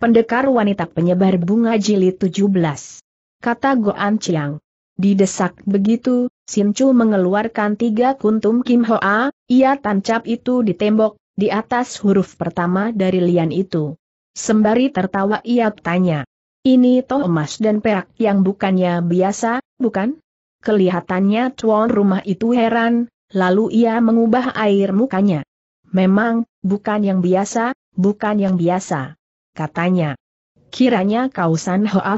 Pendekar wanita penyebar bunga jilid 17. Kata Goan Chiang. Didesak begitu, Sin Chu mengeluarkan tiga kuntum Kim Hoa, ia tancap itu di tembok, di atas huruf pertama dari lian itu. Sembari tertawa ia tanya. Ini toh emas dan perak yang bukannya biasa, bukan? Kelihatannya tuan rumah itu heran, lalu ia mengubah air mukanya. Memang, bukan yang biasa, bukan yang biasa katanya. Kiranya kau San Hoa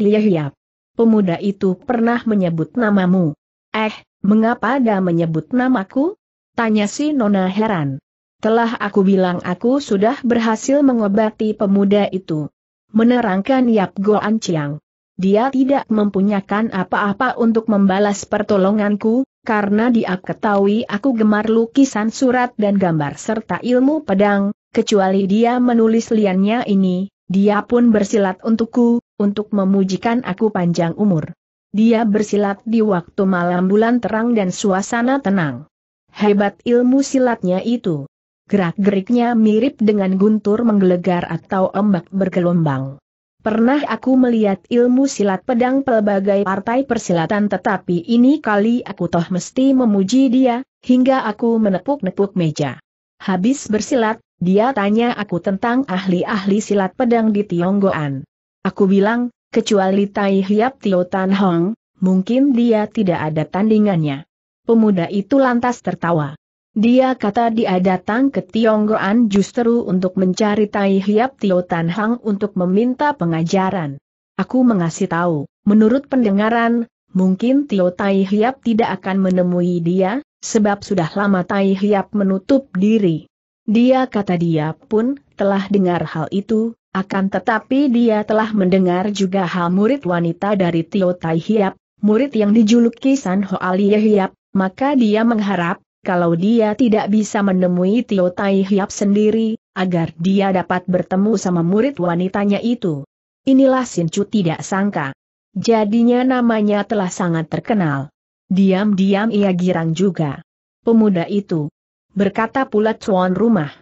Pemuda itu pernah menyebut namamu. Eh, mengapa dia menyebut namaku? Tanya si Nona heran. Telah aku bilang aku sudah berhasil mengobati pemuda itu. Menerangkan Yap Goan Chiang. Dia tidak mempunyakan apa-apa untuk membalas pertolonganku, karena dia ketahui aku gemar lukisan surat dan gambar serta ilmu pedang, kecuali dia menulis liannya ini, dia pun bersilat untukku, untuk memujikan aku panjang umur. Dia bersilat di waktu malam bulan terang dan suasana tenang. Hebat ilmu silatnya itu. Gerak-geriknya mirip dengan guntur menggelegar atau ombak bergelombang. Pernah aku melihat ilmu silat pedang pelbagai partai persilatan tetapi ini kali aku toh mesti memuji dia, hingga aku menepuk-nepuk meja. Habis bersilat, dia tanya aku tentang ahli-ahli silat pedang di Tionggoan. Aku bilang, kecuali Tai Hiap Tio Tan Hong, mungkin dia tidak ada tandingannya. Pemuda itu lantas tertawa. Dia kata dia datang ke Tionggoan justru untuk mencari Tai Hiap Tio Tan Hong untuk meminta pengajaran. Aku mengasih tahu, menurut pendengaran, mungkin Tio Tai Hiap tidak akan menemui dia, sebab sudah lama Tai Hiap menutup diri. Dia kata dia pun telah dengar hal itu, akan tetapi dia telah mendengar juga hal murid wanita dari Tio Tai Hiap, murid yang dijuluki San Ho Ali Hiap, maka dia mengharap, kalau dia tidak bisa menemui Tio Tai Hiap sendiri, agar dia dapat bertemu sama murid wanitanya itu. Inilah Chu tidak sangka. Jadinya namanya telah sangat terkenal. Diam-diam ia girang juga. Pemuda itu, berkata pula tuan rumah.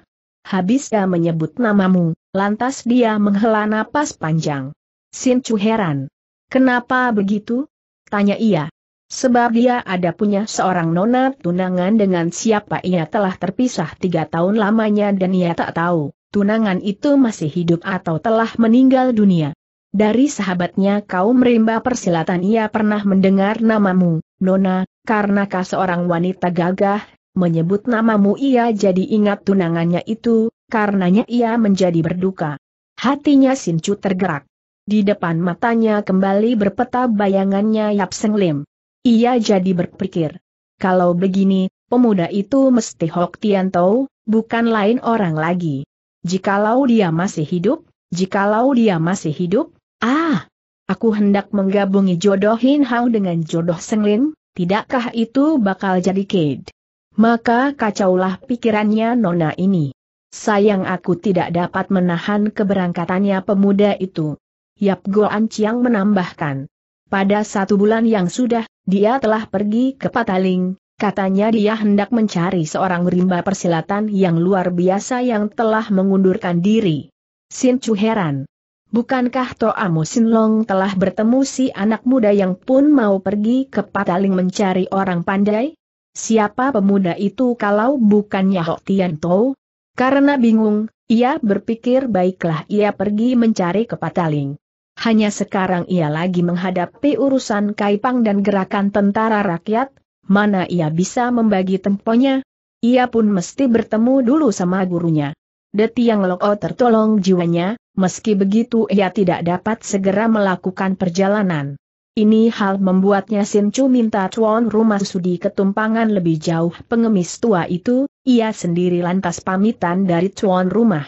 habis dia menyebut namamu, lantas dia menghela napas panjang. sin heran. Kenapa begitu? Tanya ia. Sebab dia ada punya seorang nona tunangan dengan siapa ia telah terpisah tiga tahun lamanya dan ia tak tahu, tunangan itu masih hidup atau telah meninggal dunia. Dari sahabatnya kaum rimba persilatan ia pernah mendengar namamu, Nona, karena seorang wanita gagah, Menyebut namamu ia jadi ingat tunangannya itu, karenanya ia menjadi berduka. Hatinya Sincu tergerak. Di depan matanya kembali berpeta bayangannya Yap Seng Lim. Ia jadi berpikir. Kalau begini, pemuda itu mesti Hok Tian Tau, bukan lain orang lagi. Jikalau dia masih hidup, jikalau dia masih hidup, ah, aku hendak menggabungi jodoh Hin Hao dengan jodoh Seng Lim, tidakkah itu bakal jadi Kade? maka kacaulah pikirannya nona ini. Sayang aku tidak dapat menahan keberangkatannya pemuda itu. Yap Goan Chiang menambahkan. Pada satu bulan yang sudah, dia telah pergi ke Pataling, katanya dia hendak mencari seorang rimba persilatan yang luar biasa yang telah mengundurkan diri. Sin Chu heran. Bukankah Toamu Long telah bertemu si anak muda yang pun mau pergi ke Pataling mencari orang pandai? siapa pemuda itu kalau bukannya Hok Tian Tou? Karena bingung, ia berpikir baiklah ia pergi mencari ke Pataling. Hanya sekarang ia lagi menghadapi urusan Kaipang dan gerakan tentara rakyat, mana ia bisa membagi temponya? Ia pun mesti bertemu dulu sama gurunya. Detiang Loko oh tertolong jiwanya, meski begitu ia tidak dapat segera melakukan perjalanan. Ini hal membuatnya Sin Chu minta tuan rumah sudi ketumpangan lebih jauh pengemis tua itu, ia sendiri lantas pamitan dari tuan rumah.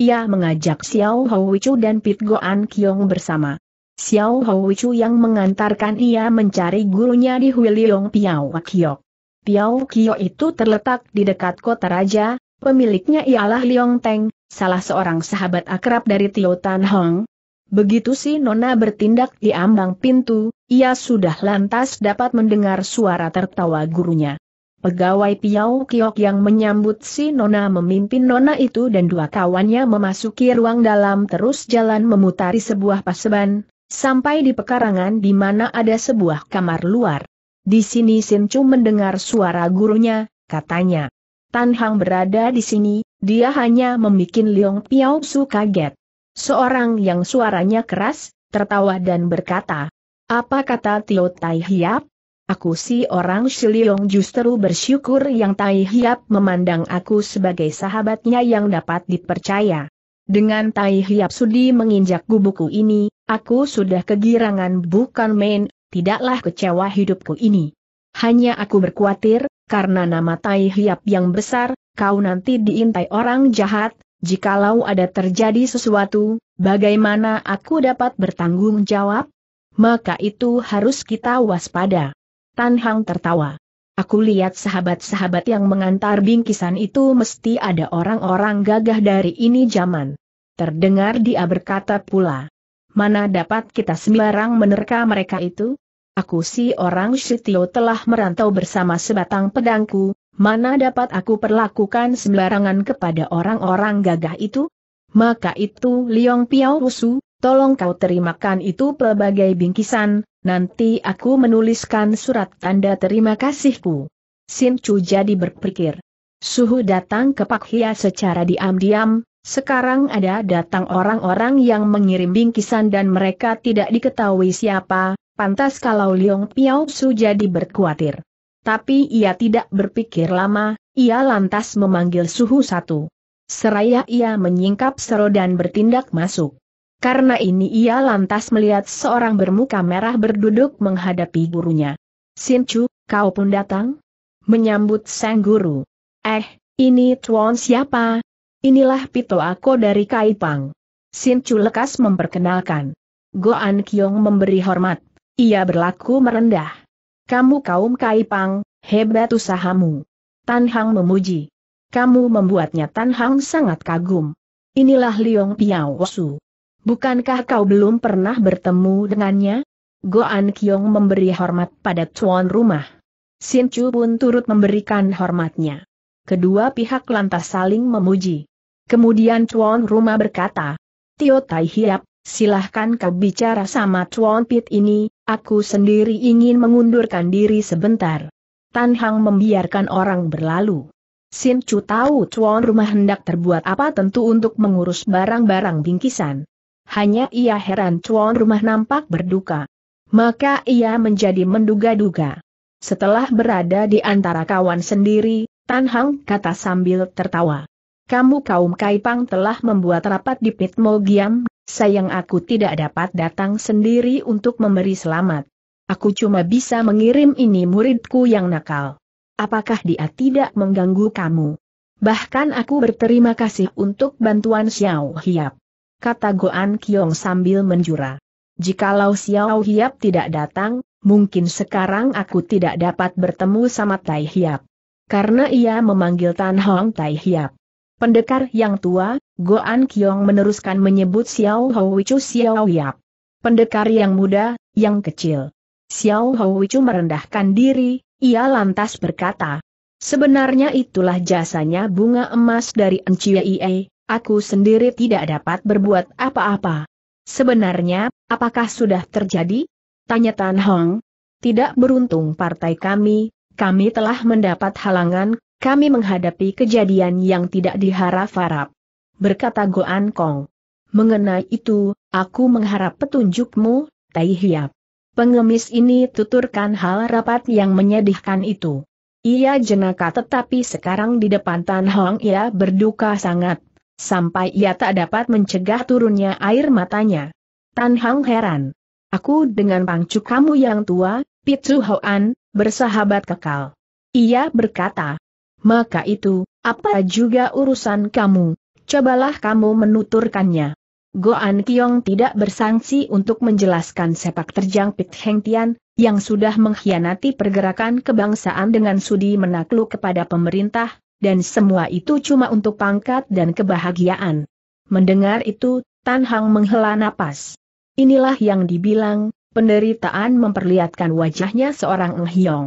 Ia mengajak Xiao Houichu dan Pit Goan Kiong bersama. Xiao Houichu yang mengantarkan ia mencari gurunya di Huiliong Piao Kiok. Piao Kiok itu terletak di dekat kota raja, pemiliknya ialah Liong Teng, salah seorang sahabat akrab dari Tio Tan Hong, Begitu si Nona bertindak di ambang pintu, ia sudah lantas dapat mendengar suara tertawa gurunya. Pegawai Piau Kiok yang menyambut si Nona memimpin Nona itu dan dua kawannya memasuki ruang dalam terus jalan memutari sebuah paseban, sampai di pekarangan di mana ada sebuah kamar luar. Di sini Chu mendengar suara gurunya, katanya. Tan Hang berada di sini, dia hanya membuat Liong Piau Su kaget. Seorang yang suaranya keras, tertawa dan berkata, Apa kata Tio Tai Hiap? Aku si orang Shiliong justru bersyukur yang Tai Hiap memandang aku sebagai sahabatnya yang dapat dipercaya. Dengan Tai Hiap sudi menginjak gubuku ini, aku sudah kegirangan bukan main, tidaklah kecewa hidupku ini. Hanya aku berkuatir, karena nama Tai Hiap yang besar, kau nanti diintai orang jahat, Jikalau ada terjadi sesuatu, bagaimana aku dapat bertanggung jawab? Maka itu harus kita waspada. Tan Hang tertawa. Aku lihat sahabat-sahabat yang mengantar bingkisan itu mesti ada orang-orang gagah dari ini zaman. Terdengar dia berkata pula. Mana dapat kita sembarang menerka mereka itu? Aku si orang Sitio telah merantau bersama sebatang pedangku, mana dapat aku perlakukan sembarangan kepada orang-orang gagah itu? Maka itu Liong Piao Rusu, tolong kau terimakan itu pelbagai bingkisan, nanti aku menuliskan surat tanda terima kasihku. Sin Chu jadi berpikir. Suhu datang ke Pak Hia secara diam-diam, sekarang ada datang orang-orang yang mengirim bingkisan dan mereka tidak diketahui siapa, pantas kalau Liong Piao Su jadi berkuatir. Tapi ia tidak berpikir lama, ia lantas memanggil suhu satu. Seraya ia menyingkap sero dan bertindak masuk. Karena ini ia lantas melihat seorang bermuka merah berduduk menghadapi gurunya. Sinchu, kau pun datang? Menyambut sang guru. Eh, ini tuan siapa? Inilah Pito aku dari Kaipang. Sinchu lekas memperkenalkan. Goan Kiong memberi hormat. Ia berlaku merendah. Kamu kaum Kaipang, hebat usahamu. Tan Hang memuji. Kamu membuatnya Tan Hang sangat kagum. Inilah Liong Piao Su. Bukankah kau belum pernah bertemu dengannya? Goan Kiong memberi hormat pada tuan rumah. Sin Chu pun turut memberikan hormatnya. Kedua pihak lantas saling memuji. Kemudian tuan rumah berkata, Tio Tai Hiap, silahkan kau bicara sama tuan Pit ini, Aku sendiri ingin mengundurkan diri sebentar. Tan Hang membiarkan orang berlalu. Sin Chu tahu tuan rumah hendak terbuat apa tentu untuk mengurus barang-barang bingkisan. Hanya ia heran tuan rumah nampak berduka. Maka ia menjadi menduga-duga. Setelah berada di antara kawan sendiri, Tan Hang kata sambil tertawa. Kamu kaum Kaipang telah membuat rapat di Pitmo Giam Sayang aku tidak dapat datang sendiri untuk memberi selamat. Aku cuma bisa mengirim ini muridku yang nakal. Apakah dia tidak mengganggu kamu? Bahkan aku berterima kasih untuk bantuan Xiao Hiap. Kata Goan Kiong sambil menjura. Jikalau Xiao Hiap tidak datang, mungkin sekarang aku tidak dapat bertemu sama Tai Hiap. Karena ia memanggil Tan Hong Tai Hiap. Pendekar yang tua, Goan Kiong meneruskan menyebut Xiao Houichu Xiao Yap. Pendekar yang muda, yang kecil. Xiao Houichu merendahkan diri, ia lantas berkata. Sebenarnya itulah jasanya bunga emas dari Enciei, aku sendiri tidak dapat berbuat apa-apa. Sebenarnya, apakah sudah terjadi? Tanya Tan Hong. Tidak beruntung partai kami, kami telah mendapat halangan, kami menghadapi kejadian yang tidak diharap-harap. Berkata Goan Kong. Mengenai itu, aku mengharap petunjukmu, Tai Hiap. Pengemis ini tuturkan hal rapat yang menyedihkan itu. Ia jenaka tetapi sekarang di depan Tan Hong ia berduka sangat, sampai ia tak dapat mencegah turunnya air matanya. Tan Hong heran. Aku dengan pangcu kamu yang tua, Pitsu Hoan, bersahabat kekal. Ia berkata, maka itu, apa juga urusan kamu, cobalah kamu menuturkannya. Goan Kiong tidak bersangsi untuk menjelaskan sepak terjang Pit Heng Tian, yang sudah mengkhianati pergerakan kebangsaan dengan sudi menakluk kepada pemerintah, dan semua itu cuma untuk pangkat dan kebahagiaan. Mendengar itu, Tan Hang menghela napas. Inilah yang dibilang, penderitaan memperlihatkan wajahnya seorang Ng Hiong.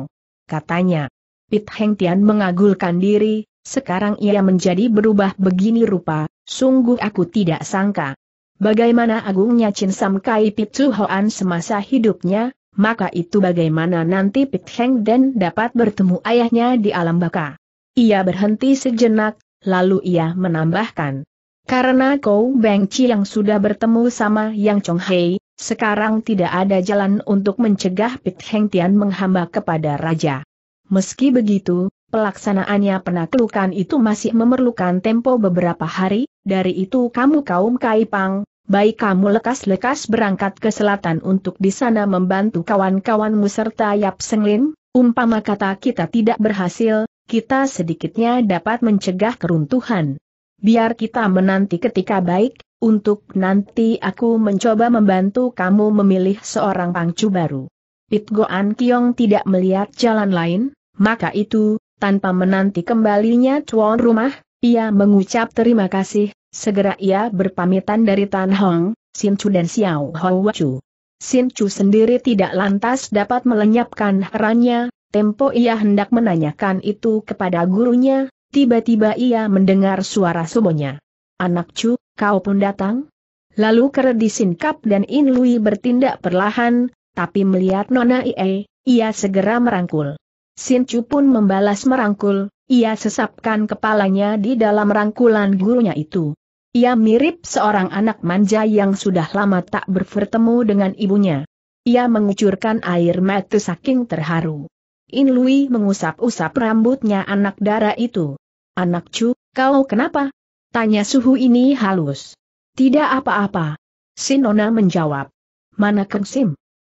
Katanya, Pit Heng Tian mengagulkan diri, sekarang ia menjadi berubah begini rupa, sungguh aku tidak sangka. Bagaimana agungnya Chin Sam Kai Pit Su Hoan semasa hidupnya, maka itu bagaimana nanti Pit Heng Den dapat bertemu ayahnya di alam baka. Ia berhenti sejenak, lalu ia menambahkan. Karena Kou Beng Chi yang sudah bertemu sama Yang Chong Hei, sekarang tidak ada jalan untuk mencegah Pit Heng Tian menghamba kepada Raja. Meski begitu, pelaksanaannya penaklukan itu masih memerlukan tempo beberapa hari, dari itu kamu kaum Kaipang, baik kamu lekas-lekas berangkat ke selatan untuk di sana membantu kawan-kawanmu serta Yap Senglin, umpama kata kita tidak berhasil, kita sedikitnya dapat mencegah keruntuhan. Biar kita menanti ketika baik, untuk nanti aku mencoba membantu kamu memilih seorang pangcu baru. Goan Kiong tidak melihat jalan lain, maka itu, tanpa menanti kembalinya tuan rumah, ia mengucap terima kasih, segera ia berpamitan dari Tan Hong, Sin Chu dan Xiao Hou Chu. Sin Chu sendiri tidak lantas dapat melenyapkan herannya, tempo ia hendak menanyakan itu kepada gurunya, tiba-tiba ia mendengar suara subonya. Anak Chu, kau pun datang? Lalu Keredi Kap dan In Lui bertindak perlahan, tapi melihat Nona Ie, ia segera merangkul. Sin Chu pun membalas merangkul, ia sesapkan kepalanya di dalam rangkulan gurunya itu. Ia mirip seorang anak manja yang sudah lama tak bertemu dengan ibunya. Ia mengucurkan air mata saking terharu. In Lui mengusap-usap rambutnya anak dara itu. Anak Chu, kau kenapa? Tanya suhu ini halus. Tidak apa-apa. Sinona menjawab. Mana Keng Sim?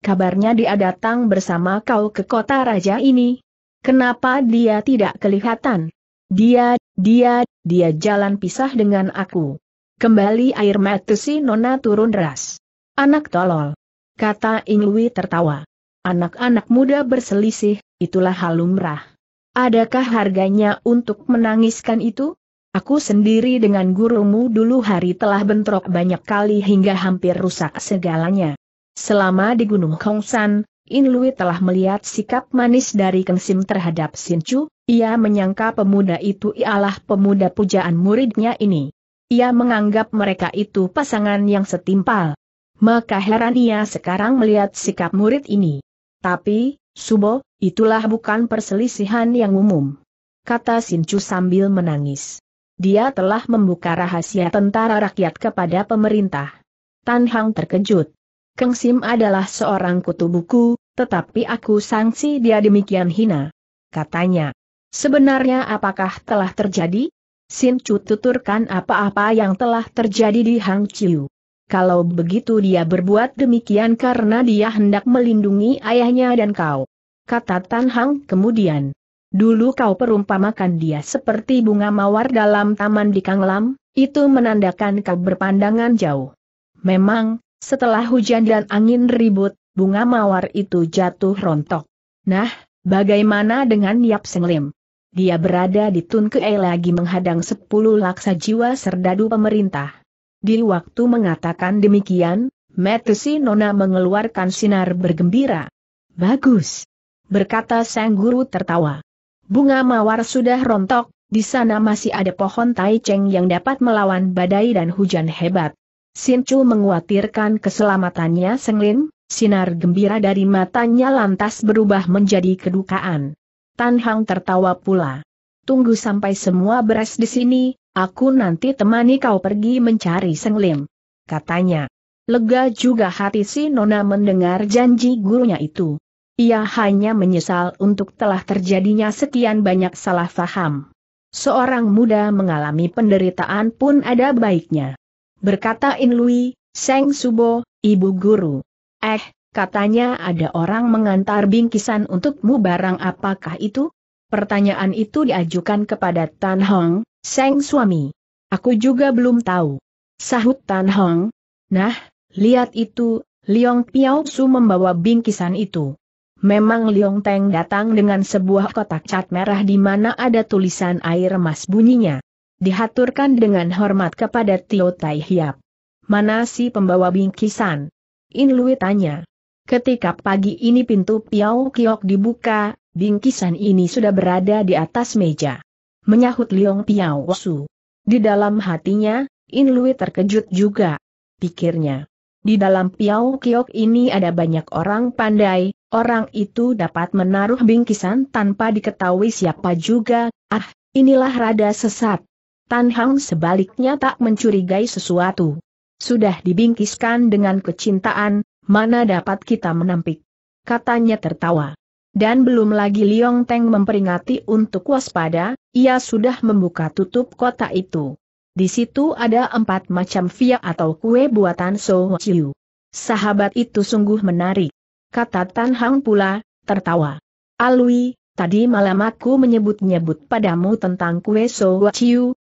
Kabarnya dia datang bersama kau ke kota raja ini, Kenapa dia tidak kelihatan? Dia, dia, dia jalan pisah dengan aku. Kembali air mata si Nona turun deras. Anak tolol. Kata Lui tertawa. Anak-anak muda berselisih, itulah hal lumrah. Adakah harganya untuk menangiskan itu? Aku sendiri dengan gurumu dulu hari telah bentrok banyak kali hingga hampir rusak segalanya. Selama di Gunung Kongsan, In Lui telah melihat sikap manis dari Keng Sim terhadap Sin Chu, ia menyangka pemuda itu ialah pemuda pujaan muridnya ini. Ia menganggap mereka itu pasangan yang setimpal. Maka heran ia sekarang melihat sikap murid ini. Tapi, Subo, itulah bukan perselisihan yang umum. Kata Sin Chu sambil menangis. Dia telah membuka rahasia tentara rakyat kepada pemerintah. Tan Hang terkejut. Keng Sim adalah seorang kutu buku, tetapi aku sangsi dia demikian hina. Katanya, sebenarnya apakah telah terjadi? Sin Chu tuturkan apa-apa yang telah terjadi di Hang Chiu. Kalau begitu dia berbuat demikian karena dia hendak melindungi ayahnya dan kau. Kata Tan Hang kemudian. Dulu kau perumpamakan dia seperti bunga mawar dalam taman di Kanglam, itu menandakan kau berpandangan jauh. Memang, setelah hujan dan angin ribut, bunga mawar itu jatuh rontok. Nah, bagaimana dengan Yap Senglim? Dia berada di Tun Kei lagi menghadang sepuluh laksa jiwa serdadu pemerintah. Di waktu mengatakan demikian, Metusi Nona mengeluarkan sinar bergembira. Bagus! Berkata sang guru tertawa. Bunga mawar sudah rontok, di sana masih ada pohon tai Cheng yang dapat melawan badai dan hujan hebat. Sin Chu menguatirkan keselamatannya Seng Lin, sinar gembira dari matanya lantas berubah menjadi kedukaan. Tan Hang tertawa pula. Tunggu sampai semua beres di sini, aku nanti temani kau pergi mencari Seng Lim. Katanya. Lega juga hati si Nona mendengar janji gurunya itu. Ia hanya menyesal untuk telah terjadinya sekian banyak salah faham. Seorang muda mengalami penderitaan pun ada baiknya. Berkata Lui Seng Subo, Ibu Guru. Eh, katanya ada orang mengantar bingkisan untukmu barang apakah itu? Pertanyaan itu diajukan kepada Tan Hong, Seng Suami. Aku juga belum tahu. Sahut Tan Hong. Nah, lihat itu, Liong Piao Su membawa bingkisan itu. Memang Liong Teng datang dengan sebuah kotak cat merah di mana ada tulisan air emas bunyinya dihaturkan dengan hormat kepada Tio Tai Hiap. Mana si pembawa bingkisan? In Lui tanya. Ketika pagi ini pintu Piao Kiok dibuka, bingkisan ini sudah berada di atas meja. Menyahut Liong Piao Su. Di dalam hatinya, In Lui terkejut juga. Pikirnya. Di dalam Piao Kiok ini ada banyak orang pandai, orang itu dapat menaruh bingkisan tanpa diketahui siapa juga, ah, inilah rada sesat, Tan Hang sebaliknya tak mencurigai sesuatu. Sudah dibingkiskan dengan kecintaan, mana dapat kita menampik? Katanya tertawa. Dan belum lagi Liong Teng memperingati untuk waspada, ia sudah membuka tutup kota itu. Di situ ada empat macam via atau kue buatan So Chiu. Sahabat itu sungguh menarik. Kata Tan Hang pula, tertawa. Alwi, Tadi malam aku menyebut-nyebut padamu tentang kue Sowa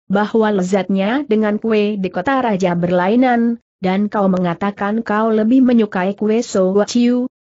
bahwa lezatnya dengan kue di kota raja berlainan, dan kau mengatakan kau lebih menyukai kue Sowa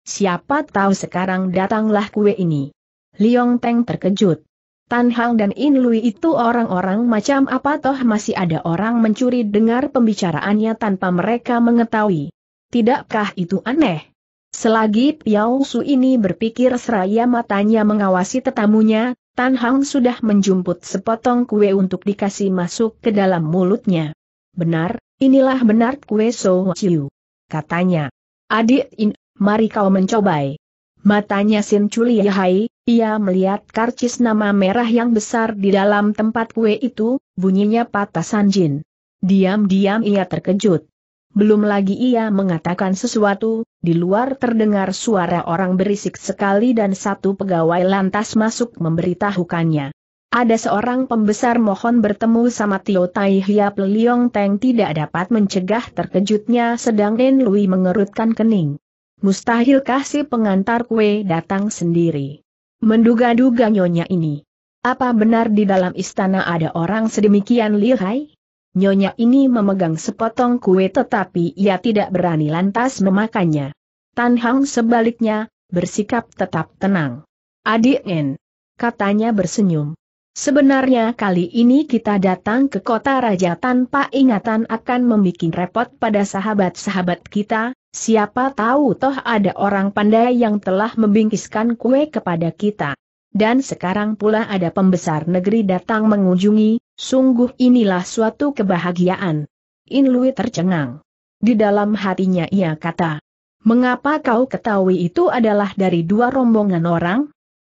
siapa tahu sekarang datanglah kue ini. Liong Teng terkejut. Tan Hang dan In Lui itu orang-orang macam apa toh masih ada orang mencuri dengar pembicaraannya tanpa mereka mengetahui. Tidakkah itu aneh? Selagi Piao Su ini berpikir seraya matanya mengawasi tetamunya, Tan Hang sudah menjumput sepotong kue untuk dikasih masuk ke dalam mulutnya. Benar, inilah benar kue So Chiu. Katanya. Adik In, mari kau mencobai. Matanya Sin Chuli Hai, ia melihat karcis nama merah yang besar di dalam tempat kue itu, bunyinya patah sanjin. Diam-diam ia terkejut. Belum lagi ia mengatakan sesuatu, di luar terdengar suara orang berisik sekali dan satu pegawai lantas masuk memberitahukannya. Ada seorang pembesar mohon bertemu sama Tio Tai Hiap Leong Teng tidak dapat mencegah terkejutnya sedang En Lui mengerutkan kening. Mustahil kasih pengantar kue datang sendiri? Menduga-duga nyonya ini. Apa benar di dalam istana ada orang sedemikian lihai? Nyonya ini memegang sepotong kue tetapi ia tidak berani lantas memakannya. Tan Hang sebaliknya, bersikap tetap tenang. Adik En, Katanya bersenyum. Sebenarnya kali ini kita datang ke kota raja tanpa ingatan akan membuat repot pada sahabat-sahabat kita, siapa tahu toh ada orang pandai yang telah membingkiskan kue kepada kita dan sekarang pula ada pembesar negeri datang mengunjungi, sungguh inilah suatu kebahagiaan. In Lui tercengang. Di dalam hatinya ia kata, Mengapa kau ketahui itu adalah dari dua rombongan orang?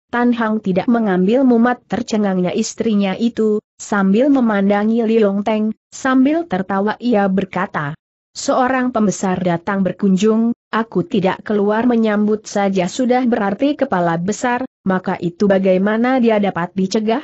Tan Hang tidak mengambil mumat tercengangnya istrinya itu, sambil memandangi Liong Teng, sambil tertawa ia berkata, Seorang pembesar datang berkunjung, aku tidak keluar menyambut saja sudah berarti kepala besar, maka itu bagaimana dia dapat dicegah?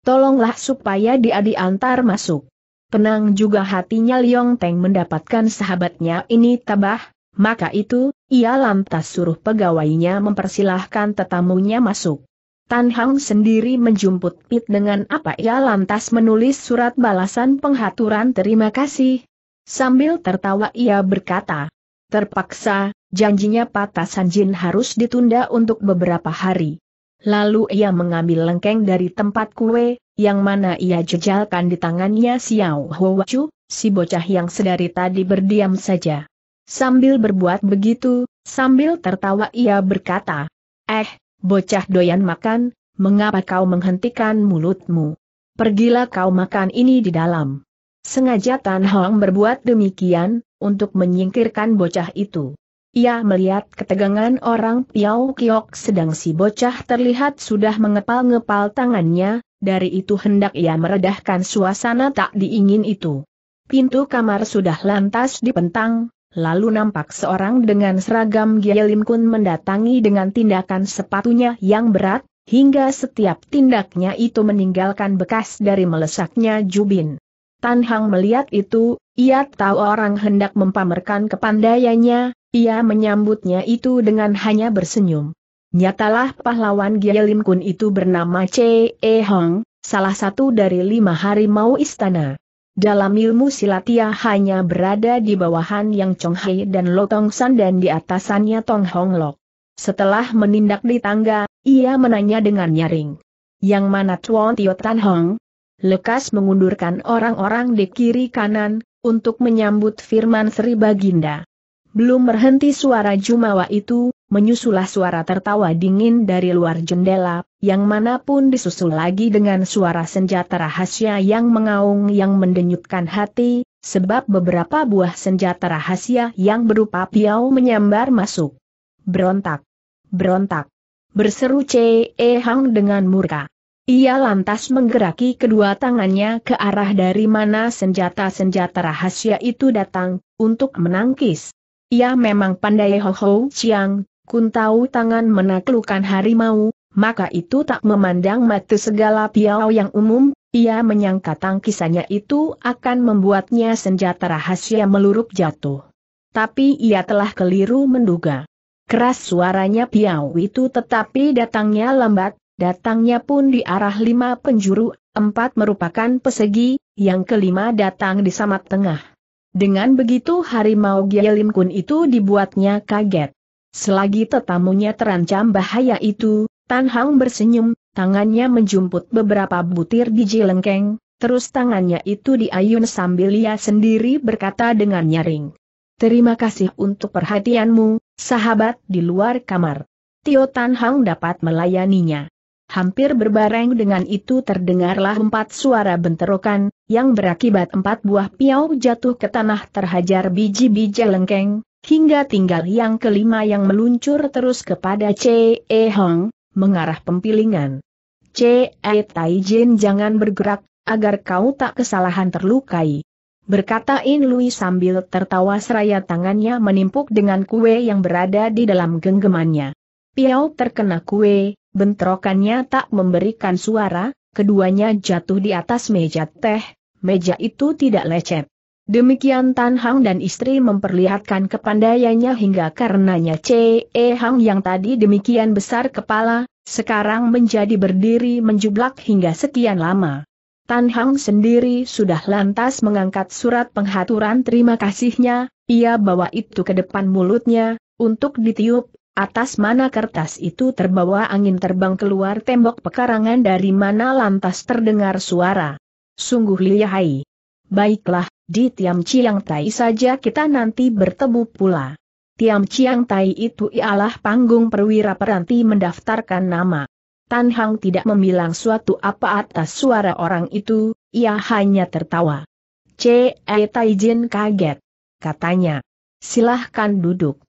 Tolonglah supaya dia diantar masuk. Tenang juga hatinya Liong Teng mendapatkan sahabatnya ini tabah, maka itu, ia lantas suruh pegawainya mempersilahkan tetamunya masuk. Tan Hang sendiri menjumput Pit dengan apa ia lantas menulis surat balasan penghaturan terima kasih. Sambil tertawa ia berkata, terpaksa, janjinya patah San Jin harus ditunda untuk beberapa hari. Lalu ia mengambil lengkeng dari tempat kue, yang mana ia jejalkan di tangannya Xiao Huachu, si bocah yang sedari tadi berdiam saja. Sambil berbuat begitu, sambil tertawa ia berkata, Eh, bocah doyan makan, mengapa kau menghentikan mulutmu? Pergilah kau makan ini di dalam. Sengaja Tan Hong berbuat demikian, untuk menyingkirkan bocah itu. Ia melihat ketegangan orang Piau Kiok sedang si bocah terlihat sudah mengepal-ngepal tangannya, dari itu hendak ia meredahkan suasana tak diingin itu. Pintu kamar sudah lantas dipentang, lalu nampak seorang dengan seragam Gielim Kun mendatangi dengan tindakan sepatunya yang berat, hingga setiap tindaknya itu meninggalkan bekas dari melesaknya Jubin. Tan Hang melihat itu, ia tahu orang hendak mempamerkan kepandaiannya, ia menyambutnya itu dengan hanya bersenyum. Nyatalah pahlawan Lim Kun itu bernama Che E Hong, salah satu dari lima harimau istana. Dalam ilmu silat ia hanya berada di bawahan yang Chong Hai dan Lo Tong San dan di atasannya Tong Hong Lok. Setelah menindak di tangga, ia menanya dengan nyaring. Yang mana Chuan Tio Tan Hong? Lekas mengundurkan orang-orang di kiri kanan, untuk menyambut firman Sri Baginda. Belum berhenti suara Jumawa itu, menyusulah suara tertawa dingin dari luar jendela, yang manapun disusul lagi dengan suara senjata rahasia yang mengaung yang mendenyutkan hati, sebab beberapa buah senjata rahasia yang berupa piau menyambar masuk. Berontak! Berontak! Berseru C.E. Hang dengan murka. Ia lantas menggeraki kedua tangannya ke arah dari mana senjata-senjata rahasia itu datang, untuk menangkis. Ia memang pandai Ho-Ho siang. kun tahu tangan menaklukkan harimau, maka itu tak memandang mati segala piau yang umum, ia menyangka tangkisannya itu akan membuatnya senjata rahasia melurup jatuh. Tapi ia telah keliru menduga. Keras suaranya piau itu tetapi datangnya lambat, datangnya pun di arah lima penjuru, empat merupakan pesegi, yang kelima datang di samat tengah. Dengan begitu harimau gyalim Kun itu dibuatnya kaget. Selagi tetamunya terancam bahaya itu, Tan Hang bersenyum, tangannya menjumput beberapa butir biji lengkeng, terus tangannya itu diayun sambil ia sendiri berkata dengan nyaring. Terima kasih untuk perhatianmu, sahabat di luar kamar. Tio Tan Hang dapat melayaninya. Hampir berbareng dengan itu terdengarlah empat suara benterokan, yang berakibat empat buah piau jatuh ke tanah terhajar biji-biji lengkeng, hingga tinggal yang kelima yang meluncur terus kepada C.E. Hong, mengarah pempilingan. C.E. Tai Jin jangan bergerak, agar kau tak kesalahan terlukai. Berkata In Lui sambil tertawa seraya tangannya menimpuk dengan kue yang berada di dalam genggamannya. Piau terkena kue, Bentrokannya tak memberikan suara, keduanya jatuh di atas meja teh, meja itu tidak lecet. Demikian Tan Hang dan istri memperlihatkan kepandaiannya hingga karenanya C.E. Hang yang tadi demikian besar kepala, sekarang menjadi berdiri menjublak hingga sekian lama. Tan Hang sendiri sudah lantas mengangkat surat pengaturan terima kasihnya, ia bawa itu ke depan mulutnya, untuk ditiup, Atas mana kertas itu terbawa angin terbang keluar tembok pekarangan dari mana lantas terdengar suara. Sungguh lihai. Baiklah, di Tiam Chiang Tai saja kita nanti bertemu pula. Tiam Chiang Tai itu ialah panggung perwira peranti mendaftarkan nama. Tan Hang tidak membilang suatu apa atas suara orang itu, ia hanya tertawa. c C.E. Taijin kaget. Katanya, silahkan duduk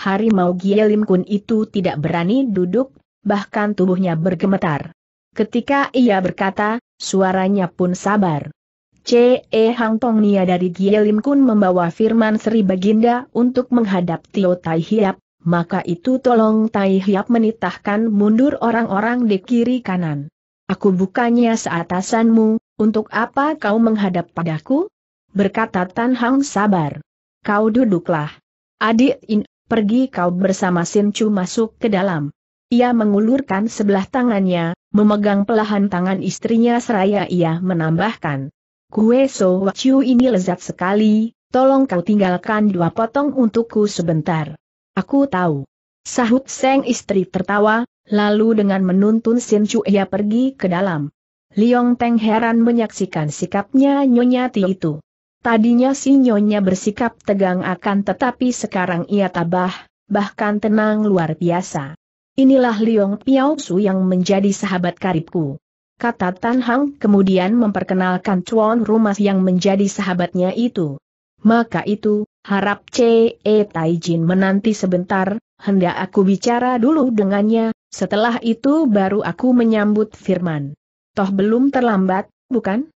harimau Gielim Kun itu tidak berani duduk, bahkan tubuhnya bergemetar. Ketika ia berkata, suaranya pun sabar. C.E. Hang Tong Nia dari Gielim Kun membawa firman Sri Baginda untuk menghadap Tio Tai Hiap, maka itu tolong Tai Hiap menitahkan mundur orang-orang di kiri kanan. Aku bukannya seatasanmu, untuk apa kau menghadap padaku? Berkata Tan Hang sabar. Kau duduklah. Adik In pergi kau bersama Sin Chu masuk ke dalam. Ia mengulurkan sebelah tangannya, memegang pelahan tangan istrinya seraya ia menambahkan. Kue so waciu ini lezat sekali, tolong kau tinggalkan dua potong untukku sebentar. Aku tahu. Sahut Seng istri tertawa, lalu dengan menuntun Sin Chu ia pergi ke dalam. Liong Teng heran menyaksikan sikapnya Nyonya Ti itu. Tadinya si nyonya bersikap tegang akan tetapi sekarang ia tabah, bahkan tenang luar biasa. Inilah Liong Piao Su yang menjadi sahabat karibku. Kata Tan Hang kemudian memperkenalkan Chuan rumah yang menjadi sahabatnya itu. Maka itu, harap C.E. Taijin menanti sebentar, hendak aku bicara dulu dengannya, setelah itu baru aku menyambut firman. Toh belum terlambat, bukan?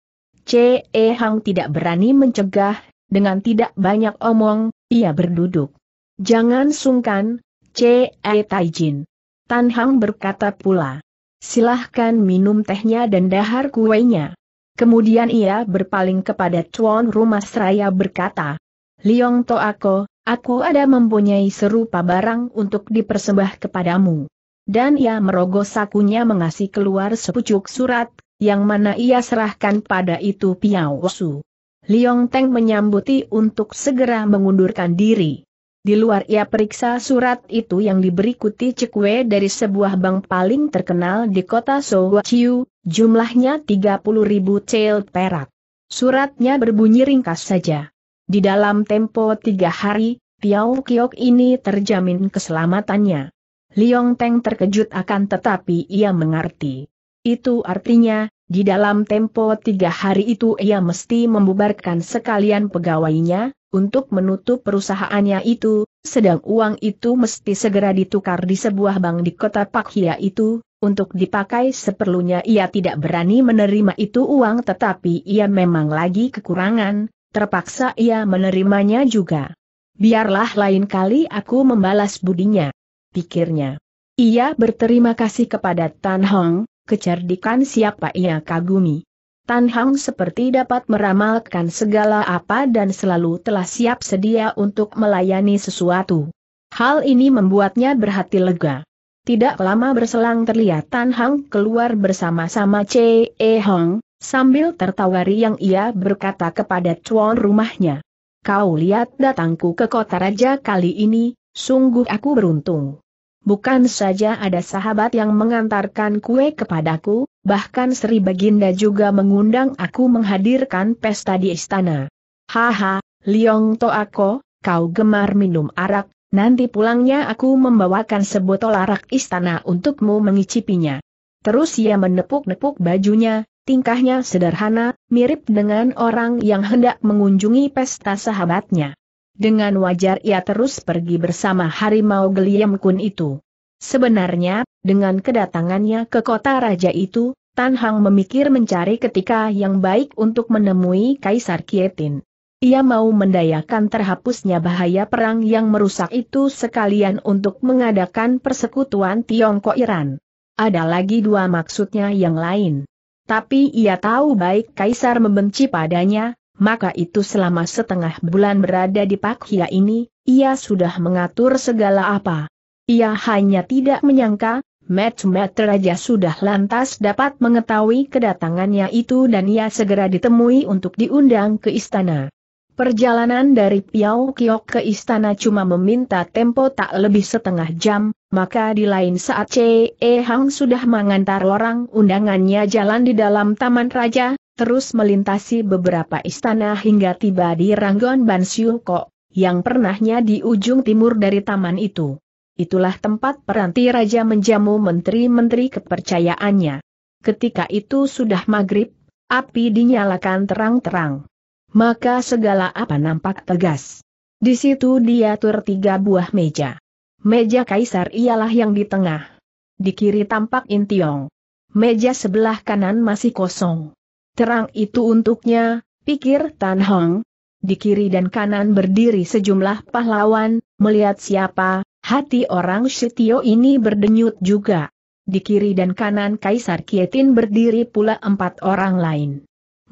C. Hang tidak berani mencegah, dengan tidak banyak omong, ia berduduk. Jangan sungkan, C. Taijin. Tan Hang berkata pula. Silahkan minum tehnya dan dahar kuenya. Kemudian ia berpaling kepada Chuan rumah seraya berkata, Liong To Ako, aku ada mempunyai serupa barang untuk dipersembah kepadamu. Dan ia merogoh sakunya mengasih keluar sepucuk surat, yang mana ia serahkan pada itu Piao Su. Liong Teng menyambuti untuk segera mengundurkan diri. Di luar ia periksa surat itu yang diberi Kuti Cekwe dari sebuah bank paling terkenal di kota Sowachiu, jumlahnya 30 ribu cel perak. Suratnya berbunyi ringkas saja. Di dalam tempo tiga hari, Piao Kiok ini terjamin keselamatannya. Liong Teng terkejut akan tetapi ia mengerti. Itu artinya, di dalam tempo tiga hari itu ia mesti membubarkan sekalian pegawainya, untuk menutup perusahaannya itu, sedang uang itu mesti segera ditukar di sebuah bank di kota Pakhia itu, untuk dipakai seperlunya ia tidak berani menerima itu uang tetapi ia memang lagi kekurangan, terpaksa ia menerimanya juga. Biarlah lain kali aku membalas budinya, pikirnya. Ia berterima kasih kepada Tan Hong, kecerdikan siapa ia kagumi. Tan Hang seperti dapat meramalkan segala apa dan selalu telah siap sedia untuk melayani sesuatu. Hal ini membuatnya berhati lega. Tidak lama berselang terlihat Tan Hang keluar bersama-sama Che E Hong, sambil tertawa riang ia berkata kepada cuan rumahnya. Kau lihat datangku ke kota raja kali ini, sungguh aku beruntung. Bukan saja ada sahabat yang mengantarkan kue kepadaku, bahkan Sri Baginda juga mengundang aku menghadirkan pesta di istana. Haha, Liong Toako, kau gemar minum arak, nanti pulangnya aku membawakan sebotol arak istana untukmu mengicipinya. Terus ia menepuk-nepuk bajunya, tingkahnya sederhana, mirip dengan orang yang hendak mengunjungi pesta sahabatnya dengan wajar ia terus pergi bersama harimau Geliam Kun itu. Sebenarnya, dengan kedatangannya ke kota raja itu, Tan Hang memikir mencari ketika yang baik untuk menemui Kaisar Kietin. Ia mau mendayakan terhapusnya bahaya perang yang merusak itu sekalian untuk mengadakan persekutuan Tiongkok-Iran. Ada lagi dua maksudnya yang lain. Tapi ia tahu baik Kaisar membenci padanya, maka itu selama setengah bulan berada di Pakhia ini, ia sudah mengatur segala apa. Ia hanya tidak menyangka, Matt Raja sudah lantas dapat mengetahui kedatangannya itu dan ia segera ditemui untuk diundang ke istana. Perjalanan dari Piao Kiok ke istana cuma meminta tempo tak lebih setengah jam, maka di lain saat C.E. Hang sudah mengantar orang undangannya jalan di dalam taman raja, terus melintasi beberapa istana hingga tiba di Ranggon Bansyuko, yang pernahnya di ujung timur dari taman itu. Itulah tempat peranti raja menjamu menteri-menteri kepercayaannya. Ketika itu sudah maghrib, api dinyalakan terang-terang. Maka segala apa nampak tegas. Di situ diatur tiga buah meja. Meja kaisar ialah yang di tengah. Di kiri tampak Intiong. Meja sebelah kanan masih kosong. Terang itu untuknya, pikir Tan Hong. Di kiri dan kanan berdiri sejumlah pahlawan, melihat siapa, hati orang Shitio ini berdenyut juga. Di kiri dan kanan Kaisar Kietin berdiri pula empat orang lain.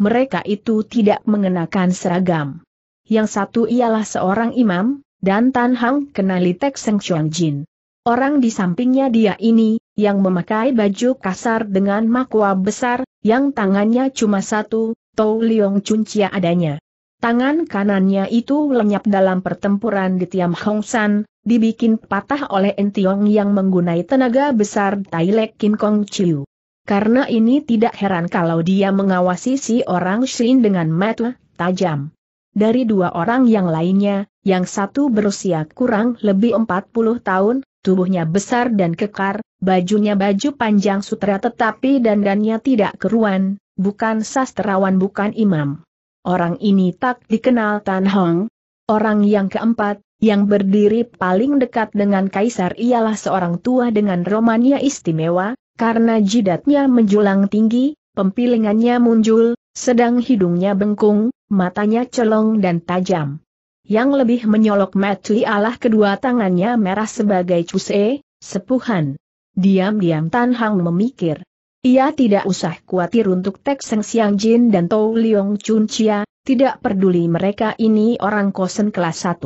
Mereka itu tidak mengenakan seragam. Yang satu ialah seorang imam, dan Tan Hang kenali Tek Seng Chuan Jin. Orang di sampingnya dia ini, yang memakai baju kasar dengan makwa besar, yang tangannya cuma satu, Tou Liong Chia adanya. Tangan kanannya itu lenyap dalam pertempuran di Tiam Hong San, dibikin patah oleh Entiong yang menggunai tenaga besar Lek Kim Kong Chiu. Karena ini tidak heran kalau dia mengawasi si orang Shin dengan mata tajam. Dari dua orang yang lainnya, yang satu berusia kurang lebih 40 tahun, Tubuhnya besar dan kekar, bajunya baju panjang sutra tetapi dandannya tidak keruan, bukan sastrawan bukan imam. Orang ini tak dikenal Tan Hong. Orang yang keempat, yang berdiri paling dekat dengan kaisar ialah seorang tua dengan romannya istimewa, karena jidatnya menjulang tinggi, pempilingannya muncul, sedang hidungnya bengkung, matanya celong dan tajam. Yang lebih menyolok Matli alah kedua tangannya merah sebagai cuse, sepuhan. Diam-diam Tan Hang memikir. Ia tidak usah khawatir untuk Tek Seng Siang Jin dan Tou Leong Chun Chia, tidak peduli mereka ini orang kosen kelas 1.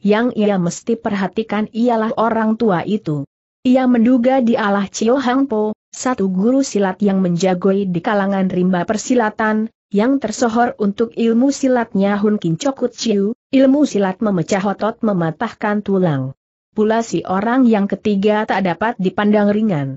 Yang ia mesti perhatikan ialah orang tua itu. Ia menduga dialah Cio Hang Po, satu guru silat yang menjagoi di kalangan rimba persilatan, yang tersohor untuk ilmu silatnya Hun Kincokut Chiu, ilmu silat memecah otot mematahkan tulang. Pula si orang yang ketiga tak dapat dipandang ringan.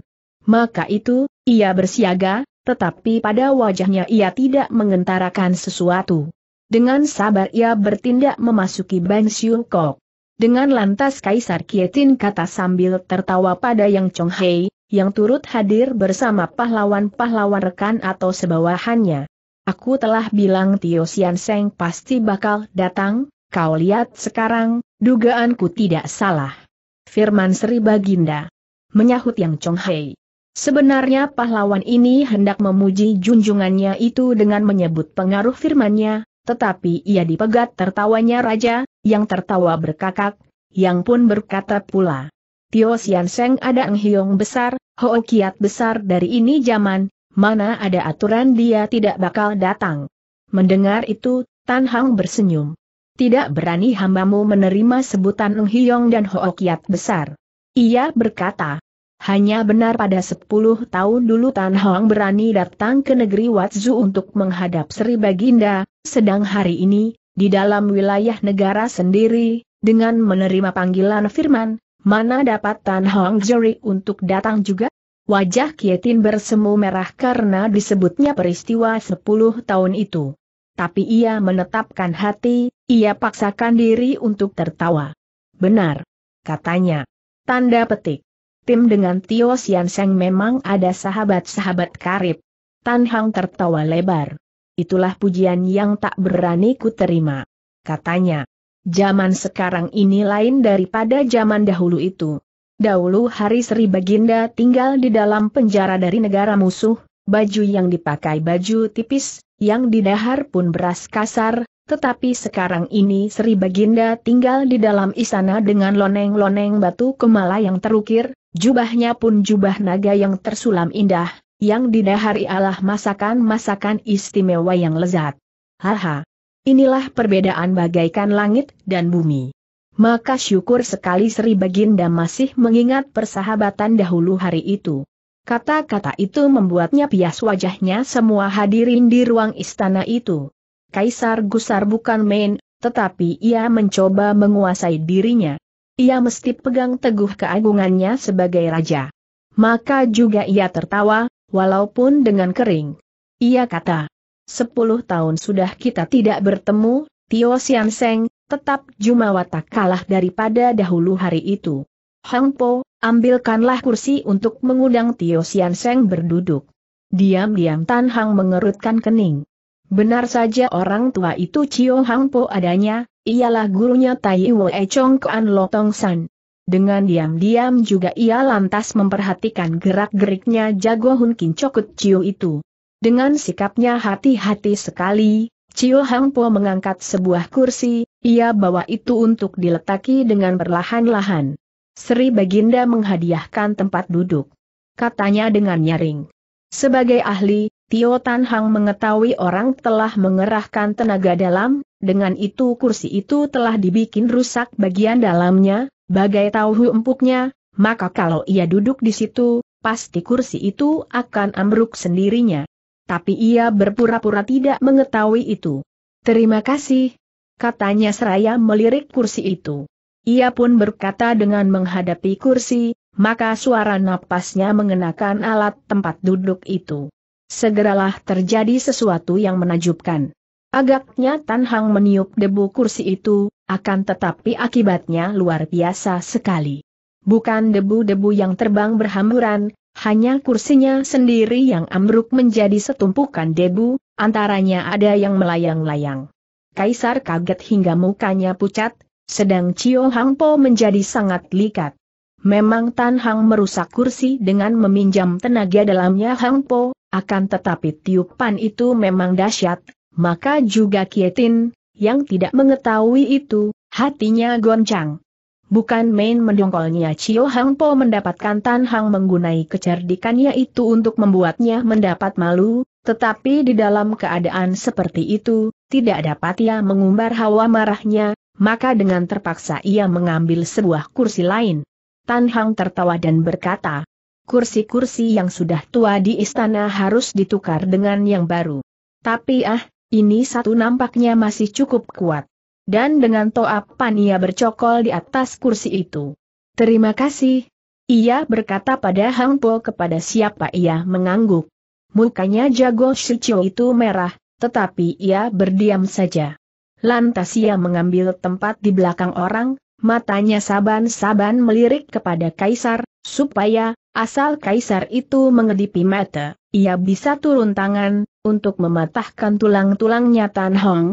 Maka itu, ia bersiaga, tetapi pada wajahnya ia tidak mengentarakan sesuatu. Dengan sabar ia bertindak memasuki Bang Siu Kok. Dengan lantas Kaisar Kietin kata sambil tertawa pada Yang Chong Hei, yang turut hadir bersama pahlawan-pahlawan rekan atau sebawahannya. Aku telah bilang Tio Sian Seng pasti bakal datang, kau lihat sekarang, dugaanku tidak salah. Firman Sri Baginda. Menyahut Yang Chong Hei. Sebenarnya pahlawan ini hendak memuji junjungannya itu dengan menyebut pengaruh firmannya, tetapi ia dipegat tertawanya raja, yang tertawa berkakak, yang pun berkata pula. Tio Sian Seng ada enghiong besar, Ho Kiat besar dari ini zaman, mana ada aturan dia tidak bakal datang. Mendengar itu, Tan Hang bersenyum. Tidak berani hambamu menerima sebutan Ung Hyong dan Kiat besar. Ia berkata, hanya benar pada 10 tahun dulu Tan Hong berani datang ke negeri Watzu untuk menghadap Sri Baginda, sedang hari ini, di dalam wilayah negara sendiri, dengan menerima panggilan firman, mana dapat Tan Hong jerik untuk datang juga? Wajah Kietin bersemu merah karena disebutnya peristiwa 10 tahun itu. Tapi ia menetapkan hati, ia paksakan diri untuk tertawa. Benar. Katanya. Tanda petik. Tim dengan Tio Sian Seng memang ada sahabat-sahabat karib. Tan Hang tertawa lebar. Itulah pujian yang tak berani ku terima. Katanya. Zaman sekarang ini lain daripada zaman dahulu itu. Dahulu hari Sri Baginda tinggal di dalam penjara dari negara musuh, baju yang dipakai baju tipis, yang didahar pun beras kasar, tetapi sekarang ini Sri Baginda tinggal di dalam istana dengan loneng-loneng batu kemala yang terukir, jubahnya pun jubah naga yang tersulam indah, yang didahari ialah masakan-masakan istimewa yang lezat. Haha. Inilah perbedaan bagaikan langit dan bumi maka syukur sekali Sri Baginda masih mengingat persahabatan dahulu hari itu. Kata-kata itu membuatnya pias wajahnya semua hadirin di ruang istana itu. Kaisar Gusar bukan main, tetapi ia mencoba menguasai dirinya. Ia mesti pegang teguh keagungannya sebagai raja. Maka juga ia tertawa, walaupun dengan kering. Ia kata, sepuluh tahun sudah kita tidak bertemu, Tio Sian Seng, Tetap Jumawa tak kalah daripada dahulu hari itu. Hang Po, ambilkanlah kursi untuk mengundang Tio Sian Seng berduduk. Diam-diam Tan Hang mengerutkan kening. Benar saja orang tua itu Cio Hang Po adanya, ialah gurunya Tai Wo E Chong Kuan Lo Tong San. Dengan diam-diam juga ia lantas memperhatikan gerak-geriknya jago Hun Kin Cokut Cio itu. Dengan sikapnya hati-hati sekali, Cio Hang Po mengangkat sebuah kursi, ia bawa itu untuk diletaki dengan perlahan-lahan. Sri Baginda menghadiahkan tempat duduk. Katanya dengan nyaring. Sebagai ahli, Tio Tan Hang mengetahui orang telah mengerahkan tenaga dalam, dengan itu kursi itu telah dibikin rusak bagian dalamnya, bagai tahu empuknya, maka kalau ia duduk di situ, pasti kursi itu akan ambruk sendirinya. Tapi ia berpura-pura tidak mengetahui itu. Terima kasih, katanya seraya melirik kursi itu. Ia pun berkata dengan menghadapi kursi, maka suara napasnya mengenakan alat tempat duduk itu. Segeralah terjadi sesuatu yang menajubkan. Agaknya Tan Hang meniup debu kursi itu, akan tetapi akibatnya luar biasa sekali. Bukan debu-debu yang terbang berhamburan, hanya kursinya sendiri yang ambruk menjadi setumpukan debu, antaranya ada yang melayang-layang. Kaisar kaget hingga mukanya pucat, sedang Cio Hang Po menjadi sangat likat. Memang Tan Hang merusak kursi dengan meminjam tenaga dalamnya Hang Po, akan tetapi tiupan itu memang dahsyat, maka juga Kietin, yang tidak mengetahui itu, hatinya goncang. Bukan main mendongkolnya Cio Hang Po mendapatkan Tan Hang menggunai kecerdikannya itu untuk membuatnya mendapat malu, tetapi di dalam keadaan seperti itu, tidak dapat ia mengumbar hawa marahnya, maka dengan terpaksa ia mengambil sebuah kursi lain. Tan Hang tertawa dan berkata, kursi-kursi yang sudah tua di istana harus ditukar dengan yang baru. Tapi ah, ini satu nampaknya masih cukup kuat. Dan dengan pan ia bercokol di atas kursi itu. Terima kasih. Ia berkata pada Hang Po kepada siapa ia mengangguk. Mukanya jago Shichou itu merah, tetapi ia berdiam saja. Lantas ia mengambil tempat di belakang orang, matanya saban-saban melirik kepada kaisar, supaya, asal kaisar itu mengedipi mata, ia bisa turun tangan, untuk mematahkan tulang-tulangnya Tan Hong.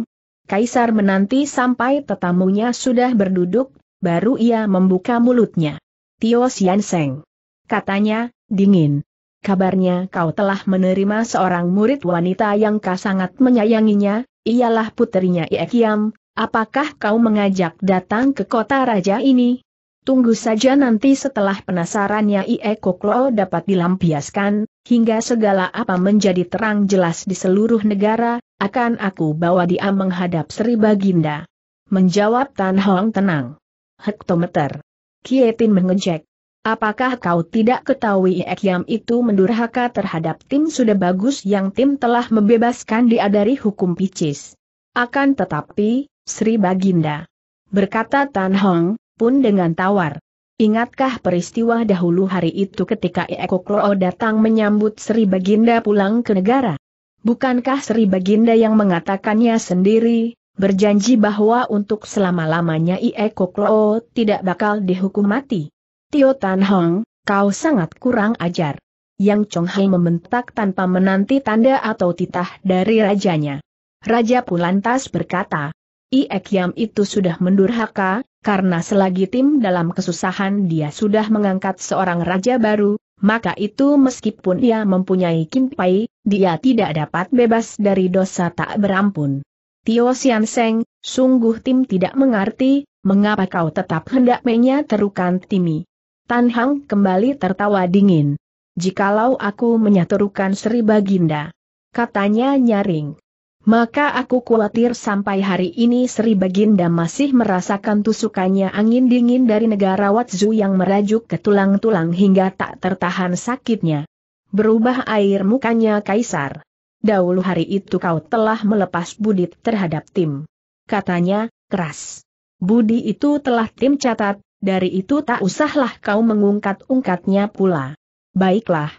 Kaisar menanti sampai tetamunya sudah berduduk, baru ia membuka mulutnya. Tio Sian Seng. Katanya, dingin kabarnya kau telah menerima seorang murid wanita yang kau sangat menyayanginya, ialah puterinya Iekiam, apakah kau mengajak datang ke kota raja ini? Tunggu saja nanti setelah penasarannya Iekoklo dapat dilampiaskan, hingga segala apa menjadi terang jelas di seluruh negara, akan aku bawa dia menghadap Sri Baginda. Menjawab Tan Hong tenang. Hektometer. Kietin mengejek. Apakah kau tidak ketahui Ekyam itu mendurhaka terhadap tim sudah bagus yang tim telah membebaskan dia dari hukum picis? Akan tetapi, Sri Baginda. Berkata Tan Hong, pun dengan tawar. Ingatkah peristiwa dahulu hari itu ketika Eko Kloo datang menyambut Sri Baginda pulang ke negara? Bukankah Sri Baginda yang mengatakannya sendiri, berjanji bahwa untuk selama-lamanya Eko Kloo tidak bakal dihukum mati? Tio Tan Hong, kau sangat kurang ajar. Yang Chong Hai membentak tanpa menanti tanda atau titah dari rajanya. Raja Pulantas lantas berkata, Iek Yam itu sudah mendurhaka, karena selagi tim dalam kesusahan dia sudah mengangkat seorang raja baru, maka itu meskipun ia mempunyai kimpai, dia tidak dapat bebas dari dosa tak berampun. Tio Sian Seng, sungguh tim tidak mengerti, mengapa kau tetap hendak menyeterukan timi. Tan Hang kembali tertawa dingin. Jikalau aku menyaturkan Sri Baginda. Katanya nyaring. Maka aku khawatir sampai hari ini Sri Baginda masih merasakan tusukannya angin dingin dari negara Watzu yang merajuk ke tulang-tulang hingga tak tertahan sakitnya. Berubah air mukanya kaisar. Dahulu hari itu kau telah melepas budi terhadap tim. Katanya, keras. Budi itu telah tim catat, dari itu tak usahlah kau mengungkat-ungkatnya pula. Baiklah.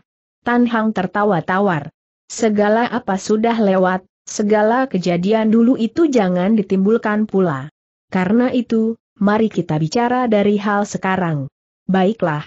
Tan Hang tertawa tawar. Segala apa sudah lewat, segala kejadian dulu itu jangan ditimbulkan pula. Karena itu, mari kita bicara dari hal sekarang. Baiklah.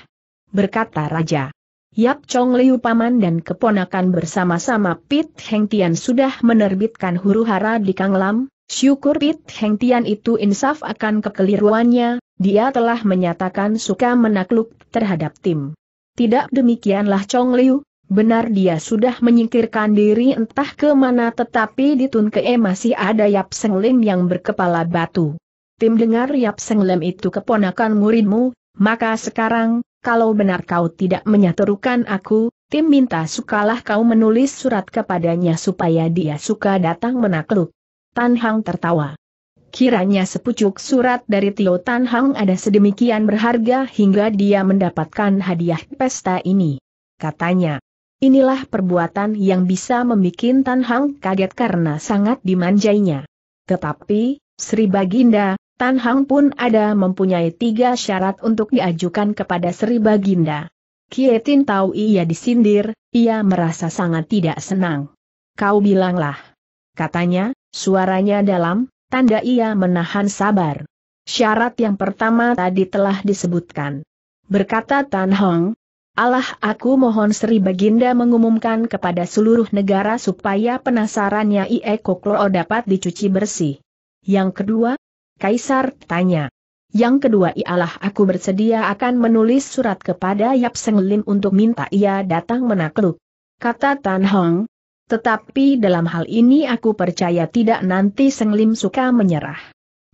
Berkata Raja. Yap Chong Liu Paman dan keponakan bersama-sama Pit Heng Tian sudah menerbitkan huru hara di Kang Lam, Syukur Pit Heng Tian itu insaf akan kekeliruannya, dia telah menyatakan suka menakluk terhadap tim. Tidak demikianlah Chong Liu, benar dia sudah menyingkirkan diri entah ke mana tetapi di Tun Kee masih ada Yap Seng Lim yang berkepala batu. Tim dengar Yap Seng Lim itu keponakan muridmu, maka sekarang, kalau benar kau tidak menyeterukan aku, tim minta sukalah kau menulis surat kepadanya supaya dia suka datang menakluk. Tan Hang tertawa. Kiranya sepucuk surat dari Tio Tan Hang ada sedemikian berharga hingga dia mendapatkan hadiah pesta ini. Katanya, inilah perbuatan yang bisa membuat Tan Hang kaget karena sangat dimanjainya. Tetapi, Sri Baginda, Tan Hang pun ada mempunyai tiga syarat untuk diajukan kepada Sri Baginda. Kietin tahu ia disindir, ia merasa sangat tidak senang. Kau bilanglah. Katanya, Suaranya dalam, tanda ia menahan sabar. Syarat yang pertama tadi telah disebutkan. Berkata Tan Hong, Allah aku mohon Sri Baginda mengumumkan kepada seluruh negara supaya penasarannya Ie Koklo dapat dicuci bersih. Yang kedua, Kaisar tanya. Yang kedua ialah aku bersedia akan menulis surat kepada Yap Seng Lim untuk minta ia datang menakluk. Kata Tan Hong, tetapi dalam hal ini aku percaya tidak nanti Senglim suka menyerah.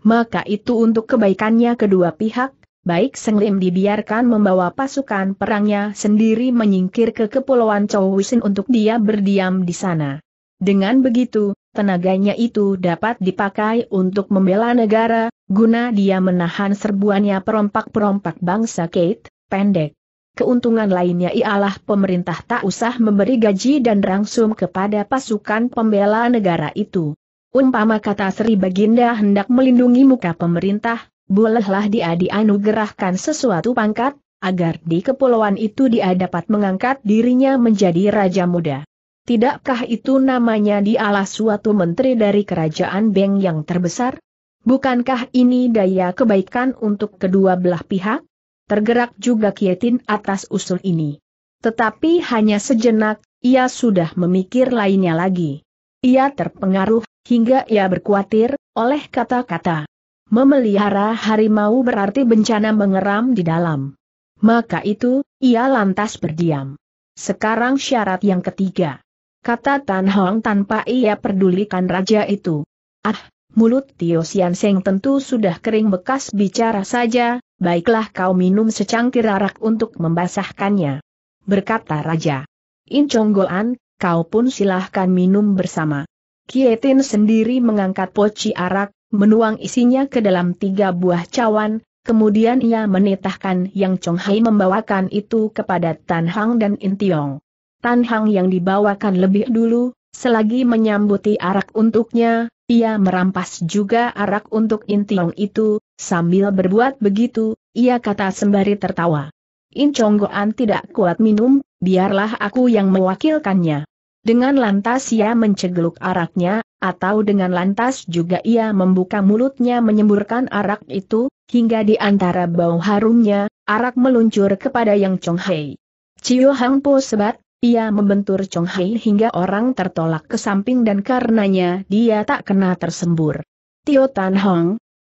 Maka itu untuk kebaikannya kedua pihak, baik Senglim dibiarkan membawa pasukan perangnya sendiri menyingkir ke Kepulauan Chowisin untuk dia berdiam di sana. Dengan begitu, tenaganya itu dapat dipakai untuk membela negara, guna dia menahan serbuannya perompak-perompak bangsa Kate, pendek, Keuntungan lainnya ialah pemerintah tak usah memberi gaji dan rangsum kepada pasukan pembela negara itu. Umpama kata Sri Baginda hendak melindungi muka pemerintah, bolehlah dia dianugerahkan sesuatu pangkat, agar di kepulauan itu dia dapat mengangkat dirinya menjadi raja muda. Tidakkah itu namanya dialah suatu menteri dari kerajaan Beng yang terbesar? Bukankah ini daya kebaikan untuk kedua belah pihak? Tergerak juga Kietin atas usul ini. Tetapi hanya sejenak, ia sudah memikir lainnya lagi. Ia terpengaruh, hingga ia berkuatir, oleh kata-kata. Memelihara harimau berarti bencana mengeram di dalam. Maka itu, ia lantas berdiam. Sekarang syarat yang ketiga. Kata Tan Hong tanpa ia pedulikan raja itu. Ah, mulut Tio Sian Seng tentu sudah kering bekas bicara saja, Baiklah kau minum secangkir arak untuk membasahkannya. Berkata Raja. Inconggoan, kau pun silahkan minum bersama. Kietin sendiri mengangkat poci arak, menuang isinya ke dalam tiga buah cawan, kemudian ia menitahkan Yang Chong Hai membawakan itu kepada Tan Hang dan Intiong. Tan Hang yang dibawakan lebih dulu, selagi menyambuti arak untuknya, ia merampas juga arak untuk Intiong itu, Sambil berbuat begitu, ia kata sembari tertawa. Inconggoan tidak kuat minum, biarlah aku yang mewakilkannya. Dengan lantas ia mencegeluk araknya, atau dengan lantas juga ia membuka mulutnya menyemburkan arak itu, hingga di antara bau harumnya, arak meluncur kepada Yang Chonghei. Cio Hang Po sebat, ia membentur Chonghei hingga orang tertolak ke samping dan karenanya dia tak kena tersembur. Tio Tan Hong,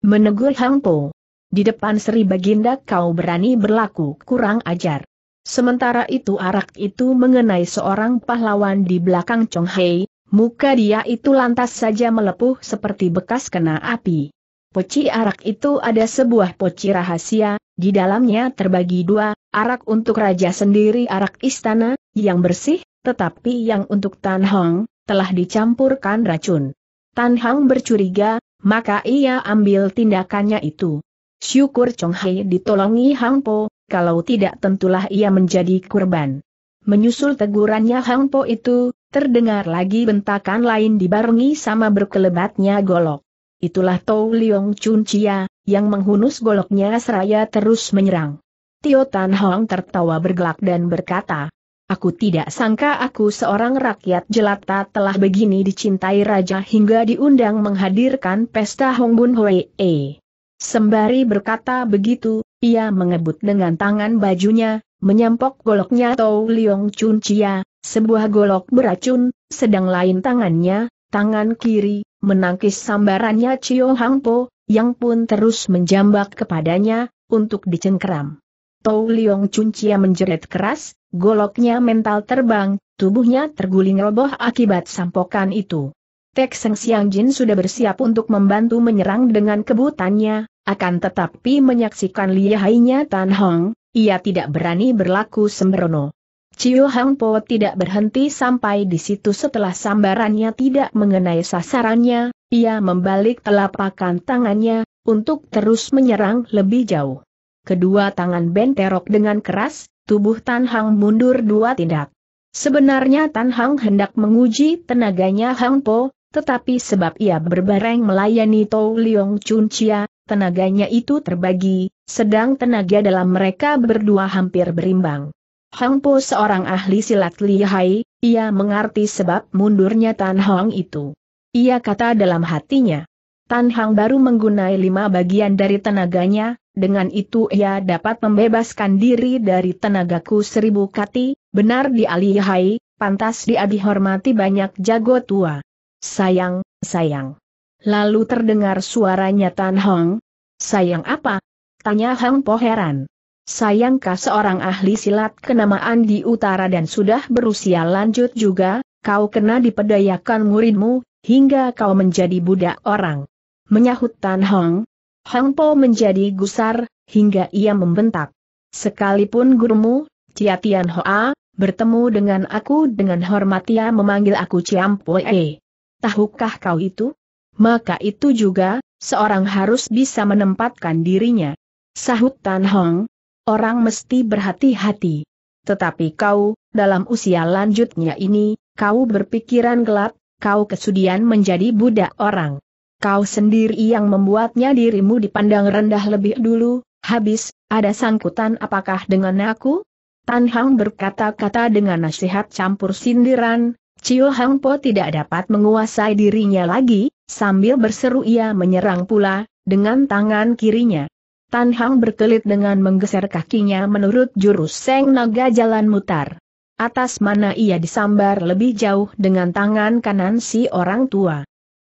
Menegur Hang Po. Di depan Sri Baginda kau berani berlaku kurang ajar. Sementara itu arak itu mengenai seorang pahlawan di belakang Chong Hei, muka dia itu lantas saja melepuh seperti bekas kena api. Poci arak itu ada sebuah poci rahasia, di dalamnya terbagi dua, arak untuk raja sendiri arak istana, yang bersih, tetapi yang untuk Tan Hong, telah dicampurkan racun. Tan Hong bercuriga, maka ia ambil tindakannya itu. Syukur Chong Hai ditolongi Hang Po, kalau tidak tentulah ia menjadi kurban. Menyusul tegurannya Hang Po itu, terdengar lagi bentakan lain dibarengi sama berkelebatnya golok. Itulah Tou Liong Chun Chia, yang menghunus goloknya seraya terus menyerang. Tio Tan Hong tertawa bergelak dan berkata, Aku tidak sangka aku seorang rakyat jelata telah begini dicintai raja hingga diundang menghadirkan pesta Bun Hoi E. Sembari berkata begitu, ia mengebut dengan tangan bajunya, menyampok goloknya Tau Liong Chun Chia, sebuah golok beracun, sedang lain tangannya, tangan kiri, menangkis sambarannya Cio Hang Po, yang pun terus menjambak kepadanya, untuk dicengkeram. Tou Liong cuncian menjerit keras, goloknya mental terbang, tubuhnya terguling roboh akibat sampokan itu. Tek Seng Siang Jin sudah bersiap untuk membantu menyerang dengan kebutannya, akan tetapi menyaksikan lihainya Tan Hong, ia tidak berani berlaku sembrono. Chiu Hang Po tidak berhenti sampai di situ setelah sambarannya tidak mengenai sasarannya, ia membalik telapakan tangannya, untuk terus menyerang lebih jauh kedua tangan Ben dengan keras, tubuh Tan Hang mundur dua tindak. Sebenarnya Tan Hang hendak menguji tenaganya Hang Po, tetapi sebab ia berbareng melayani Tou Leong Chun Chia, tenaganya itu terbagi, sedang tenaga dalam mereka berdua hampir berimbang. Hang Po seorang ahli silat lihai, ia mengerti sebab mundurnya Tan Hang itu. Ia kata dalam hatinya. Tan Hang baru menggunai lima bagian dari tenaganya, dengan itu ia dapat membebaskan diri dari tenagaku seribu kati, benar dialihai, pantas dia dihormati banyak jago tua. Sayang, sayang. Lalu terdengar suaranya Tan Hong. Sayang apa? Tanya Hang Po heran. Sayangkah seorang ahli silat kenamaan di utara dan sudah berusia lanjut juga, kau kena dipedayakan muridmu, hingga kau menjadi budak orang. Menyahut Tan Hong, Hang Po menjadi gusar, hingga ia membentak. Sekalipun gurumu, Cia Tian Hoa, bertemu dengan aku dengan hormat ia memanggil aku Po E. Tahukah kau itu? Maka itu juga, seorang harus bisa menempatkan dirinya. Sahut Tan Hong, orang mesti berhati-hati. Tetapi kau, dalam usia lanjutnya ini, kau berpikiran gelap, kau kesudian menjadi budak orang kau sendiri yang membuatnya dirimu dipandang rendah lebih dulu, habis, ada sangkutan apakah dengan aku? Tan Hang berkata-kata dengan nasihat campur sindiran, Cio Hang Po tidak dapat menguasai dirinya lagi, sambil berseru ia menyerang pula, dengan tangan kirinya. Tan Hang berkelit dengan menggeser kakinya menurut jurus Seng Naga Jalan Mutar. Atas mana ia disambar lebih jauh dengan tangan kanan si orang tua.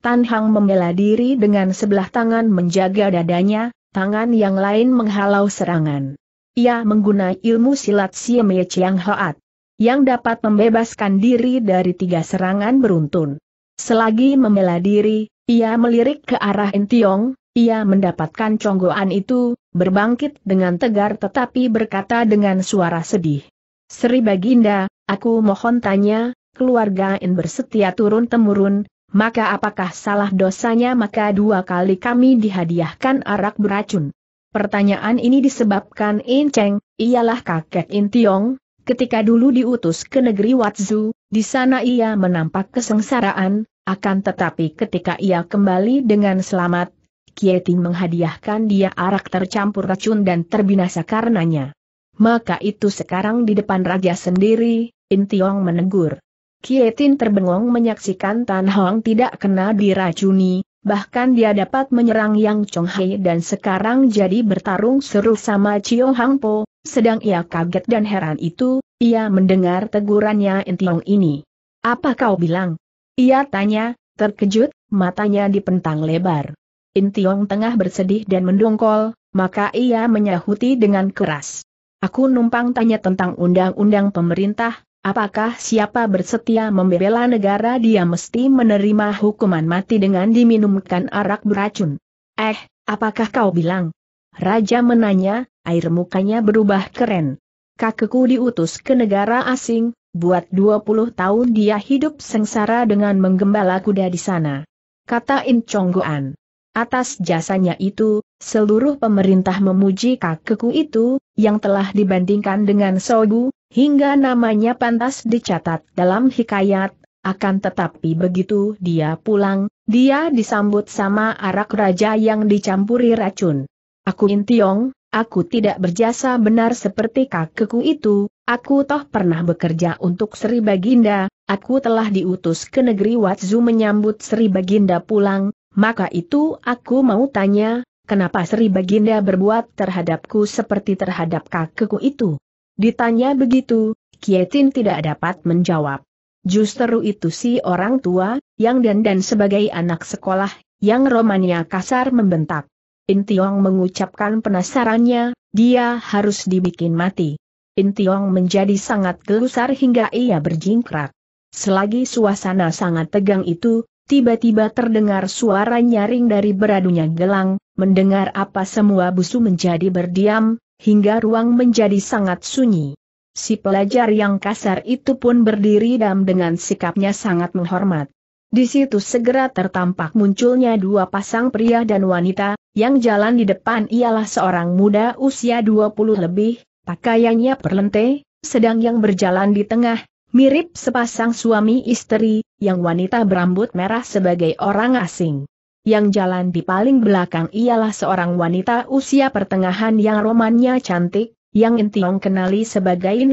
Tan Hang membela diri dengan sebelah tangan menjaga dadanya, tangan yang lain menghalau serangan. Ia menggunakan ilmu silat Siemie Chiang Hoat, yang dapat membebaskan diri dari tiga serangan beruntun. Selagi membela diri, ia melirik ke arah Entiong, ia mendapatkan conggoan itu, berbangkit dengan tegar tetapi berkata dengan suara sedih. Sri Baginda, aku mohon tanya, keluarga In bersetia turun-temurun, maka apakah salah dosanya maka dua kali kami dihadiahkan arak beracun? Pertanyaan ini disebabkan In Cheng, ialah kakek In Tiong, ketika dulu diutus ke negeri Watzu, di sana ia menampak kesengsaraan, akan tetapi ketika ia kembali dengan selamat, Kieting menghadiahkan dia arak tercampur racun dan terbinasa karenanya. Maka itu sekarang di depan raja sendiri, In Tiong menegur. Kietin terbengong menyaksikan Tan Hong tidak kena diracuni, bahkan dia dapat menyerang Yang Chong Hei dan sekarang jadi bertarung seru sama Chiong Hang Po, sedang ia kaget dan heran itu, ia mendengar tegurannya Intiong ini. Apa kau bilang? Ia tanya, terkejut, matanya dipentang lebar. Intiong tengah bersedih dan mendongkol, maka ia menyahuti dengan keras. Aku numpang tanya tentang undang-undang pemerintah, Apakah siapa bersetia membela negara dia mesti menerima hukuman mati dengan diminumkan arak beracun? Eh, apakah kau bilang? Raja menanya, air mukanya berubah keren. Kakekku diutus ke negara asing, buat 20 tahun dia hidup sengsara dengan menggembala kuda di sana. Kata In Chonggoan. Atas jasanya itu, seluruh pemerintah memuji kakekku itu, yang telah dibandingkan dengan Sogu, Hingga namanya pantas dicatat dalam hikayat, akan tetapi begitu dia pulang, dia disambut sama arak raja yang dicampuri racun. Aku Intiong, aku tidak berjasa benar seperti kakekku itu, aku toh pernah bekerja untuk Sri Baginda, aku telah diutus ke negeri Watsu menyambut Sri Baginda pulang, maka itu aku mau tanya, kenapa Sri Baginda berbuat terhadapku seperti terhadap kakekku itu? Ditanya begitu, Kietin tidak dapat menjawab. Justru itu si orang tua, yang dan dan sebagai anak sekolah, yang romannya kasar membentak. Intiong mengucapkan penasarannya, dia harus dibikin mati. Intiong menjadi sangat gelusar hingga ia berjingkrak. Selagi suasana sangat tegang itu, tiba-tiba terdengar suara nyaring dari beradunya gelang, mendengar apa semua busu menjadi berdiam, hingga ruang menjadi sangat sunyi. Si pelajar yang kasar itu pun berdiri dam dengan sikapnya sangat menghormat. Di situ segera tertampak munculnya dua pasang pria dan wanita, yang jalan di depan ialah seorang muda usia 20 lebih, pakaiannya perlente, sedang yang berjalan di tengah, mirip sepasang suami istri, yang wanita berambut merah sebagai orang asing. Yang jalan di paling belakang ialah seorang wanita usia pertengahan yang romannya cantik, yang Intiong kenali sebagai In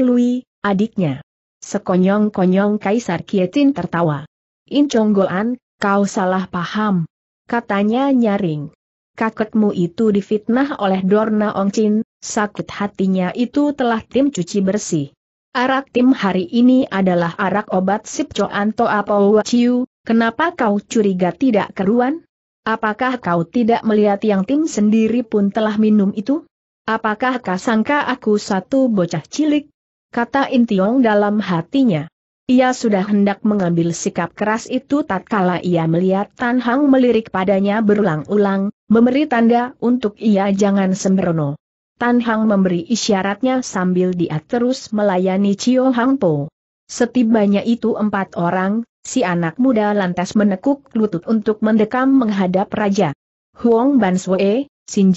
adiknya. Sekonyong-konyong Kaisar Kietin tertawa. In kau salah paham. Katanya nyaring. Kakekmu itu difitnah oleh Dorna Ongcin, sakit hatinya itu telah tim cuci bersih. Arak tim hari ini adalah arak obat Sipcoan Toa Apo Chiu, kenapa kau curiga tidak keruan? Apakah kau tidak melihat yang Tim sendiri pun telah minum itu? Apakah kau sangka aku satu bocah cilik? Kata Intiong dalam hatinya. Ia sudah hendak mengambil sikap keras itu tatkala ia melihat Tan Hang melirik padanya berulang-ulang, memberi tanda untuk ia jangan sembrono. Tan Hang memberi isyaratnya sambil dia terus melayani Cio Hang Po. Setibanya itu empat orang, Si anak muda lantas menekuk lutut untuk mendekam menghadap raja. Huang Ban Sue, Sin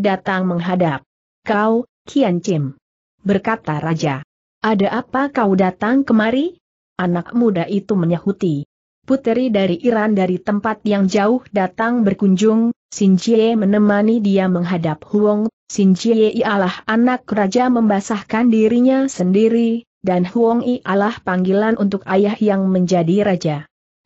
datang menghadap. Kau, Kian Chim. Berkata raja. Ada apa kau datang kemari? Anak muda itu menyahuti. Puteri dari Iran dari tempat yang jauh datang berkunjung, Xinjie Jie menemani dia menghadap Huang. Xinjie Jie ialah anak raja membasahkan dirinya sendiri, dan Huong I alah panggilan untuk ayah yang menjadi raja.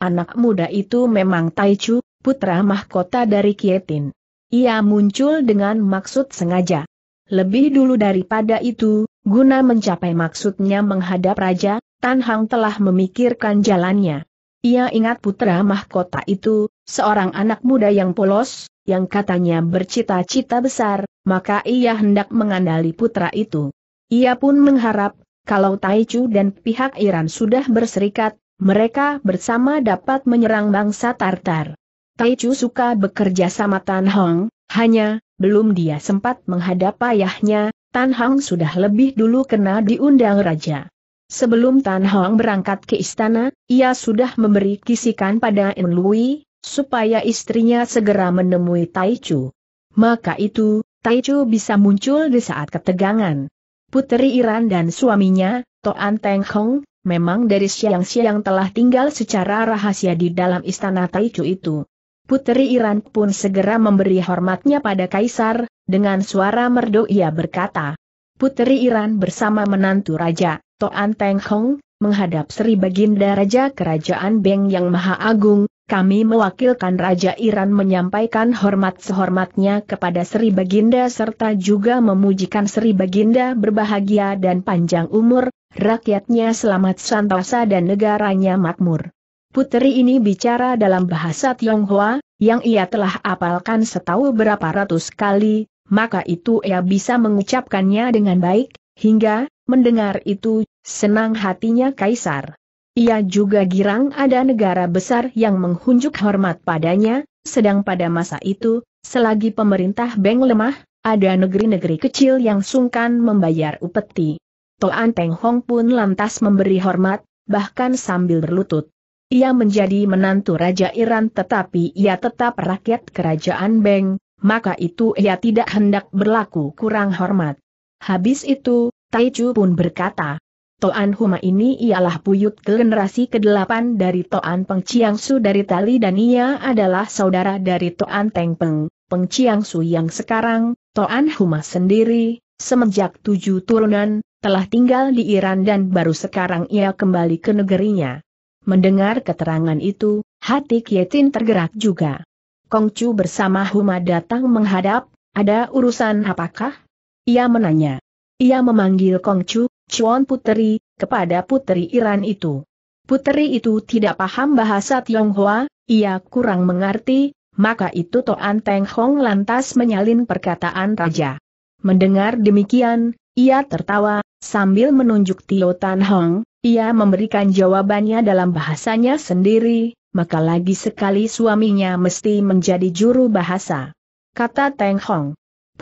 Anak muda itu memang Tai Chu, putra mahkota dari Kietin. Ia muncul dengan maksud sengaja. Lebih dulu daripada itu, guna mencapai maksudnya menghadap raja, Tan Hang telah memikirkan jalannya. Ia ingat putra mahkota itu, seorang anak muda yang polos, yang katanya bercita-cita besar, maka ia hendak mengandali putra itu. Ia pun mengharap kalau Taichu dan pihak Iran sudah berserikat, mereka bersama dapat menyerang bangsa Tartar. Taichu suka bekerja sama Tan Hong, hanya, belum dia sempat menghadap ayahnya, Tan Hong sudah lebih dulu kena diundang raja. Sebelum Tan Hong berangkat ke istana, ia sudah memberi kisikan pada En Lui, supaya istrinya segera menemui Taichu. Maka itu, Taichu bisa muncul di saat ketegangan. Puteri Iran dan suaminya, Toan Teng Hong, memang dari siang-siang telah tinggal secara rahasia di dalam istana Taichu itu. Puteri Iran pun segera memberi hormatnya pada Kaisar, dengan suara merdu ia berkata. Puteri Iran bersama menantu Raja, Toan Teng Hong, menghadap Sri Baginda Raja Kerajaan Beng Yang Maha Agung, kami mewakilkan Raja Iran menyampaikan hormat sehormatnya kepada Sri Baginda serta juga memujikan Sri Baginda berbahagia dan panjang umur, rakyatnya selamat santosa dan negaranya makmur. Putri ini bicara dalam bahasa Tionghoa, yang ia telah apalkan setahu berapa ratus kali, maka itu ia bisa mengucapkannya dengan baik, hingga, mendengar itu, senang hatinya Kaisar. Ia juga girang ada negara besar yang menghunjuk hormat padanya, sedang pada masa itu, selagi pemerintah Beng lemah, ada negeri-negeri kecil yang sungkan membayar upeti. Toan Teng Hong pun lantas memberi hormat, bahkan sambil berlutut. Ia menjadi menantu Raja Iran tetapi ia tetap rakyat kerajaan Beng, maka itu ia tidak hendak berlaku kurang hormat. Habis itu, Taichu pun berkata, Toan Huma ini ialah buyut generasi ke-8 dari Toan Peng Chiang Su dari Tali dan ia adalah saudara dari Toan Teng Peng, Peng Chiang Su yang sekarang, Toan Huma sendiri, semenjak tujuh turunan, telah tinggal di Iran dan baru sekarang ia kembali ke negerinya. Mendengar keterangan itu, hati Kietin tergerak juga. Kongcu bersama Huma datang menghadap, ada urusan apakah? Ia menanya. Ia memanggil Kongcu, Chuan Puteri, kepada Puteri Iran itu. Puteri itu tidak paham bahasa Tionghoa, ia kurang mengerti, maka itu Toan Teng Hong lantas menyalin perkataan raja. Mendengar demikian, ia tertawa, sambil menunjuk Tio Tan Hong, ia memberikan jawabannya dalam bahasanya sendiri, maka lagi sekali suaminya mesti menjadi juru bahasa. Kata Teng Hong,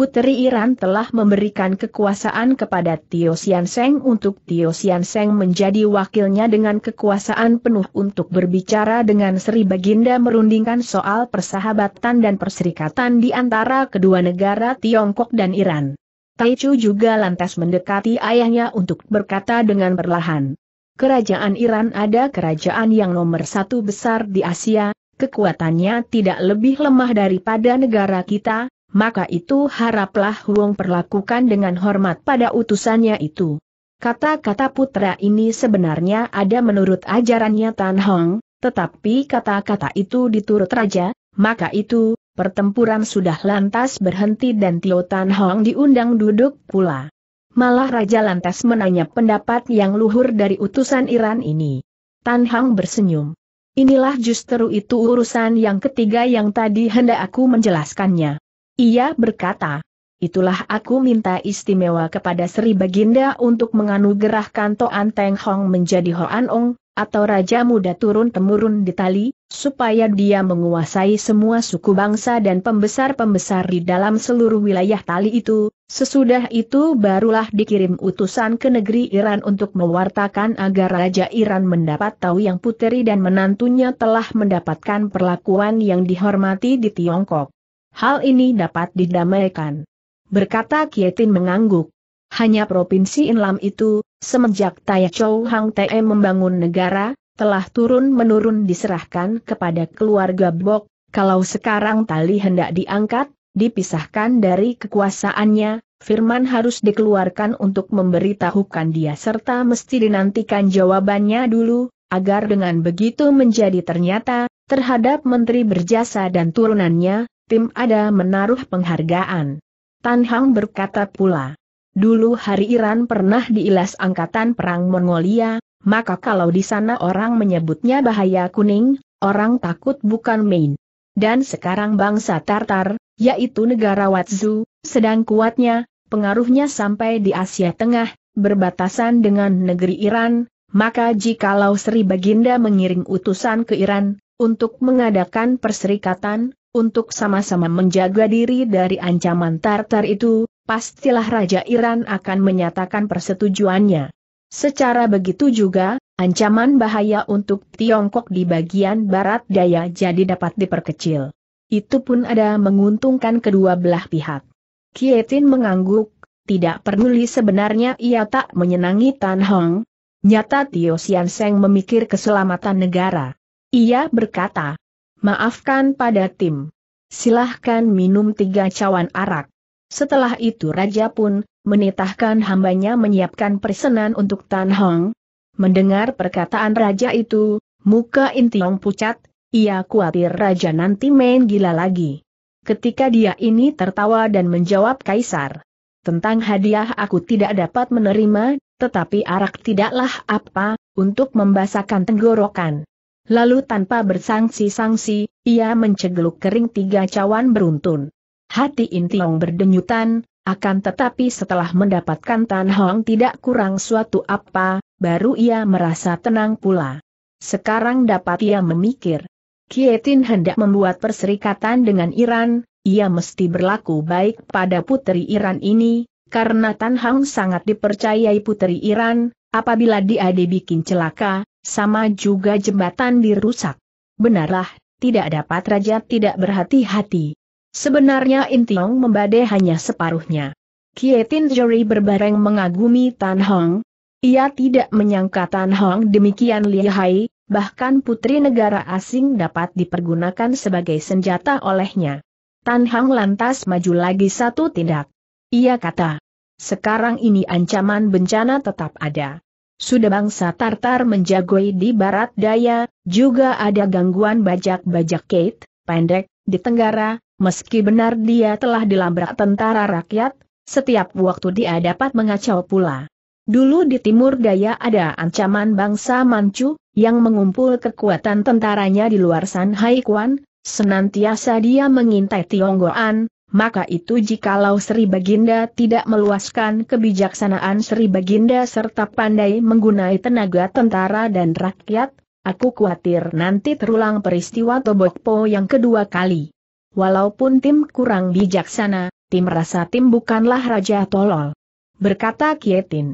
Putri Iran telah memberikan kekuasaan kepada Tio Sian Seng untuk Tio Sian Seng menjadi wakilnya dengan kekuasaan penuh untuk berbicara dengan Sri Baginda merundingkan soal persahabatan dan perserikatan di antara kedua negara Tiongkok dan Iran. Taichu juga lantas mendekati ayahnya untuk berkata dengan perlahan. Kerajaan Iran ada kerajaan yang nomor satu besar di Asia, kekuatannya tidak lebih lemah daripada negara kita, maka itu haraplah Huong perlakukan dengan hormat pada utusannya itu. Kata-kata putra ini sebenarnya ada menurut ajarannya Tan Hong, tetapi kata-kata itu diturut raja, maka itu, pertempuran sudah lantas berhenti dan Tio Tan Hong diundang duduk pula. Malah Raja lantas menanya pendapat yang luhur dari utusan Iran ini. Tan Hong bersenyum. Inilah justru itu urusan yang ketiga yang tadi hendak aku menjelaskannya. Ia berkata, Itulah aku minta istimewa kepada Sri Baginda untuk menganugerahkan Toan Teng Hong menjadi Hoan Ong, atau Raja Muda turun-temurun di tali, supaya dia menguasai semua suku bangsa dan pembesar-pembesar di dalam seluruh wilayah tali itu, sesudah itu barulah dikirim utusan ke negeri Iran untuk mewartakan agar Raja Iran mendapat tahu yang puteri dan menantunya telah mendapatkan perlakuan yang dihormati di Tiongkok. Hal ini dapat didamaikan. Berkata Kietin mengangguk. Hanya provinsi Inlam itu, semenjak Taya Chow Hang Te membangun negara, telah turun-menurun diserahkan kepada keluarga Bok, kalau sekarang tali hendak diangkat, dipisahkan dari kekuasaannya, Firman harus dikeluarkan untuk memberitahukan dia serta mesti dinantikan jawabannya dulu, agar dengan begitu menjadi ternyata, terhadap menteri berjasa dan turunannya, Tim Ada menaruh penghargaan. Tan Hang berkata pula, dulu hari Iran pernah diilas angkatan perang Mongolia, maka kalau di sana orang menyebutnya bahaya kuning, orang takut bukan main. Dan sekarang bangsa Tartar, yaitu negara Watzu, sedang kuatnya, pengaruhnya sampai di Asia Tengah, berbatasan dengan negeri Iran, maka jikalau Sri Baginda mengiring utusan ke Iran, untuk mengadakan perserikatan, untuk sama-sama menjaga diri dari ancaman Tartar itu, pastilah Raja Iran akan menyatakan persetujuannya. Secara begitu juga, ancaman bahaya untuk Tiongkok di bagian barat daya jadi dapat diperkecil. Itu pun ada menguntungkan kedua belah pihak. Kietin mengangguk, tidak peduli sebenarnya ia tak menyenangi Tan Hong. Nyata Tio Sian Seng memikir keselamatan negara. Ia berkata, Maafkan pada tim. Silahkan minum tiga cawan arak. Setelah itu Raja pun, menitahkan hambanya menyiapkan persenan untuk Tan Hong. Mendengar perkataan Raja itu, muka Intiong pucat, ia khawatir Raja nanti main gila lagi. Ketika dia ini tertawa dan menjawab Kaisar. Tentang hadiah aku tidak dapat menerima, tetapi arak tidaklah apa, untuk membasahkan tenggorokan. Lalu tanpa bersangsi-sangsi, ia mencegeluk kering tiga cawan beruntun. Hati Intiong berdenyutan, akan tetapi setelah mendapatkan Tan Hong tidak kurang suatu apa, baru ia merasa tenang pula. Sekarang dapat ia memikir. Kietin hendak membuat perserikatan dengan Iran, ia mesti berlaku baik pada putri Iran ini, karena Tan Hong sangat dipercayai putri Iran, apabila dia dibikin celaka, sama juga jembatan dirusak. Benarlah, tidak dapat raja tidak berhati-hati. Sebenarnya Intiong membade hanya separuhnya. Kietin Jori berbareng mengagumi Tan Hong. Ia tidak menyangka Tan Hong demikian lihai, bahkan putri negara asing dapat dipergunakan sebagai senjata olehnya. Tan Hong lantas maju lagi satu tindak. Ia kata, sekarang ini ancaman bencana tetap ada. Sudah bangsa Tartar menjagoi di barat daya, juga ada gangguan bajak-bajak Kate, pendek, di Tenggara, meski benar dia telah dilabrak tentara rakyat, setiap waktu dia dapat mengacau pula. Dulu di timur daya ada ancaman bangsa Manchu, yang mengumpul kekuatan tentaranya di luar San Haikuan, senantiasa dia mengintai Tionggoan, maka itu jikalau Sri Baginda tidak meluaskan kebijaksanaan Sri Baginda serta pandai menggunai tenaga tentara dan rakyat, aku khawatir nanti terulang peristiwa Tobokpo yang kedua kali. Walaupun tim kurang bijaksana, tim rasa tim bukanlah raja tolol. Berkata Kietin.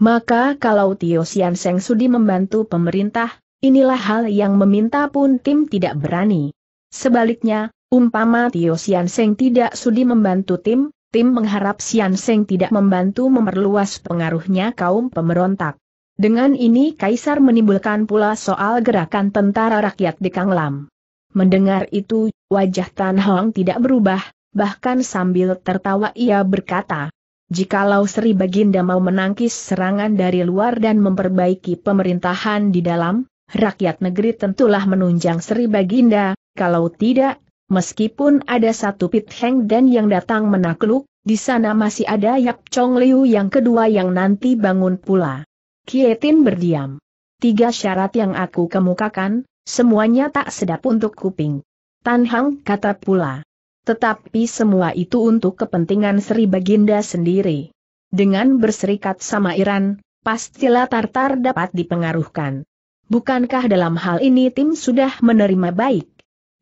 Maka kalau Tio Sian Seng Sudi membantu pemerintah, inilah hal yang meminta pun tim tidak berani. Sebaliknya, Umpama Tio Sian Seng tidak sudi membantu tim, tim mengharap Sian Seng tidak membantu memperluas pengaruhnya kaum pemberontak. Dengan ini Kaisar menimbulkan pula soal gerakan tentara rakyat di Kanglam. Mendengar itu, wajah Tan Hong tidak berubah, bahkan sambil tertawa ia berkata, Jikalau Sri Baginda mau menangkis serangan dari luar dan memperbaiki pemerintahan di dalam, rakyat negeri tentulah menunjang Sri Baginda, kalau tidak, meskipun ada satu Pit Heng Dan yang datang menakluk, di sana masih ada Yap Chong Liu yang kedua yang nanti bangun pula. Kietin berdiam. Tiga syarat yang aku kemukakan, semuanya tak sedap untuk kuping. Tan Hang kata pula. Tetapi semua itu untuk kepentingan Sri Baginda sendiri. Dengan berserikat sama Iran, pastilah Tartar dapat dipengaruhkan. Bukankah dalam hal ini tim sudah menerima baik?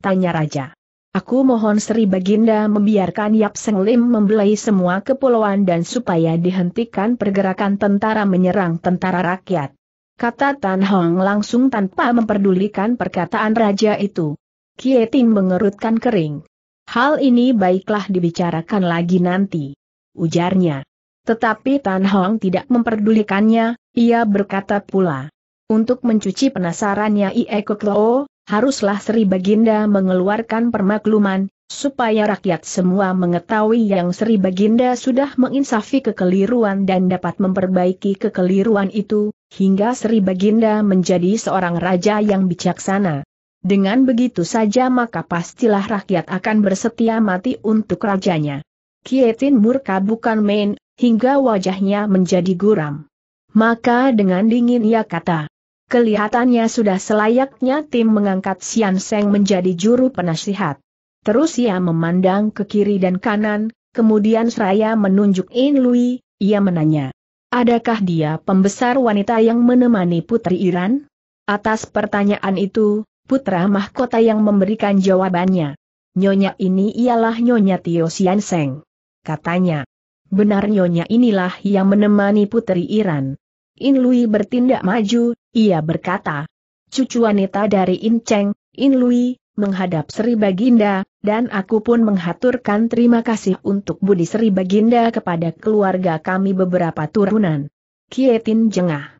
Tanya Raja. Aku mohon Sri Baginda membiarkan Yap Seng Lim membelai semua kepulauan dan supaya dihentikan pergerakan tentara menyerang tentara rakyat. Kata Tan Hong langsung tanpa memperdulikan perkataan raja itu. Kietin mengerutkan kering. Hal ini baiklah dibicarakan lagi nanti. Ujarnya. Tetapi Tan Hong tidak memperdulikannya, ia berkata pula. Untuk mencuci penasarannya Ie Kutlo, haruslah Sri Baginda mengeluarkan permakluman, supaya rakyat semua mengetahui yang Sri Baginda sudah menginsafi kekeliruan dan dapat memperbaiki kekeliruan itu, hingga Sri Baginda menjadi seorang raja yang bijaksana. Dengan begitu saja maka pastilah rakyat akan bersetia mati untuk rajanya. Kietin murka bukan main, hingga wajahnya menjadi guram. Maka dengan dingin ia kata, Kelihatannya sudah selayaknya tim mengangkat Sian Seng menjadi juru penasihat. Terus ia memandang ke kiri dan kanan, kemudian seraya menunjuk In Lui, ia menanya. Adakah dia pembesar wanita yang menemani Putri Iran? Atas pertanyaan itu, putra mahkota yang memberikan jawabannya. Nyonya ini ialah Nyonya Tio Sian Seng. Katanya. Benar Nyonya inilah yang menemani Putri Iran. In Lui bertindak maju, ia berkata. Cucu wanita dari In Cheng, In Lui, menghadap Sri Baginda, dan aku pun menghaturkan terima kasih untuk budi Sri Baginda kepada keluarga kami beberapa turunan. Kietin jengah.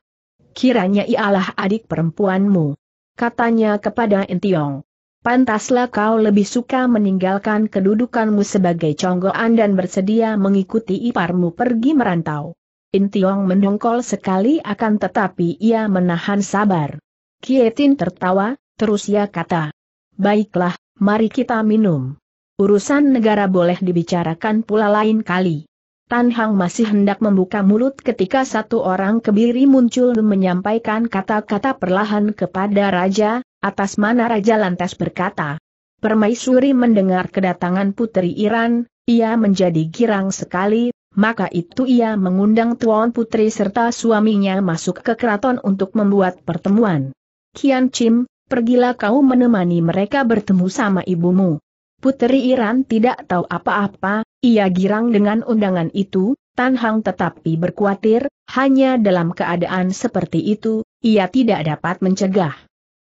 Kiranya ialah adik perempuanmu. Katanya kepada Tiong. Pantaslah kau lebih suka meninggalkan kedudukanmu sebagai conggoan dan bersedia mengikuti iparmu pergi merantau. Tiong mendongkol sekali akan tetapi ia menahan sabar. Kietin tertawa, terus ia kata. Baiklah, mari kita minum. Urusan negara boleh dibicarakan pula lain kali. Tan Hang masih hendak membuka mulut ketika satu orang kebiri muncul menyampaikan kata-kata perlahan kepada Raja, atas mana Raja lantas berkata. Permaisuri mendengar kedatangan Putri Iran, ia menjadi girang sekali, maka itu ia mengundang Tuan Putri serta suaminya masuk ke keraton untuk membuat pertemuan. Kian Chim, pergilah kau menemani mereka bertemu sama ibumu. Putri Iran tidak tahu apa-apa, ia girang dengan undangan itu, Tan Hang tetapi berkuatir, hanya dalam keadaan seperti itu, ia tidak dapat mencegah.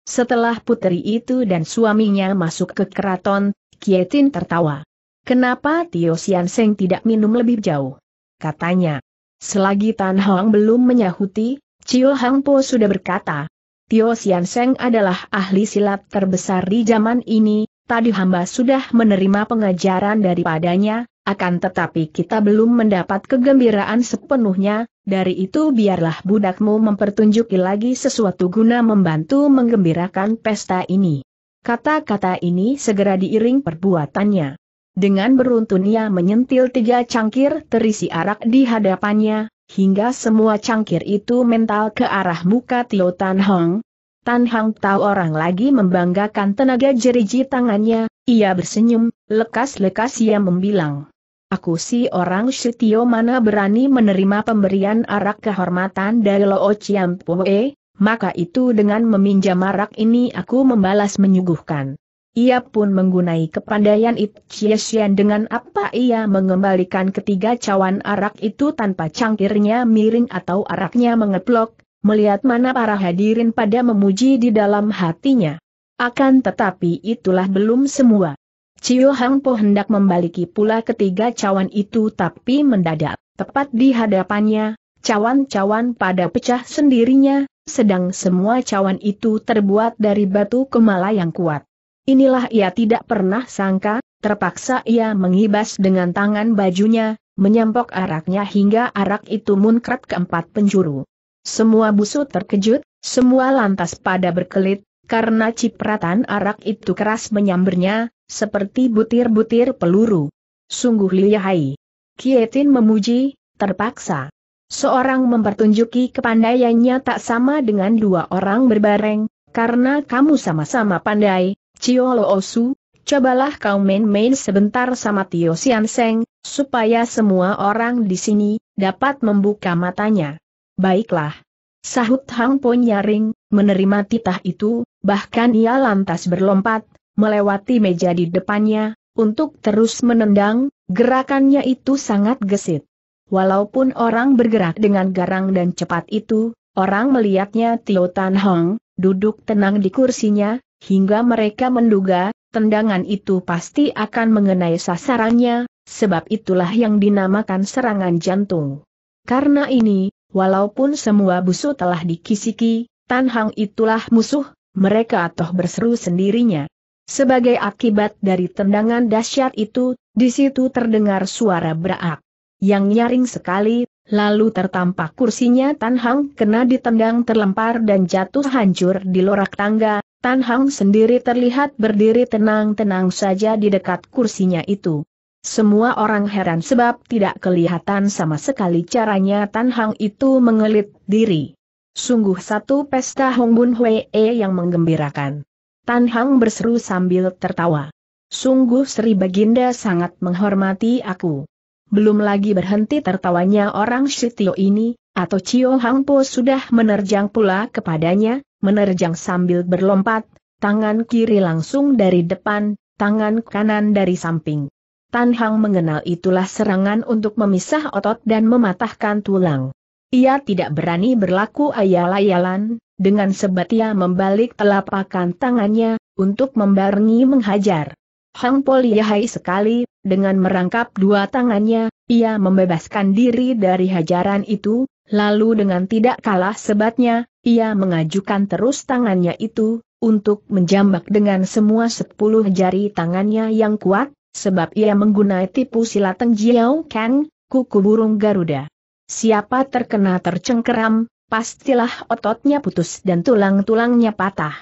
Setelah putri itu dan suaminya masuk ke keraton, Kietin tertawa. Kenapa Tio Sian Seng tidak minum lebih jauh? Katanya. Selagi Tan Hong belum menyahuti, Chiu Hang Po sudah berkata, Tio Sian Seng adalah ahli silat terbesar di zaman ini, tadi hamba sudah menerima pengajaran daripadanya, akan tetapi kita belum mendapat kegembiraan sepenuhnya, dari itu biarlah budakmu mempertunjuki lagi sesuatu guna membantu menggembirakan pesta ini. Kata-kata ini segera diiring perbuatannya. Dengan beruntun ia menyentil tiga cangkir terisi arak di hadapannya, hingga semua cangkir itu mental ke arah muka Tio Tan Hong. Tan Hong tahu orang lagi membanggakan tenaga jeriji tangannya, ia bersenyum, lekas-lekas ia membilang. Aku si orang Setio mana berani menerima pemberian arak kehormatan dari Lo Chiam Poe, maka itu dengan meminjam arak ini aku membalas menyuguhkan. Ia pun menggunai kepandaian It Chiesian dengan apa ia mengembalikan ketiga cawan arak itu tanpa cangkirnya miring atau araknya mengeplok, melihat mana para hadirin pada memuji di dalam hatinya. Akan tetapi itulah belum semua. Cio Hang Po hendak membaliki pula ketiga cawan itu tapi mendadak, tepat di hadapannya, cawan-cawan pada pecah sendirinya, sedang semua cawan itu terbuat dari batu kemala yang kuat. Inilah ia tidak pernah sangka, terpaksa ia mengibas dengan tangan bajunya, menyampok araknya hingga arak itu munkrat keempat penjuru. Semua busuk terkejut, semua lantas pada berkelit, karena cipratan arak itu keras menyambernya, seperti butir-butir peluru. Sungguh liyahai. Kietin memuji, terpaksa. Seorang mempertunjuki kepandaiannya tak sama dengan dua orang berbareng, karena kamu sama-sama pandai, Cio Lo Osu, cobalah kau main-main sebentar sama Tio Sian Seng, supaya semua orang di sini dapat membuka matanya. Baiklah. Sahut Hang Po Nyaring, menerima titah itu, bahkan ia lantas berlompat, melewati meja di depannya, untuk terus menendang, gerakannya itu sangat gesit. Walaupun orang bergerak dengan garang dan cepat itu, orang melihatnya Tio Tan Hong, duduk tenang di kursinya, hingga mereka menduga, tendangan itu pasti akan mengenai sasarannya, sebab itulah yang dinamakan serangan jantung. Karena ini, walaupun semua busuk telah dikisiki, Tanhang itulah musuh, mereka toh berseru sendirinya. Sebagai akibat dari tendangan dahsyat itu, di situ terdengar suara berak, Yang nyaring sekali, lalu tertampak kursinya Tanhang kena ditendang terlempar dan jatuh hancur di lorak tangga, Tan Hang sendiri terlihat berdiri tenang-tenang saja di dekat kursinya itu. Semua orang heran sebab tidak kelihatan sama sekali caranya Tan Hang itu mengelit diri. Sungguh satu pesta Hong Bun Hwee yang menggembirakan. Tan Hang berseru sambil tertawa. Sungguh Sri Baginda sangat menghormati aku. Belum lagi berhenti tertawanya orang Shitio ini, atau Cio Hang Po sudah menerjang pula kepadanya, menerjang sambil berlompat, tangan kiri langsung dari depan, tangan kanan dari samping. Tan Hang mengenal itulah serangan untuk memisah otot dan mematahkan tulang. Ia tidak berani berlaku ayal-ayalan, dengan ia membalik telapakan tangannya, untuk membarengi menghajar. Hang Pol Yahai sekali, dengan merangkap dua tangannya, ia membebaskan diri dari hajaran itu, Lalu dengan tidak kalah sebatnya, ia mengajukan terus tangannya itu, untuk menjambak dengan semua sepuluh jari tangannya yang kuat, sebab ia menggunai tipu silat Jiao Kang, kuku burung Garuda. Siapa terkena tercengkeram, pastilah ototnya putus dan tulang-tulangnya patah.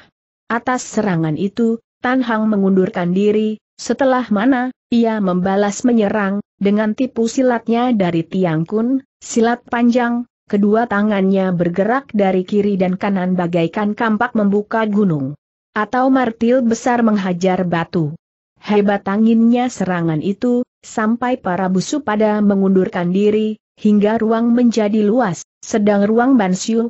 Atas serangan itu, Tan Hang mengundurkan diri, setelah mana, ia membalas menyerang, dengan tipu silatnya dari Tiang Kun, silat panjang, Kedua tangannya bergerak dari kiri dan kanan bagaikan kampak membuka gunung. Atau martil besar menghajar batu. Hebat anginnya serangan itu, sampai para busu pada mengundurkan diri, hingga ruang menjadi luas, sedang ruang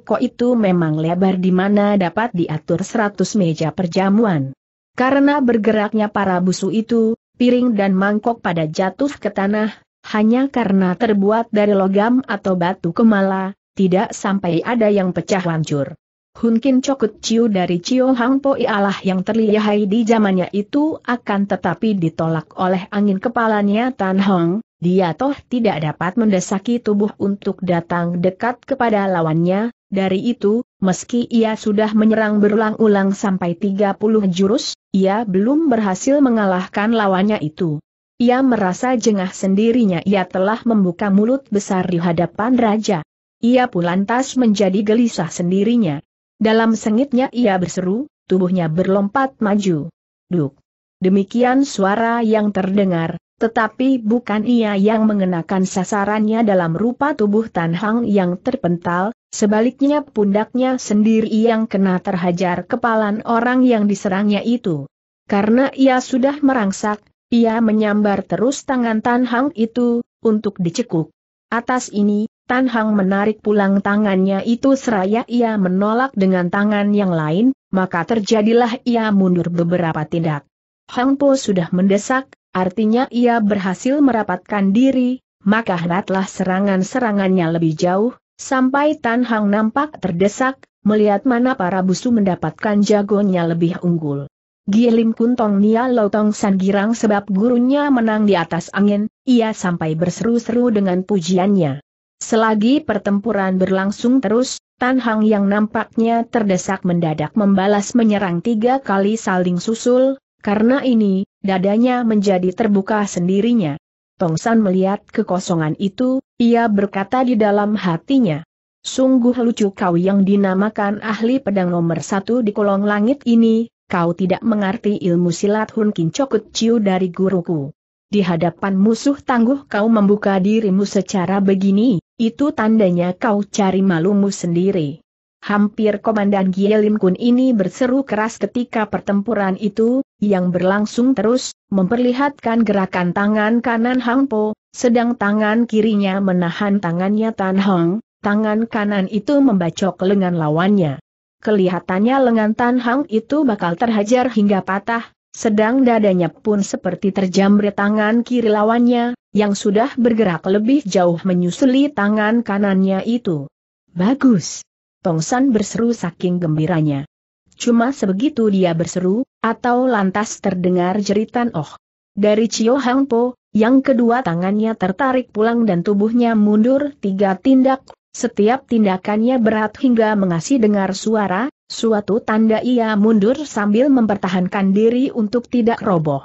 Ko itu memang lebar di mana dapat diatur seratus meja perjamuan. Karena bergeraknya para busu itu, piring dan mangkok pada jatuh ke tanah, hanya karena terbuat dari logam atau batu kemala, tidak sampai ada yang pecah hancur. Hunkin Cokut ciu dari Chiu Hang Po ialah yang terlihai di zamannya itu akan tetapi ditolak oleh angin kepalanya Tan Hong, dia toh tidak dapat mendesaki tubuh untuk datang dekat kepada lawannya, dari itu, meski ia sudah menyerang berulang-ulang sampai 30 jurus, ia belum berhasil mengalahkan lawannya itu. Ia merasa jengah sendirinya ia telah membuka mulut besar di hadapan raja. Ia pun lantas menjadi gelisah sendirinya. Dalam sengitnya ia berseru, tubuhnya berlompat maju. Duk. Demikian suara yang terdengar, tetapi bukan ia yang mengenakan sasarannya dalam rupa tubuh Tan Hang yang terpental, sebaliknya pundaknya sendiri yang kena terhajar kepalan orang yang diserangnya itu. Karena ia sudah merangsak, ia menyambar terus tangan Tan Hang itu, untuk dicekuk. Atas ini, Tan Hang menarik pulang tangannya itu seraya ia menolak dengan tangan yang lain, maka terjadilah ia mundur beberapa tindak. Hang Po sudah mendesak, artinya ia berhasil merapatkan diri, maka hendaklah serangan-serangannya lebih jauh, sampai Tan Hang nampak terdesak, melihat mana para busu mendapatkan jagonya lebih unggul pun tong Nia Lotong San Girang sebab gurunya menang di atas angin, ia sampai berseru-seru dengan pujiannya. Selagi pertempuran berlangsung terus, Tan Hang yang nampaknya terdesak mendadak membalas menyerang tiga kali saling susul, karena ini, dadanya menjadi terbuka sendirinya. Tong San melihat kekosongan itu, ia berkata di dalam hatinya. Sungguh lucu kau yang dinamakan ahli pedang nomor satu di kolong langit ini, kau tidak mengerti ilmu silat Hun Kin ciu dari guruku. Di hadapan musuh tangguh kau membuka dirimu secara begini, itu tandanya kau cari malumu sendiri. Hampir Komandan Gielim Kun ini berseru keras ketika pertempuran itu, yang berlangsung terus, memperlihatkan gerakan tangan kanan Hang Po, sedang tangan kirinya menahan tangannya Tan Hong, tangan kanan itu membacok lengan lawannya. Kelihatannya lengan Tan Hang itu bakal terhajar hingga patah, sedang dadanya pun seperti terjamret tangan kiri lawannya, yang sudah bergerak lebih jauh menyusuli tangan kanannya itu. Bagus! Tong San berseru saking gembiranya. Cuma sebegitu dia berseru, atau lantas terdengar jeritan oh. Dari Cio Hang Po, yang kedua tangannya tertarik pulang dan tubuhnya mundur tiga tindak setiap tindakannya berat hingga mengasih dengar suara, suatu tanda ia mundur sambil mempertahankan diri untuk tidak roboh.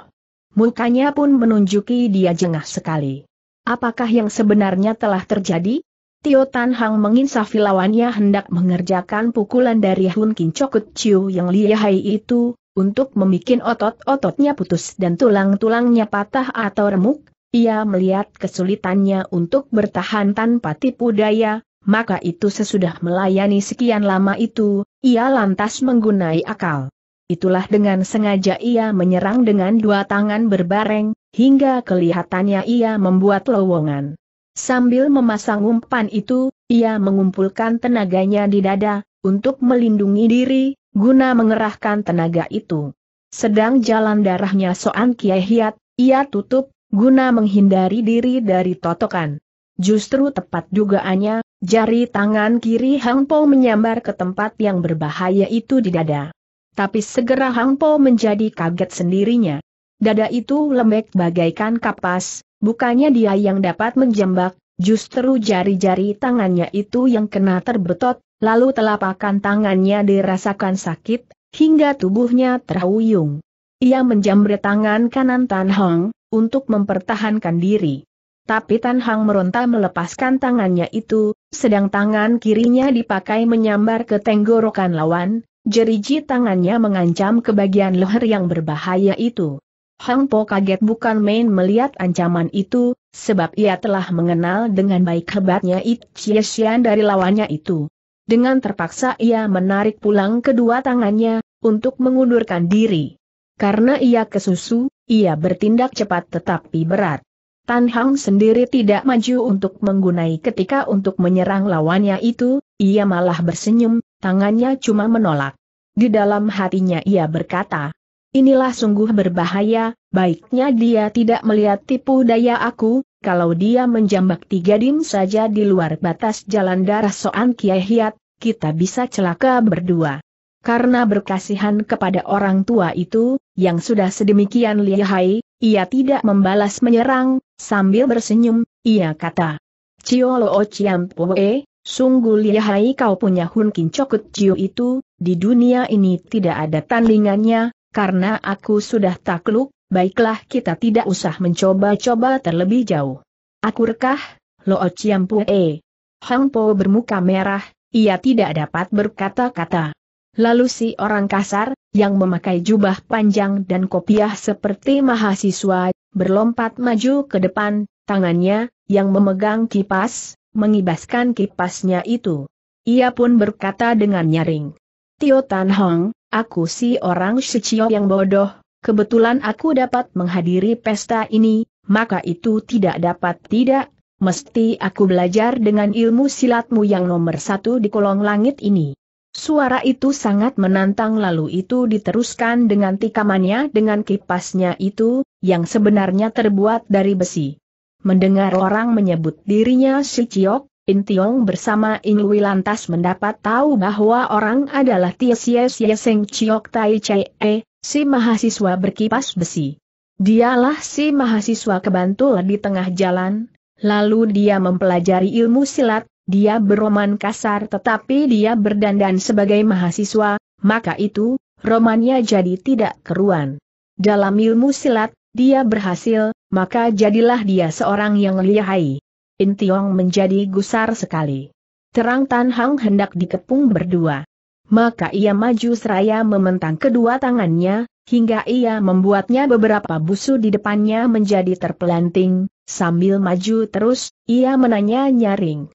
Mukanya pun menunjuki dia jengah sekali. Apakah yang sebenarnya telah terjadi? Tio Tan Hang menginsafi lawannya hendak mengerjakan pukulan dari Hun Kin Chokut Chiu yang lihai itu, untuk membuat otot-ototnya putus dan tulang-tulangnya patah atau remuk, ia melihat kesulitannya untuk bertahan tanpa tipu daya, maka itu sesudah melayani sekian lama itu, ia lantas menggunai akal. Itulah dengan sengaja ia menyerang dengan dua tangan berbareng, hingga kelihatannya ia membuat lowongan. Sambil memasang umpan itu, ia mengumpulkan tenaganya di dada, untuk melindungi diri, guna mengerahkan tenaga itu. Sedang jalan darahnya Soan Kiai Hiat, ia tutup, guna menghindari diri dari totokan. Justru tepat dugaannya, jari tangan kiri Hang Po menyambar ke tempat yang berbahaya itu di dada. Tapi segera Hang Po menjadi kaget sendirinya. Dada itu lembek bagaikan kapas, bukannya dia yang dapat menjambak, justru jari-jari tangannya itu yang kena terbetot, lalu telapakan tangannya dirasakan sakit, hingga tubuhnya terhuyung. Ia menjamret tangan kanan Tan Hong, untuk mempertahankan diri. Tapi Tan Hang meronta melepaskan tangannya itu, sedang tangan kirinya dipakai menyambar ke tenggorokan lawan, jeriji tangannya mengancam ke bagian leher yang berbahaya itu. Hang Po kaget bukan main melihat ancaman itu, sebab ia telah mengenal dengan baik hebatnya It Xian dari lawannya itu. Dengan terpaksa ia menarik pulang kedua tangannya, untuk mengundurkan diri. Karena ia kesusu, ia bertindak cepat tetapi berat. Tan Hang sendiri tidak maju untuk menggunai ketika untuk menyerang lawannya itu, ia malah bersenyum, tangannya cuma menolak. Di dalam hatinya ia berkata, Inilah sungguh berbahaya, baiknya dia tidak melihat tipu daya aku, kalau dia menjambak tiga dim saja di luar batas jalan darah Soan Kiai Hiat, kita bisa celaka berdua. Karena berkasihan kepada orang tua itu, yang sudah sedemikian lihai, ia tidak membalas menyerang, sambil bersenyum, ia kata. Ciolo Ciampoe, sungguh lihai kau punya Hun cokut Cio itu, di dunia ini tidak ada tandingannya, karena aku sudah takluk, baiklah kita tidak usah mencoba-coba terlebih jauh. Akurkah, Lo Ciampoe? Hang Po bermuka merah, ia tidak dapat berkata-kata. Lalu si orang kasar, yang memakai jubah panjang dan kopiah seperti mahasiswa, berlompat maju ke depan, tangannya, yang memegang kipas, mengibaskan kipasnya itu. Ia pun berkata dengan nyaring, Tio Tan Hong, aku si orang secio yang bodoh, kebetulan aku dapat menghadiri pesta ini, maka itu tidak dapat tidak, mesti aku belajar dengan ilmu silatmu yang nomor satu di kolong langit ini. Suara itu sangat menantang lalu itu diteruskan dengan tikamannya dengan kipasnya itu, yang sebenarnya terbuat dari besi. Mendengar orang menyebut dirinya si Ciok, In Tiong bersama In lantas mendapat tahu bahwa orang adalah Tia Sia Sia Seng Ciok Tai E, si mahasiswa berkipas besi. Dialah si mahasiswa kebantul di tengah jalan, lalu dia mempelajari ilmu silat, dia beroman kasar tetapi dia berdandan sebagai mahasiswa, maka itu, romannya jadi tidak keruan. Dalam ilmu silat, dia berhasil, maka jadilah dia seorang yang lihai. Intiong menjadi gusar sekali. Terang Tan Hang hendak dikepung berdua. Maka ia maju seraya mementang kedua tangannya, hingga ia membuatnya beberapa busu di depannya menjadi terpelanting, sambil maju terus, ia menanya nyaring.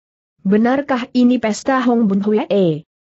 Benarkah ini pesta Hong Bun Hue?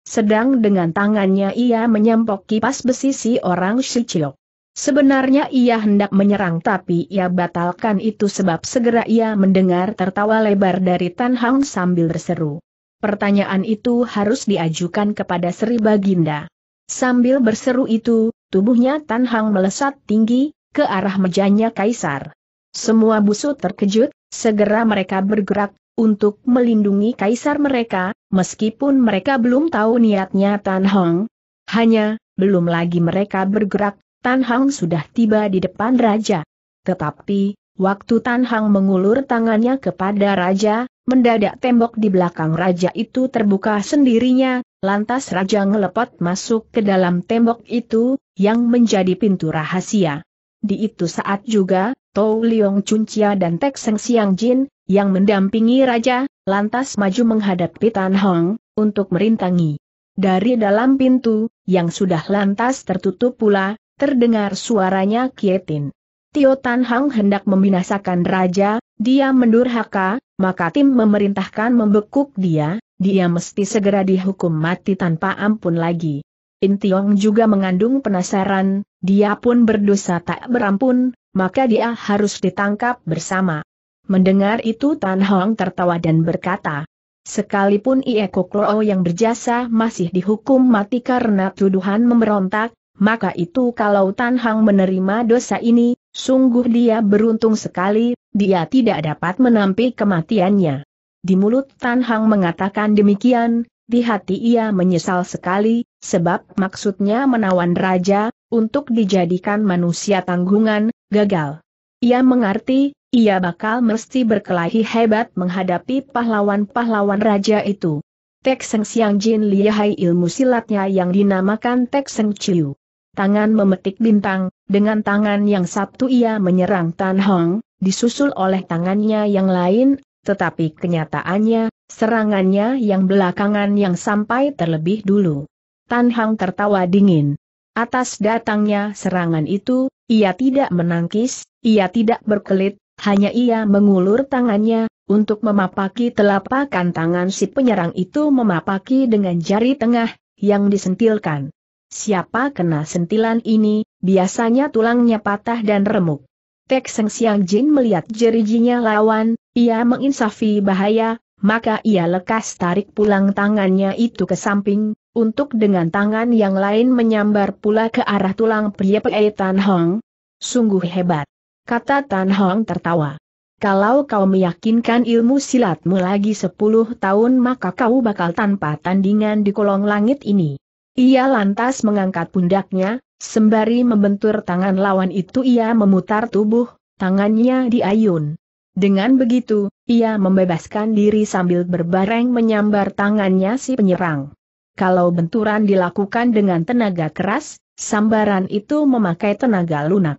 Sedang dengan tangannya ia menyempok kipas besi si orang Shichiok. Sebenarnya ia hendak menyerang tapi ia batalkan itu sebab segera ia mendengar tertawa lebar dari Tan Hang sambil berseru. Pertanyaan itu harus diajukan kepada Sri Baginda. Sambil berseru itu, tubuhnya Tan Hang melesat tinggi, ke arah mejanya Kaisar. Semua busu terkejut, segera mereka bergerak, untuk melindungi kaisar mereka, meskipun mereka belum tahu niatnya Tan Hong. Hanya, belum lagi mereka bergerak, Tan Hong sudah tiba di depan raja. Tetapi, waktu Tan Hong mengulur tangannya kepada raja, mendadak tembok di belakang raja itu terbuka sendirinya, lantas raja ngelepot masuk ke dalam tembok itu, yang menjadi pintu rahasia. Di itu saat juga, Tou Liong Chun Chia dan Tek Seng Siang Jin, yang mendampingi raja, lantas maju menghadapi Tan Hong, untuk merintangi. Dari dalam pintu, yang sudah lantas tertutup pula, terdengar suaranya Kietin. Tio Tan Hong hendak membinasakan raja, dia mendurhaka, maka tim memerintahkan membekuk dia, dia mesti segera dihukum mati tanpa ampun lagi. Tiong juga mengandung penasaran, dia pun berdosa tak berampun, maka dia harus ditangkap bersama. Mendengar itu Tan Hong tertawa dan berkata, Sekalipun Ieko Klo yang berjasa masih dihukum mati karena tuduhan memberontak, maka itu kalau Tan Hong menerima dosa ini, sungguh dia beruntung sekali, dia tidak dapat menampi kematiannya. Di mulut Tan Hong mengatakan demikian, di hati ia menyesal sekali, sebab maksudnya menawan raja, untuk dijadikan manusia tanggungan, gagal. Ia mengerti, ia bakal mesti berkelahi hebat menghadapi pahlawan-pahlawan raja itu. Tek Seng Siang Jin lihai ilmu silatnya yang dinamakan Tek Seng Chiu. Tangan memetik bintang, dengan tangan yang satu ia menyerang Tan Hong, disusul oleh tangannya yang lain, tetapi kenyataannya, serangannya yang belakangan yang sampai terlebih dulu. Tan Hong tertawa dingin. Atas datangnya serangan itu, ia tidak menangkis, ia tidak berkelit, hanya ia mengulur tangannya, untuk memapaki telapakan tangan si penyerang itu memapaki dengan jari tengah, yang disentilkan. Siapa kena sentilan ini, biasanya tulangnya patah dan remuk. Tek Seng Siang Jin melihat jerijinya lawan, ia menginsafi bahaya, maka ia lekas tarik pulang tangannya itu ke samping, untuk dengan tangan yang lain menyambar pula ke arah tulang pria Pei Tan Hong. Sungguh hebat kata Tan Hong tertawa. Kalau kau meyakinkan ilmu silatmu lagi sepuluh tahun maka kau bakal tanpa tandingan di kolong langit ini. Ia lantas mengangkat pundaknya, sembari membentur tangan lawan itu ia memutar tubuh, tangannya diayun. Dengan begitu, ia membebaskan diri sambil berbareng menyambar tangannya si penyerang. Kalau benturan dilakukan dengan tenaga keras, sambaran itu memakai tenaga lunak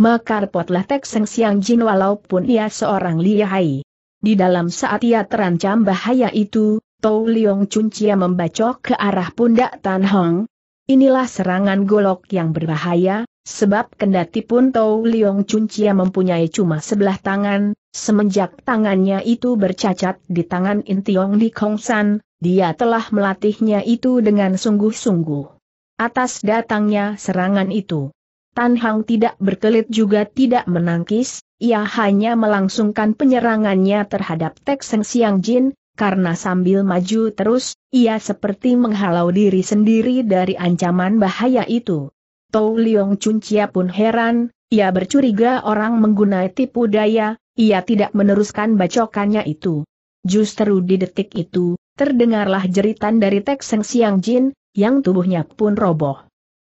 maka repotlah Tek Seng Siang Jin walaupun ia seorang lihai. Di dalam saat ia terancam bahaya itu, Tou Liong Chia membacok ke arah pundak Tan Hong. Inilah serangan golok yang berbahaya, sebab kendati pun Tou Liong Chia mempunyai cuma sebelah tangan, semenjak tangannya itu bercacat di tangan Intiong Kong San, dia telah melatihnya itu dengan sungguh-sungguh. Atas datangnya serangan itu, Tan Hang tidak berkelit juga tidak menangkis, ia hanya melangsungkan penyerangannya terhadap Tek Seng Siang Jin, karena sambil maju terus, ia seperti menghalau diri sendiri dari ancaman bahaya itu. Tou Leong Chun Chia pun heran, ia bercuriga orang menggunai tipu daya, ia tidak meneruskan bacokannya itu. Justru di detik itu, terdengarlah jeritan dari Tek Seng Siang Jin, yang tubuhnya pun roboh.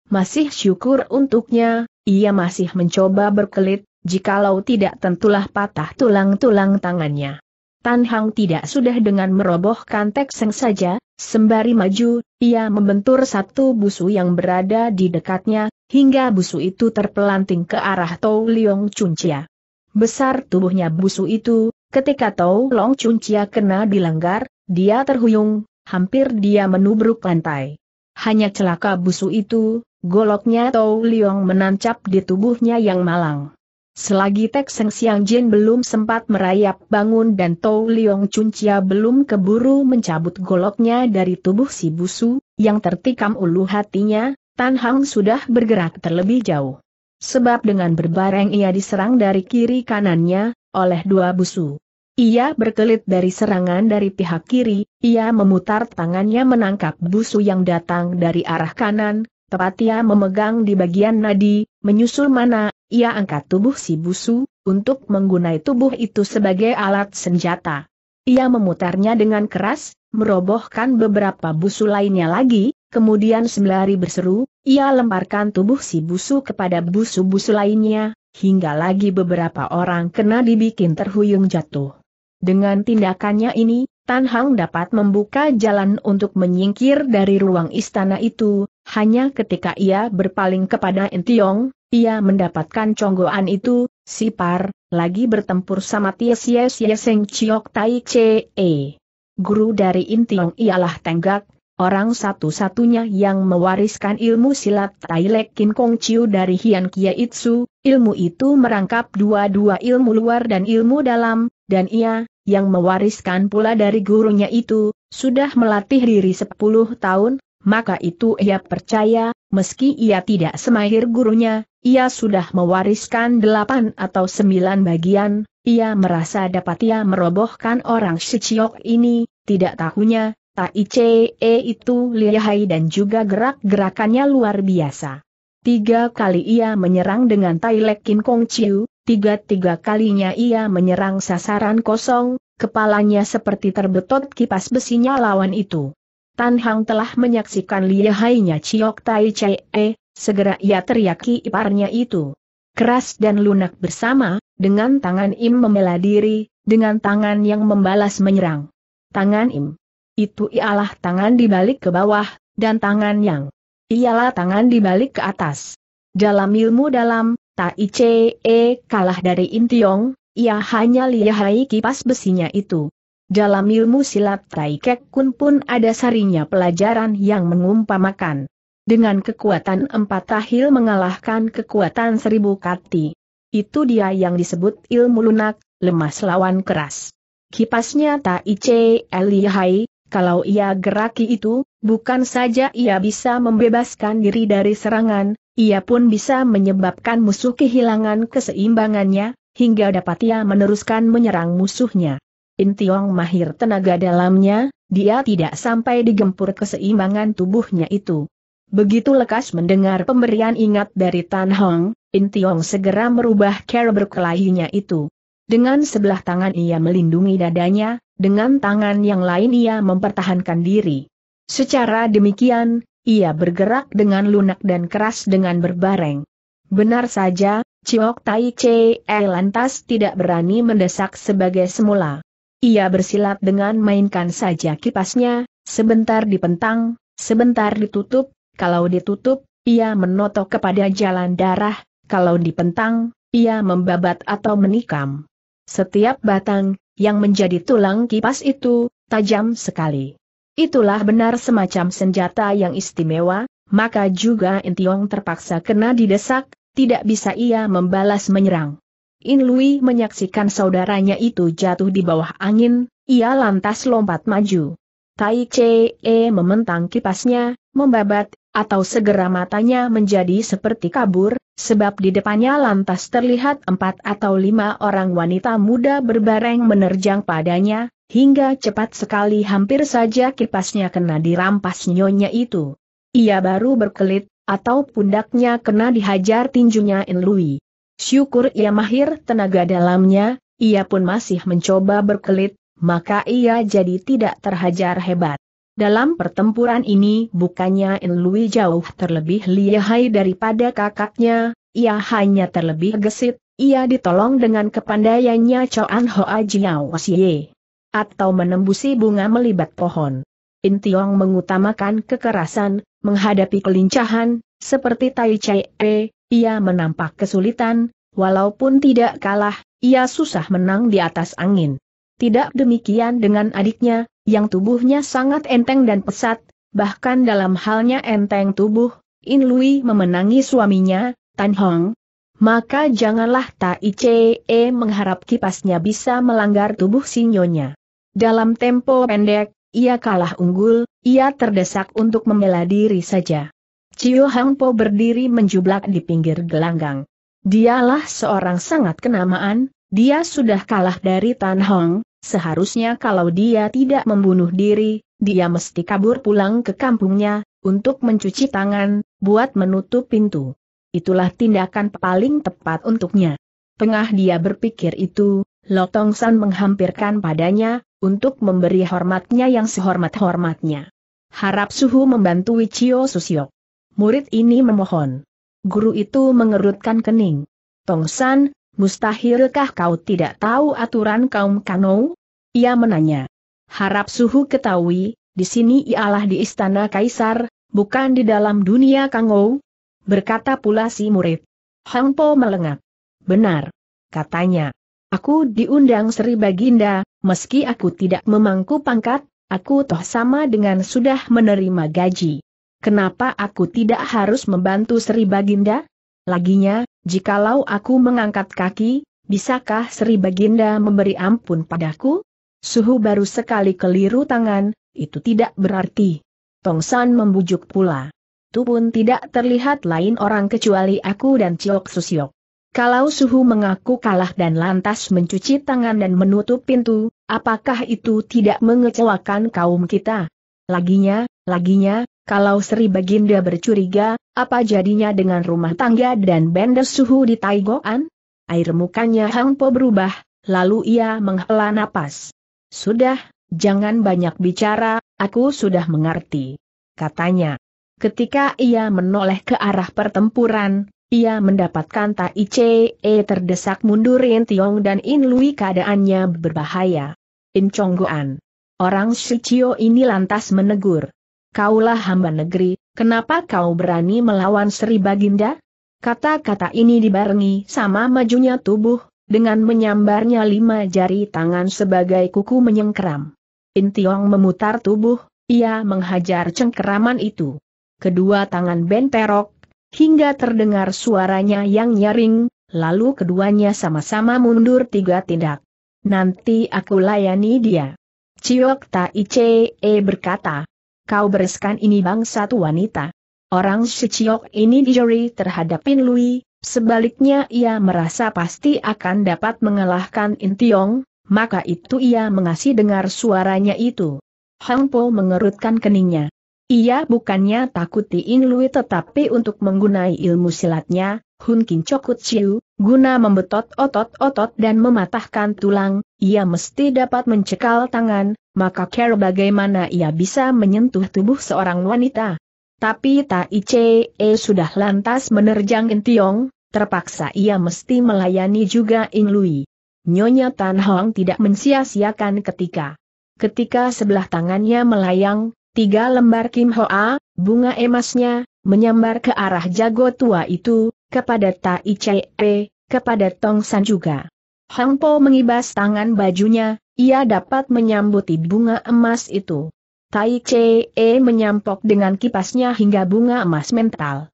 Masih syukur untuknya, ia masih mencoba berkelit, jikalau tidak tentulah patah tulang-tulang tangannya. Tan Hang tidak sudah dengan merobohkan Tekseng saja, sembari maju, ia membentur satu busu yang berada di dekatnya, hingga busu itu terpelanting ke arah Tou Leong Chuncia. Besar tubuhnya busu itu, ketika Tou Leong Chuncia kena dilanggar, dia terhuyung, hampir dia menubruk lantai. Hanya celaka busu itu, Goloknya Tou Liong menancap di tubuhnya yang malang. Selagi Tek Seng Siang Jin belum sempat merayap bangun dan Tou Liong Cuncia belum keburu mencabut goloknya dari tubuh si busu, yang tertikam ulu hatinya, Tan Hang sudah bergerak terlebih jauh. Sebab dengan berbareng ia diserang dari kiri kanannya, oleh dua busu. Ia berkelit dari serangan dari pihak kiri, ia memutar tangannya menangkap busu yang datang dari arah kanan, Tepat ia memegang di bagian nadi, menyusul mana, ia angkat tubuh si busu, untuk menggunai tubuh itu sebagai alat senjata. Ia memutarnya dengan keras, merobohkan beberapa busu lainnya lagi, kemudian sembari berseru, ia lemparkan tubuh si busu kepada busu-busu lainnya, hingga lagi beberapa orang kena dibikin terhuyung jatuh. Dengan tindakannya ini, Tan Hang dapat membuka jalan untuk menyingkir dari ruang istana itu, hanya ketika ia berpaling kepada Entiong, ia mendapatkan conggoan itu, si Par, lagi bertempur sama Ties Yes Yeseng Chiok Tai Ce. E. Guru dari Intiong ialah Tenggak, orang satu-satunya yang mewariskan ilmu silat Tai Lek Kin Kong Chiu dari Hian Kia Itsu, ilmu itu merangkap dua-dua ilmu luar dan ilmu dalam, dan ia, yang mewariskan pula dari gurunya itu, sudah melatih diri 10 tahun, maka itu ia percaya, meski ia tidak semahir gurunya, ia sudah mewariskan delapan atau sembilan bagian, ia merasa dapat ia merobohkan orang Shichiok ini, tidak tahunya, Tai Chee itu lihai dan juga gerak-gerakannya luar biasa. Tiga kali ia menyerang dengan Tai Lek Kin Kong Chiu, tiga-tiga kalinya ia menyerang sasaran kosong, kepalanya seperti terbetot kipas besinya lawan itu. Tan Hang telah menyaksikan lihainya Chiok Tai E, segera ia teriaki iparnya itu. Keras dan lunak bersama, dengan tangan Im membela diri, dengan tangan yang membalas menyerang. Tangan Im. Itu ialah tangan dibalik ke bawah, dan tangan yang. Ialah tangan dibalik ke atas. Dalam ilmu dalam, Tai E kalah dari Intiong, ia hanya lihai kipas besinya itu. Dalam ilmu silat Taikek Kun pun ada sarinya pelajaran yang mengumpamakan. Dengan kekuatan empat tahil mengalahkan kekuatan seribu kati. Itu dia yang disebut ilmu lunak, lemas lawan keras. Kipasnya tak ice elihai, kalau ia geraki itu, bukan saja ia bisa membebaskan diri dari serangan, ia pun bisa menyebabkan musuh kehilangan keseimbangannya, hingga dapat ia meneruskan menyerang musuhnya. Intiong mahir tenaga dalamnya, dia tidak sampai digempur keseimbangan tubuhnya itu. Begitu lekas mendengar pemberian ingat dari Tan Hong, Intiong segera merubah cara berkelahinya itu. Dengan sebelah tangan ia melindungi dadanya, dengan tangan yang lain ia mempertahankan diri. Secara demikian, ia bergerak dengan lunak dan keras dengan berbareng. Benar saja, Ciok Tai Che eh, lantas tidak berani mendesak sebagai semula. Ia bersilat dengan mainkan saja kipasnya, sebentar dipentang, sebentar ditutup, kalau ditutup, ia menotok kepada jalan darah, kalau dipentang, ia membabat atau menikam. Setiap batang, yang menjadi tulang kipas itu, tajam sekali. Itulah benar semacam senjata yang istimewa, maka juga Intiong terpaksa kena didesak, tidak bisa ia membalas menyerang. In Lui menyaksikan saudaranya itu jatuh di bawah angin, ia lantas lompat maju. Tai Chee mementang kipasnya, membabat, atau segera matanya menjadi seperti kabur, sebab di depannya lantas terlihat empat atau lima orang wanita muda berbareng menerjang padanya, hingga cepat sekali hampir saja kipasnya kena dirampas nyonya itu. Ia baru berkelit, atau pundaknya kena dihajar tinjunya In Lui. Syukur ia mahir tenaga dalamnya, ia pun masih mencoba berkelit, maka ia jadi tidak terhajar hebat. Dalam pertempuran ini bukannya In Lui jauh terlebih lihai daripada kakaknya, ia hanya terlebih gesit, ia ditolong dengan kepandaiannya Choan Hoa Jiao Xie. Atau menembusi bunga melibat pohon. In Tiong mengutamakan kekerasan, menghadapi kelincahan, seperti Tai Chai E. Ia menampak kesulitan, walaupun tidak kalah, ia susah menang di atas angin. Tidak demikian dengan adiknya, yang tubuhnya sangat enteng dan pesat, bahkan dalam halnya enteng tubuh, In Lui memenangi suaminya, Tan Hong. Maka janganlah Tai Chee mengharap kipasnya bisa melanggar tubuh sinyonya. Dalam tempo pendek, ia kalah unggul, ia terdesak untuk membela diri saja. Cio Hang Po berdiri menjublak di pinggir gelanggang. Dialah seorang sangat kenamaan, dia sudah kalah dari Tan Hong, seharusnya kalau dia tidak membunuh diri, dia mesti kabur pulang ke kampungnya, untuk mencuci tangan, buat menutup pintu. Itulah tindakan paling tepat untuknya. Tengah dia berpikir itu, Lotong San menghampirkan padanya, untuk memberi hormatnya yang sehormat-hormatnya. Harap Suhu membantu Wichio Susiok. Murid ini memohon. Guru itu mengerutkan kening. Tong San, mustahilkah kau tidak tahu aturan kaum Kano? Ia menanya. Harap suhu ketahui, di sini ialah di istana kaisar, bukan di dalam dunia Kangou. Berkata pula si murid. Hang Po melengak. Benar. Katanya. Aku diundang Sri Baginda, meski aku tidak memangku pangkat, aku toh sama dengan sudah menerima gaji. Kenapa aku tidak harus membantu Sri Baginda? Laginya, jikalau aku mengangkat kaki, bisakah Sri Baginda memberi ampun padaku? Suhu baru sekali keliru tangan, itu tidak berarti. Tongsan membujuk pula. Tu pun tidak terlihat lain orang kecuali aku dan Ciok Susiok. Kalau Suhu mengaku kalah dan lantas mencuci tangan dan menutup pintu, apakah itu tidak mengecewakan kaum kita? Laginya, laginya, kalau Sri Baginda bercuriga, apa jadinya dengan rumah tangga dan benda suhu di Taigoan? Air mukanya Hang Po berubah, lalu ia menghela napas. Sudah, jangan banyak bicara, aku sudah mengerti. Katanya. Ketika ia menoleh ke arah pertempuran, ia mendapatkan Tai Chee terdesak mundur In Tiong dan In Lui keadaannya berbahaya. In Goan. Orang Shichio ini lantas menegur kaulah hamba negeri, kenapa kau berani melawan Sri Baginda? Kata-kata ini dibarengi sama majunya tubuh, dengan menyambarnya lima jari tangan sebagai kuku menyengkeram. Intiong memutar tubuh, ia menghajar cengkeraman itu. Kedua tangan benterok, hingga terdengar suaranya yang nyaring, lalu keduanya sama-sama mundur tiga tindak. Nanti aku layani dia. Ciok Tai berkata, kau bereskan ini bang satu wanita. Orang seciok ini juri terhadap Pin Lui, sebaliknya ia merasa pasti akan dapat mengalahkan Yong. maka itu ia mengasih dengar suaranya itu. Hang Po mengerutkan keningnya. Ia bukannya takuti In Lui tetapi untuk menggunai ilmu silatnya, Hun Kin Chokut Chiu, guna membetot otot-otot dan mematahkan tulang, ia mesti dapat mencekal tangan, maka care bagaimana ia bisa menyentuh tubuh seorang wanita. Tapi Tai Chee eh, sudah lantas menerjang Tiong, terpaksa ia mesti melayani juga In Lui. Nyonya Tan Hong tidak mensia-siakan ketika. Ketika sebelah tangannya melayang, tiga lembar Kim Hoa, bunga emasnya, menyambar ke arah jago tua itu, kepada Tai Chee, eh, kepada Tong San juga. Hang Po mengibas tangan bajunya, ia dapat menyambuti bunga emas itu. Tai e menyampok dengan kipasnya hingga bunga emas mental.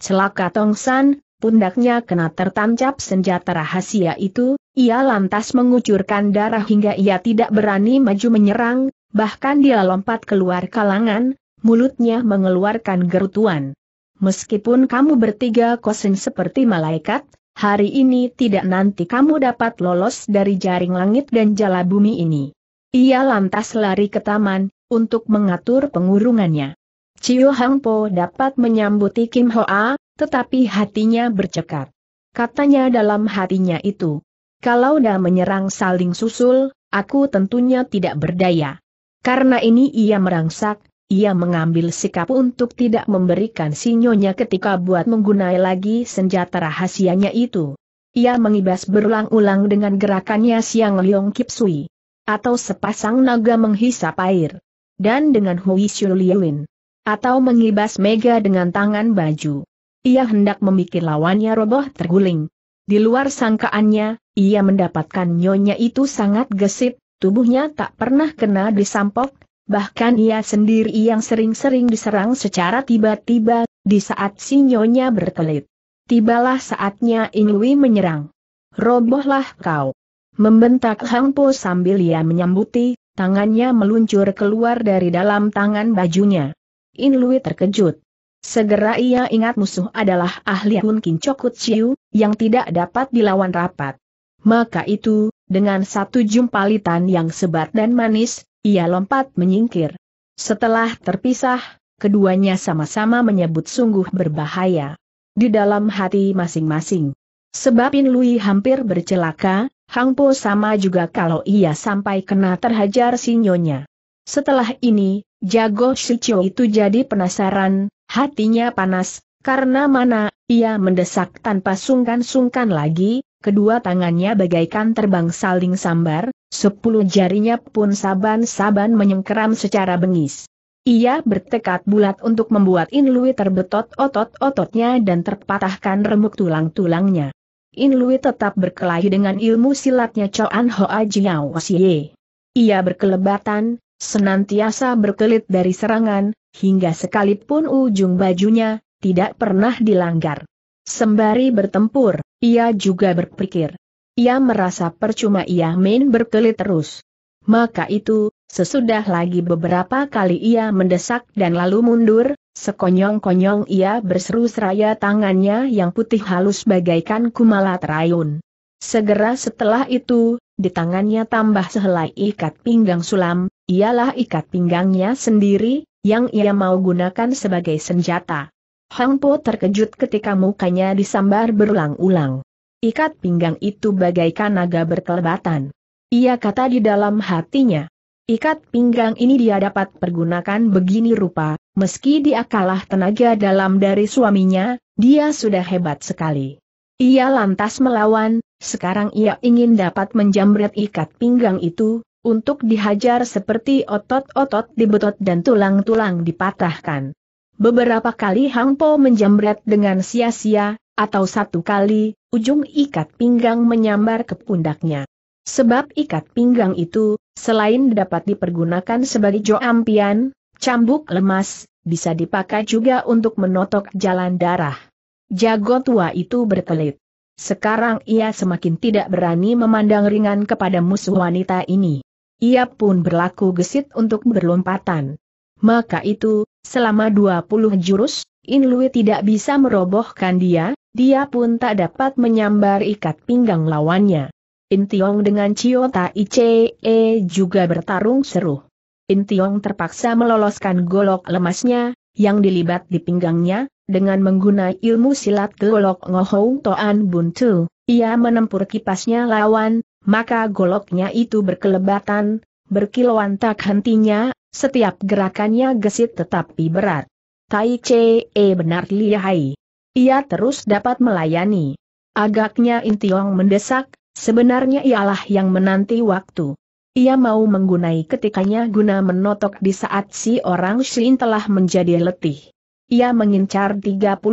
Celaka Tong San, pundaknya kena tertancap senjata rahasia itu, ia lantas mengucurkan darah hingga ia tidak berani maju menyerang, bahkan dia lompat keluar kalangan, mulutnya mengeluarkan gerutuan. Meskipun kamu bertiga kosen seperti malaikat, hari ini tidak nanti kamu dapat lolos dari jaring langit dan jala bumi ini. Ia lantas lari ke taman, untuk mengatur pengurungannya. Chiu Hang Po dapat menyambuti Kim Hoa, tetapi hatinya bercekat. Katanya dalam hatinya itu, kalau dah menyerang saling susul, aku tentunya tidak berdaya. Karena ini ia merangsak, ia mengambil sikap untuk tidak memberikan sinyonya ketika buat menggunai lagi senjata rahasianya itu. Ia mengibas berulang-ulang dengan gerakannya siang Leong kipsui, Atau sepasang naga menghisap air. Dan dengan Hui Xiu Atau mengibas mega dengan tangan baju. Ia hendak memikir lawannya roboh terguling. Di luar sangkaannya, ia mendapatkan nyonya itu sangat gesit, tubuhnya tak pernah kena disampok, bahkan ia sendiri yang sering-sering diserang secara tiba-tiba, di saat sinyonya berkelit. Tibalah saatnya Inui menyerang. Robohlah kau. Membentak Hang Po sambil ia menyambuti, tangannya meluncur keluar dari dalam tangan bajunya. Inui terkejut. Segera ia ingat musuh adalah ahli Hun Kincokut Chiu, yang tidak dapat dilawan rapat. Maka itu, dengan satu jumpalitan yang sebat dan manis, ia lompat menyingkir. Setelah terpisah, keduanya sama-sama menyebut sungguh berbahaya. Di dalam hati masing-masing. Sebab In Lui hampir bercelaka, Hang Po sama juga kalau ia sampai kena terhajar sinyonya. Setelah ini, Jago Shicho itu jadi penasaran, hatinya panas, karena mana, ia mendesak tanpa sungkan-sungkan lagi, kedua tangannya bagaikan terbang saling sambar, sepuluh jarinya pun saban-saban menyengkeram secara bengis. Ia bertekad bulat untuk membuat Inlui terbetot otot-ototnya dan terpatahkan remuk tulang-tulangnya. Inlui tetap berkelahi dengan ilmu silatnya Choan Hoa Jiao Xie. Ia berkelebatan, senantiasa berkelit dari serangan, hingga sekalipun ujung bajunya, tidak pernah dilanggar. Sembari bertempur, ia juga berpikir. Ia merasa percuma ia main berkelit terus. Maka itu, sesudah lagi beberapa kali ia mendesak dan lalu mundur, sekonyong-konyong ia berseru seraya tangannya yang putih halus bagaikan kumala terayun. Segera setelah itu, di tangannya tambah sehelai ikat pinggang sulam, ialah ikat pinggangnya sendiri, yang ia mau gunakan sebagai senjata. Hang Po terkejut ketika mukanya disambar berulang-ulang. Ikat pinggang itu bagaikan naga berkelebatan. Ia kata di dalam hatinya. Ikat pinggang ini dia dapat pergunakan begini rupa, meski dia kalah tenaga dalam dari suaminya, dia sudah hebat sekali. Ia lantas melawan, sekarang ia ingin dapat menjamret ikat pinggang itu, untuk dihajar seperti otot-otot dibetot dan tulang-tulang dipatahkan. Beberapa kali Hang Po menjamret dengan sia-sia, atau satu kali, ujung ikat pinggang menyambar ke pundaknya. Sebab ikat pinggang itu, selain dapat dipergunakan sebagai joampian, cambuk lemas, bisa dipakai juga untuk menotok jalan darah. Jago tua itu berkelit. Sekarang ia semakin tidak berani memandang ringan kepada musuh wanita ini. Ia pun berlaku gesit untuk berlompatan. Maka itu, Selama 20 jurus, In Inlui tidak bisa merobohkan dia, dia pun tak dapat menyambar ikat pinggang lawannya. Intiong dengan Cio Tai Chee juga bertarung seru. Intiong terpaksa meloloskan golok lemasnya, yang dilibat di pinggangnya, dengan menggunakan ilmu silat golok Ngohong Toan Buntu, ia menempur kipasnya lawan, maka goloknya itu berkelebatan, berkilauan tak hentinya, setiap gerakannya gesit tetapi berat. Tai Chee eh, benar lihai. Ia terus dapat melayani. Agaknya Intiong mendesak, sebenarnya ialah yang menanti waktu. Ia mau menggunai ketikanya guna menotok di saat si orang Shin telah menjadi letih. Ia mengincar 36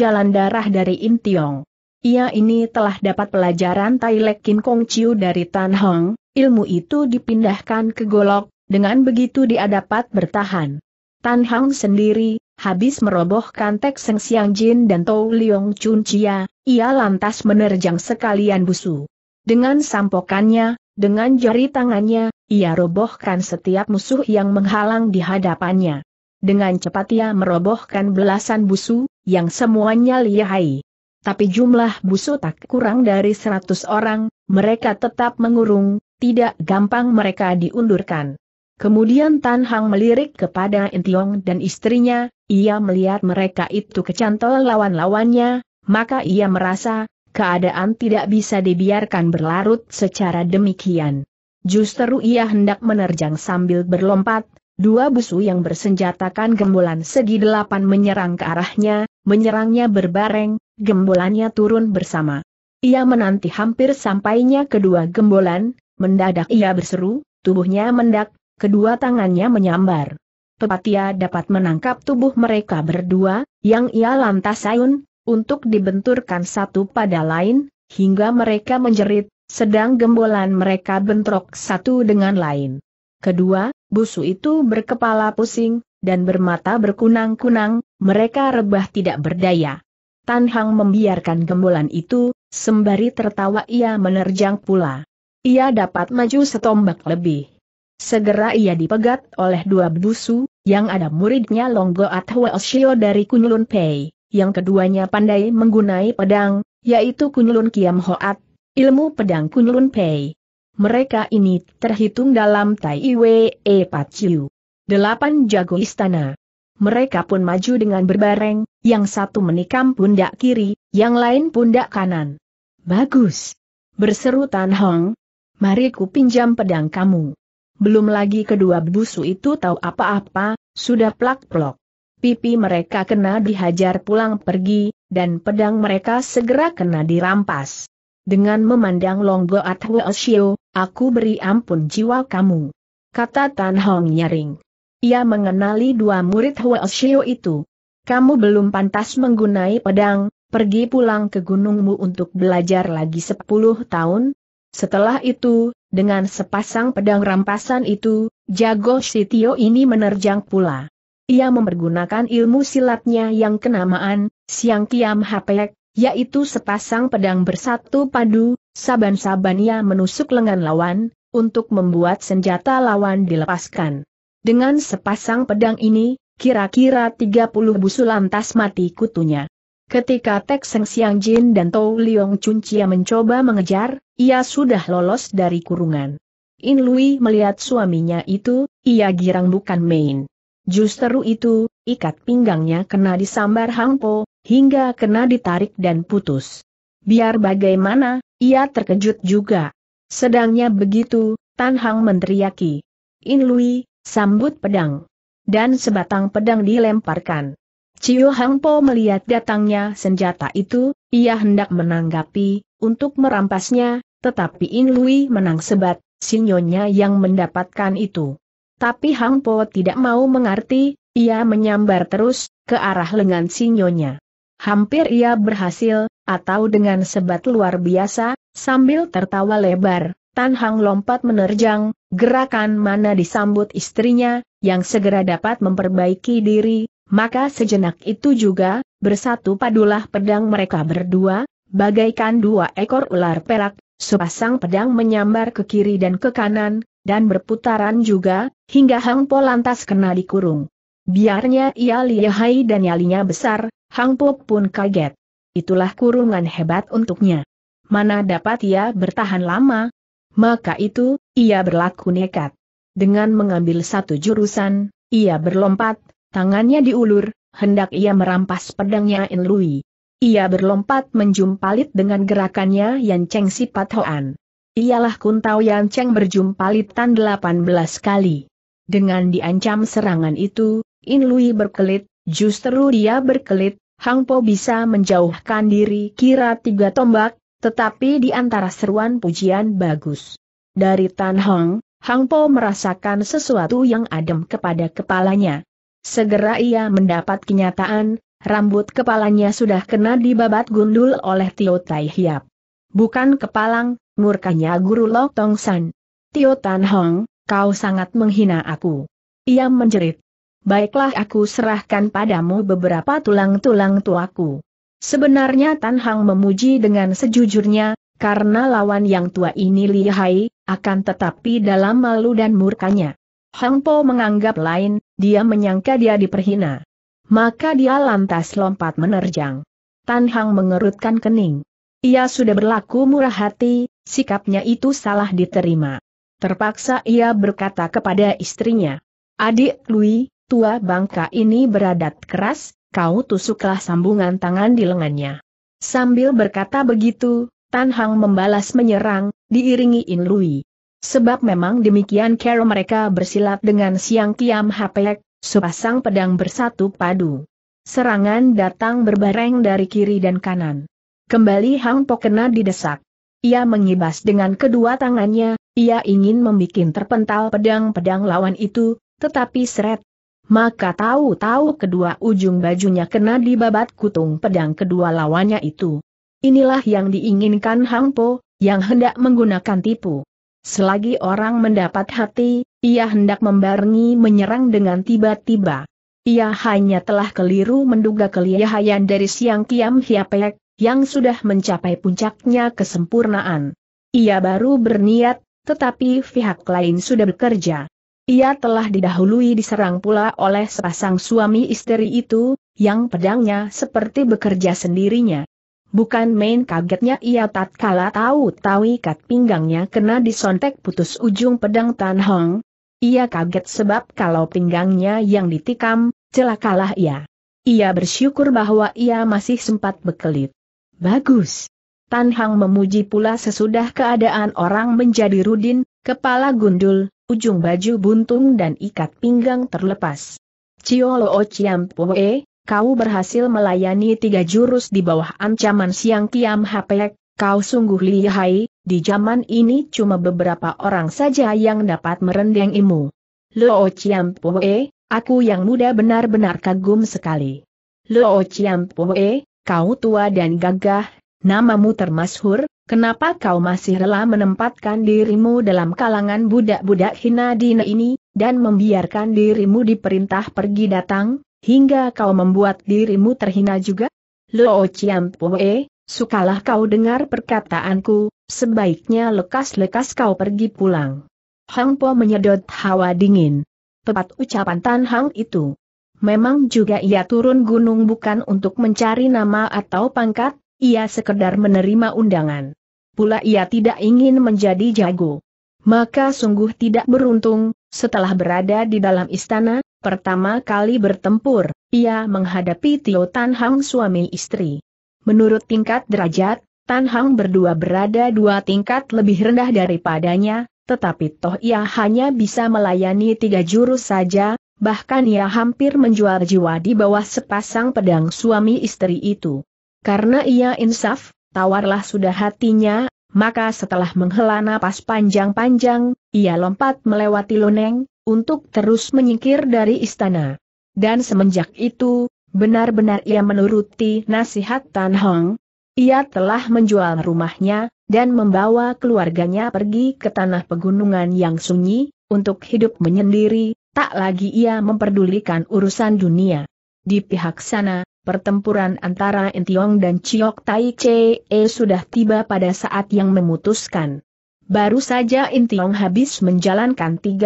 jalan darah dari Intiong. Ia ini telah dapat pelajaran Tai Lekin Kong Chiu dari Tan Hong, ilmu itu dipindahkan ke golok, dengan begitu dia dapat bertahan. Tan Hang sendiri, habis merobohkan Tek Seng Siang Jin dan Tou Leong Chun Chia, ia lantas menerjang sekalian busu. Dengan sampokannya, dengan jari tangannya, ia robohkan setiap musuh yang menghalang di hadapannya. Dengan cepat ia merobohkan belasan busu, yang semuanya lihai. Tapi jumlah busu tak kurang dari seratus orang, mereka tetap mengurung, tidak gampang mereka diundurkan. Kemudian Tan Hang melirik kepada Entiong dan istrinya, ia melihat mereka itu kecantol lawan-lawannya, maka ia merasa, keadaan tidak bisa dibiarkan berlarut secara demikian. Justru ia hendak menerjang sambil berlompat, dua busu yang bersenjatakan gembolan segi delapan menyerang ke arahnya, menyerangnya berbareng, gembolannya turun bersama. Ia menanti hampir sampainya kedua gembolan, mendadak ia berseru, tubuhnya mendak kedua tangannya menyambar. Pepatia dapat menangkap tubuh mereka berdua, yang ia lantas sayun, untuk dibenturkan satu pada lain, hingga mereka menjerit, sedang gembolan mereka bentrok satu dengan lain. Kedua, busu itu berkepala pusing, dan bermata berkunang-kunang, mereka rebah tidak berdaya. Tan Hang membiarkan gembolan itu, sembari tertawa ia menerjang pula. Ia dapat maju setombak lebih. Segera ia dipegat oleh dua bedusu, yang ada muridnya Longgo Atwa Oshio dari Kunlun Pei, yang keduanya pandai menggunai pedang, yaitu Kunlun Kiam Hoat, ilmu pedang Kunlun Pei. Mereka ini terhitung dalam Tai Iwe E Paciu. Delapan jago istana. Mereka pun maju dengan berbareng, yang satu menikam pundak kiri, yang lain pundak kanan. Bagus! Berseru Tan Hong. Mari ku pinjam pedang kamu. Belum lagi kedua busu itu tahu apa-apa, sudah plak-plok. Pipi mereka kena dihajar pulang pergi, dan pedang mereka segera kena dirampas. Dengan memandang Longgo Atwe Osio, aku beri ampun jiwa kamu. Kata Tan Hong nyaring. Ia mengenali dua murid Hwe Osio itu. Kamu belum pantas menggunai pedang, pergi pulang ke gunungmu untuk belajar lagi sepuluh tahun. Setelah itu, dengan sepasang pedang rampasan itu, Jago Sitio ini menerjang pula. Ia mempergunakan ilmu silatnya yang kenamaan, Siang Kiam Hapek, yaitu sepasang pedang bersatu padu, saban-saban ia menusuk lengan lawan, untuk membuat senjata lawan dilepaskan. Dengan sepasang pedang ini, kira-kira 30 busu lantas mati kutunya. Ketika Tek Seng Siang Jin dan Tou Liong Chun Chia mencoba mengejar, ia sudah lolos dari kurungan. In Lui melihat suaminya itu, ia girang bukan main. Justru itu, ikat pinggangnya kena disambar Hang Po, hingga kena ditarik dan putus. Biar bagaimana, ia terkejut juga. Sedangnya begitu, Tan Hang meneriaki. In Lui, sambut pedang. Dan sebatang pedang dilemparkan. Chiu Hang Po melihat datangnya senjata itu, ia hendak menanggapi, untuk merampasnya, tetapi In Lui menang sebat, sinyonya yang mendapatkan itu. Tapi Hang Po tidak mau mengerti, ia menyambar terus, ke arah lengan sinyonya. Hampir ia berhasil, atau dengan sebat luar biasa, sambil tertawa lebar, Tan Hang lompat menerjang, gerakan mana disambut istrinya, yang segera dapat memperbaiki diri, maka sejenak itu juga, bersatu padulah pedang mereka berdua, bagaikan dua ekor ular perak, sepasang pedang menyambar ke kiri dan ke kanan, dan berputaran juga, hingga Hang Po lantas kena dikurung. Biarnya ia lihai dan nyalinya besar, Hang Po pun kaget. Itulah kurungan hebat untuknya. Mana dapat ia bertahan lama? Maka itu, ia berlaku nekat. Dengan mengambil satu jurusan, ia berlompat, Tangannya diulur, hendak ia merampas pedangnya In Lui. Ia berlompat menjumpalit dengan gerakannya Yan Cheng Sipat Hoan. Ialah ceng Yan Cheng berjumpalitan 18 kali. Dengan diancam serangan itu, In Lui berkelit, justru dia berkelit, Hang Po bisa menjauhkan diri kira tiga tombak, tetapi di antara seruan pujian bagus. Dari Tan Hong, Hang Po merasakan sesuatu yang adem kepada kepalanya. Segera ia mendapat kenyataan, rambut kepalanya sudah kena dibabat gundul oleh Tio Tai Hiap. Bukan kepalang, murkanya Guru Lok Tong San. Tio Tan Hong, kau sangat menghina aku. Ia menjerit. Baiklah aku serahkan padamu beberapa tulang-tulang tuaku. Sebenarnya Tan Hong memuji dengan sejujurnya, karena lawan yang tua ini lihai, akan tetapi dalam malu dan murkanya. Hang Po menganggap lain, dia menyangka dia diperhina. Maka dia lantas lompat menerjang. Tan Hang mengerutkan kening. Ia sudah berlaku murah hati, sikapnya itu salah diterima. Terpaksa ia berkata kepada istrinya, Adik Lui, tua bangka ini beradat keras, kau tusuklah sambungan tangan di lengannya. Sambil berkata begitu, Tan Hang membalas menyerang, diiringi In Lui. Sebab memang demikian cara mereka bersilat dengan siang kiam hapek, sepasang pedang bersatu padu. Serangan datang berbareng dari kiri dan kanan. Kembali Hang Po kena didesak. Ia mengibas dengan kedua tangannya, ia ingin membuat terpental pedang-pedang lawan itu, tetapi seret. Maka tahu-tahu kedua ujung bajunya kena dibabat kutung pedang kedua lawannya itu. Inilah yang diinginkan Hang Po, yang hendak menggunakan tipu Selagi orang mendapat hati, ia hendak membarengi menyerang dengan tiba-tiba. Ia hanya telah keliru menduga kelihayan dari Siang Kiam Hiapek, yang sudah mencapai puncaknya kesempurnaan. Ia baru berniat, tetapi pihak lain sudah bekerja. Ia telah didahului diserang pula oleh sepasang suami istri itu, yang pedangnya seperti bekerja sendirinya. Bukan main kagetnya ia tatkala tahu tahu ikat pinggangnya kena disontek putus ujung pedang Tan Hong. Ia kaget sebab kalau pinggangnya yang ditikam, celakalah ia. Ia bersyukur bahwa ia masih sempat berkelit. Bagus. Tan Hang memuji pula sesudah keadaan orang menjadi rudin, kepala gundul, ujung baju buntung dan ikat pinggang terlepas. Ciolo Chiam Pue, kau berhasil melayani tiga jurus di bawah ancaman siang kiam hapek, kau sungguh lihai, di zaman ini cuma beberapa orang saja yang dapat merendeng imu. Loo Chiampoe, aku yang muda benar-benar kagum sekali. Loo Chiampoe, kau tua dan gagah, namamu termasyhur, kenapa kau masih rela menempatkan dirimu dalam kalangan budak-budak hina dina ini, dan membiarkan dirimu diperintah pergi datang? hingga kau membuat dirimu terhina juga? Luo Chiampoe, sukalah kau dengar perkataanku, sebaiknya lekas-lekas kau pergi pulang. Hang Po menyedot hawa dingin. Tepat ucapan Tan Hang itu. Memang juga ia turun gunung bukan untuk mencari nama atau pangkat, ia sekedar menerima undangan. Pula ia tidak ingin menjadi jago. Maka sungguh tidak beruntung, setelah berada di dalam istana, pertama kali bertempur, ia menghadapi Tio Tan Hang suami istri. Menurut tingkat derajat, Tan Hang berdua berada dua tingkat lebih rendah daripadanya, tetapi toh ia hanya bisa melayani tiga jurus saja, bahkan ia hampir menjual jiwa di bawah sepasang pedang suami istri itu. Karena ia insaf, tawarlah sudah hatinya, maka setelah menghela napas panjang-panjang, ia lompat melewati Loneng, untuk terus menyingkir dari istana. Dan semenjak itu, benar-benar ia menuruti nasihat Tan Hong. Ia telah menjual rumahnya, dan membawa keluarganya pergi ke tanah pegunungan yang sunyi, untuk hidup menyendiri, tak lagi ia memperdulikan urusan dunia. Di pihak sana, pertempuran antara Entiong dan Chiok Tai Chee eh, sudah tiba pada saat yang memutuskan. Baru saja Intiong habis menjalankan 36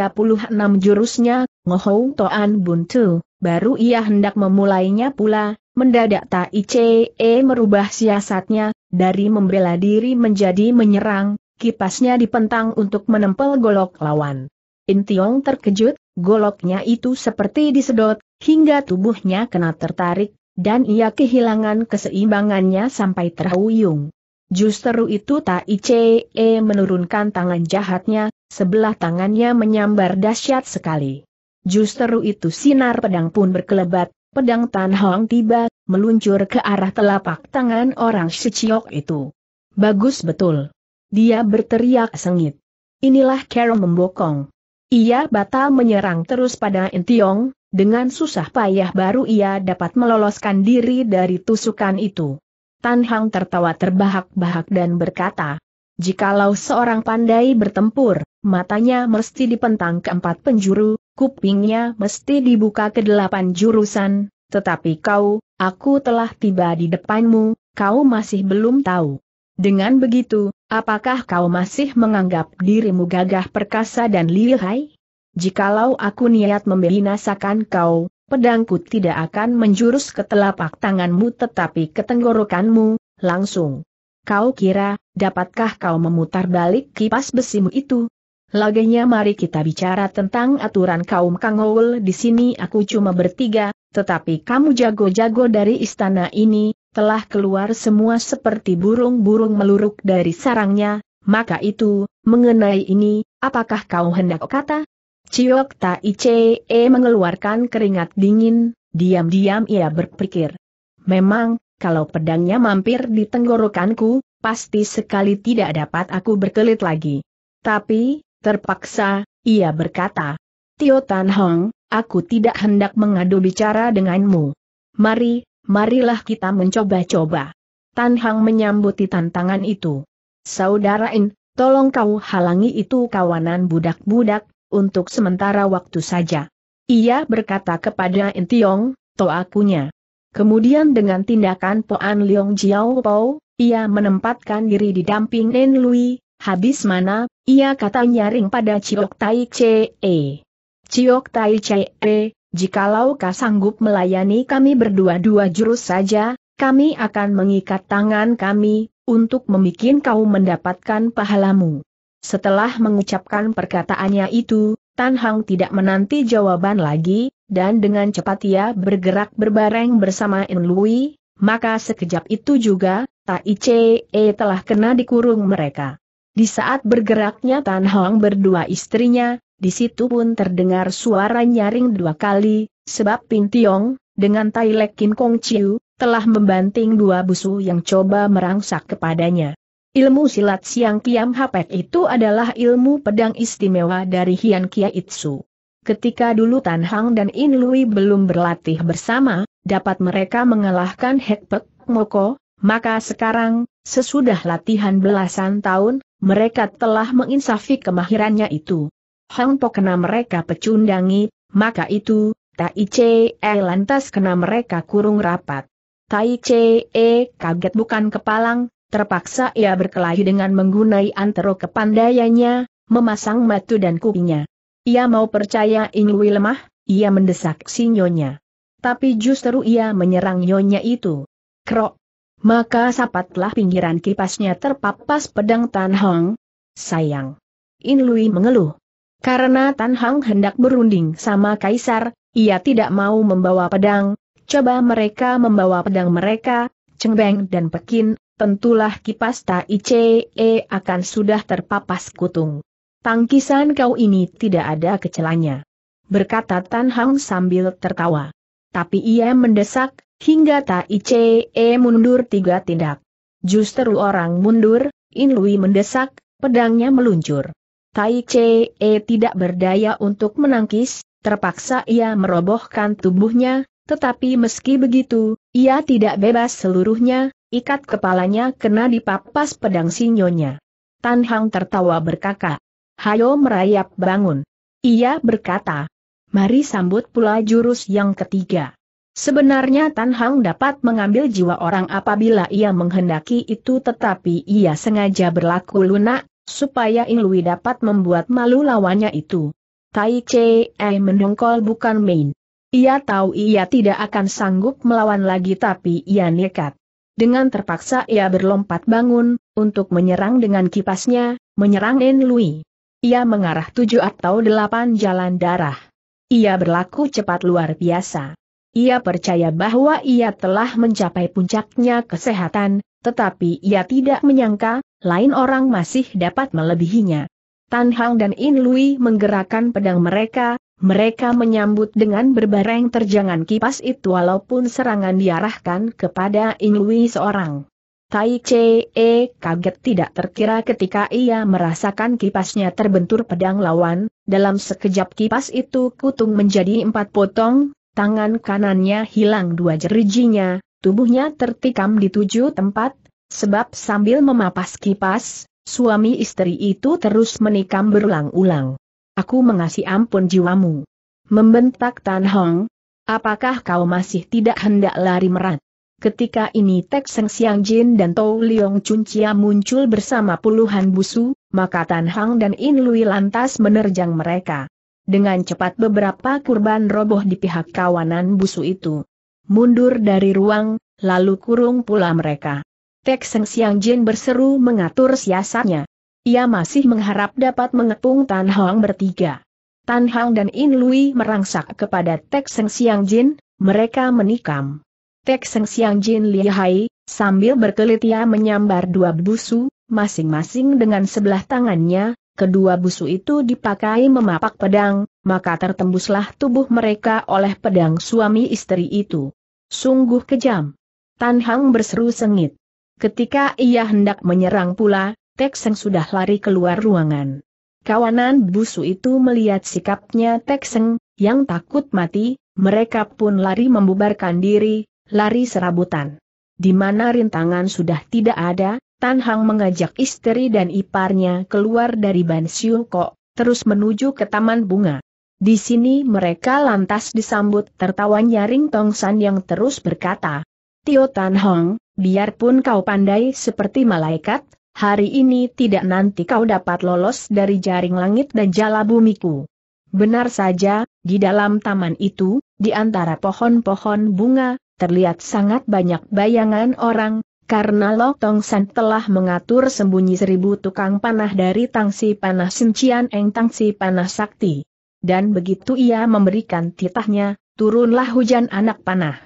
jurusnya, Ngohou Toan Buntu, baru ia hendak memulainya pula, mendadak Tai Chee merubah siasatnya, dari membela diri menjadi menyerang, kipasnya dipentang untuk menempel golok lawan. Intiong terkejut, goloknya itu seperti disedot, hingga tubuhnya kena tertarik, dan ia kehilangan keseimbangannya sampai terhuyung. Justru itu Tai Chee menurunkan tangan jahatnya, sebelah tangannya menyambar dahsyat sekali. Justru itu sinar pedang pun berkelebat, pedang Tan Hong tiba, meluncur ke arah telapak tangan orang Shichiok itu. Bagus betul. Dia berteriak sengit. Inilah Carol membokong. Ia batal menyerang terus pada Entiong, dengan susah payah baru ia dapat meloloskan diri dari tusukan itu. Tan Hang tertawa terbahak-bahak dan berkata, Jikalau seorang pandai bertempur, matanya mesti dipentang ke empat penjuru, kupingnya mesti dibuka ke delapan jurusan, tetapi kau, aku telah tiba di depanmu, kau masih belum tahu. Dengan begitu, apakah kau masih menganggap dirimu gagah perkasa dan lihai? Jikalau aku niat membinasakan kau, pedangku tidak akan menjurus ke telapak tanganmu tetapi ke tenggorokanmu, langsung. Kau kira, dapatkah kau memutar balik kipas besimu itu? Laganya mari kita bicara tentang aturan kaum Kangoul di sini aku cuma bertiga, tetapi kamu jago-jago dari istana ini, telah keluar semua seperti burung-burung meluruk dari sarangnya, maka itu, mengenai ini, apakah kau hendak kata? Ciok Tai Chee e mengeluarkan keringat dingin, diam-diam ia berpikir. Memang, kalau pedangnya mampir di tenggorokanku, pasti sekali tidak dapat aku berkelit lagi. Tapi, terpaksa, ia berkata. Tio Tan Hong, aku tidak hendak mengadu bicara denganmu. Mari, marilah kita mencoba-coba. Tan Hong menyambuti tantangan itu. Saudarain, tolong kau halangi itu kawanan budak-budak, untuk sementara waktu saja. Ia berkata kepada Intiong, toakunya. Kemudian dengan tindakan Poan Leong Jiao Po, ia menempatkan diri di damping Nen Lui, habis mana, ia kata nyaring pada Ciok Tai Chee. Ciok Tai Chee, jikalau kau sanggup melayani kami berdua-dua jurus saja, kami akan mengikat tangan kami, untuk membuat kau mendapatkan pahalamu. Setelah mengucapkan perkataannya itu, Tan Hang tidak menanti jawaban lagi, dan dengan cepat ia bergerak berbareng bersama In Lui, maka sekejap itu juga, Tai Chee telah kena dikurung mereka. Di saat bergeraknya Tan Hang berdua istrinya, di situ pun terdengar suara nyaring dua kali, sebab Pin Tiong, dengan Tai Lek Kin Kong Chiu, telah membanting dua busu yang coba merangsak kepadanya. Ilmu silat Siang Kiam Hapek itu adalah ilmu pedang istimewa dari Hian Kia Itsu. Ketika dulu Tan Hang dan In Lui belum berlatih bersama, dapat mereka mengalahkan Hekpek Moko, maka sekarang, sesudah latihan belasan tahun, mereka telah menginsafi kemahirannya itu. Hang Po kena mereka pecundangi, maka itu, Tai E lantas kena mereka kurung rapat. Tai E kaget bukan kepalang, Terpaksa ia berkelahi dengan menggunai antero kepandaiannya, memasang matu dan kupinya. Ia mau percaya Ingwi lemah, ia mendesak si nyonya. Tapi justru ia menyerang nyonya itu. Krok. Maka sapatlah pinggiran kipasnya terpapas pedang Tan Hong. Sayang. Inlui mengeluh. Karena Tan Hong hendak berunding sama Kaisar, ia tidak mau membawa pedang, Coba mereka membawa pedang mereka, Cengbeng dan Pekin, tentulah kipas Taice e, akan sudah terpapas kutung. Tangkisan kau ini tidak ada kecelanya. Berkata Tan Hang sambil tertawa. Tapi ia mendesak, hingga Taice e, mundur tiga tindak. Justru orang mundur, In Lui mendesak, pedangnya meluncur. Tai Ce e, tidak berdaya untuk menangkis, terpaksa ia merobohkan tubuhnya, tetapi meski begitu, ia tidak bebas seluruhnya, Ikat kepalanya kena dipapas pedang sinyonya. Tan Hang tertawa berkata, Hayo merayap bangun. Ia berkata, mari sambut pula jurus yang ketiga. Sebenarnya Tan Hang dapat mengambil jiwa orang apabila ia menghendaki itu tetapi ia sengaja berlaku lunak, supaya Lui dapat membuat malu lawannya itu. Tai Chee eh, mendongkol bukan main. Ia tahu ia tidak akan sanggup melawan lagi tapi ia nekat. Dengan terpaksa ia berlompat bangun, untuk menyerang dengan kipasnya, menyerang En Lui. Ia mengarah tujuh atau delapan jalan darah. Ia berlaku cepat luar biasa. Ia percaya bahwa ia telah mencapai puncaknya kesehatan, tetapi ia tidak menyangka, lain orang masih dapat melebihinya. Tan Hang dan In Lui menggerakkan pedang mereka, mereka menyambut dengan berbareng terjangan kipas itu walaupun serangan diarahkan kepada Inui seorang. Tai Chee kaget tidak terkira ketika ia merasakan kipasnya terbentur pedang lawan, dalam sekejap kipas itu kutung menjadi empat potong, tangan kanannya hilang dua jerijinya, tubuhnya tertikam di tujuh tempat, sebab sambil memapas kipas, suami istri itu terus menikam berulang-ulang aku mengasih ampun jiwamu. Membentak Tan Hong, apakah kau masih tidak hendak lari merat? Ketika ini Tek Seng Siang Jin dan Tou Leong Chia muncul bersama puluhan busu, maka Tan Hong dan In Lui lantas menerjang mereka. Dengan cepat beberapa kurban roboh di pihak kawanan busu itu. Mundur dari ruang, lalu kurung pula mereka. Tek Seng Siang Jin berseru mengatur siasatnya. Ia masih mengharap dapat mengepung Tan Hong bertiga. Tan Hong dan In Lui merangsak kepada Tek Seng Siang Jin, mereka menikam. Tek Seng Siang Jin lihai, sambil berkelit ia menyambar dua busu, masing-masing dengan sebelah tangannya, kedua busu itu dipakai memapak pedang, maka tertembuslah tubuh mereka oleh pedang suami istri itu. Sungguh kejam. Tan Hong berseru sengit. Ketika ia hendak menyerang pula, Tek Seng sudah lari keluar ruangan. Kawanan busu itu melihat sikapnya Tek Seng, yang takut mati, mereka pun lari membubarkan diri, lari serabutan. Di mana rintangan sudah tidak ada, Tan Hang mengajak istri dan iparnya keluar dari Ban Kok, terus menuju ke taman bunga. Di sini mereka lantas disambut tertawa nyaring Tong San yang terus berkata, Tio Tan Hong, biarpun kau pandai seperti malaikat, Hari ini tidak nanti kau dapat lolos dari jaring langit dan jala bumiku. Benar saja, di dalam taman itu, di antara pohon-pohon bunga, terlihat sangat banyak bayangan orang, karena Lok Tong San telah mengatur sembunyi seribu tukang panah dari tangsi panah Sincian Eng tangsi panah sakti. Dan begitu ia memberikan titahnya, turunlah hujan anak panah.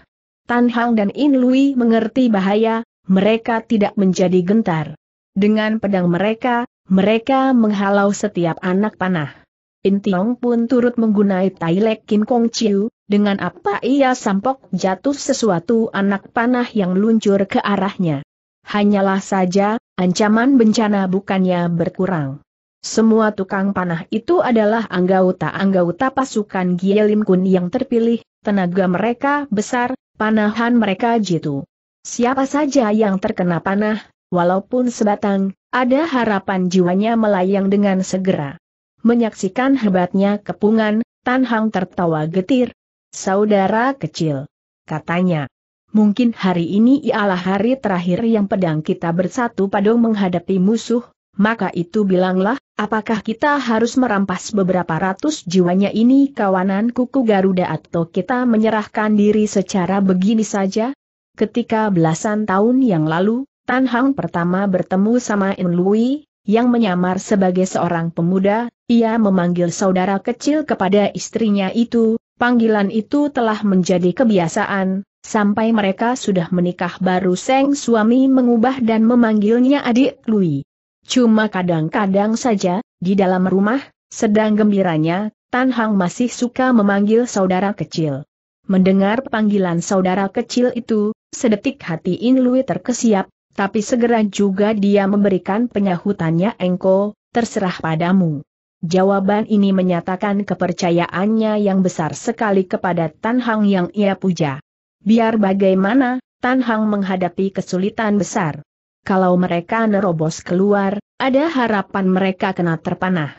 Tan Hang dan In Lui mengerti bahaya, mereka tidak menjadi gentar. Dengan pedang mereka, mereka menghalau setiap anak panah. Intiong pun turut menggunai Tailek Kim Kong Chiu, dengan apa ia sampok jatuh sesuatu anak panah yang luncur ke arahnya. Hanyalah saja, ancaman bencana bukannya berkurang. Semua tukang panah itu adalah anggota-anggota pasukan Gielim Kun yang terpilih, tenaga mereka besar, panahan mereka jitu. Siapa saja yang terkena panah, walaupun sebatang, ada harapan jiwanya melayang dengan segera. Menyaksikan hebatnya kepungan, Tan Hang tertawa getir. Saudara kecil, katanya. Mungkin hari ini ialah hari terakhir yang pedang kita bersatu padu menghadapi musuh, maka itu bilanglah, apakah kita harus merampas beberapa ratus jiwanya ini kawanan kuku Garuda atau kita menyerahkan diri secara begini saja? Ketika belasan tahun yang lalu, Tan Hang pertama bertemu sama In Lui, yang menyamar sebagai seorang pemuda, ia memanggil saudara kecil kepada istrinya itu, panggilan itu telah menjadi kebiasaan, sampai mereka sudah menikah baru Seng suami mengubah dan memanggilnya adik Lui. Cuma kadang-kadang saja, di dalam rumah, sedang gembiranya, Tan Hang masih suka memanggil saudara kecil. Mendengar panggilan saudara kecil itu, sedetik hati In Lui terkesiap, tapi segera juga dia memberikan penyahutannya engko, terserah padamu. Jawaban ini menyatakan kepercayaannya yang besar sekali kepada Tan Hang yang ia puja. Biar bagaimana, Tan Hang menghadapi kesulitan besar. Kalau mereka nerobos keluar, ada harapan mereka kena terpanah.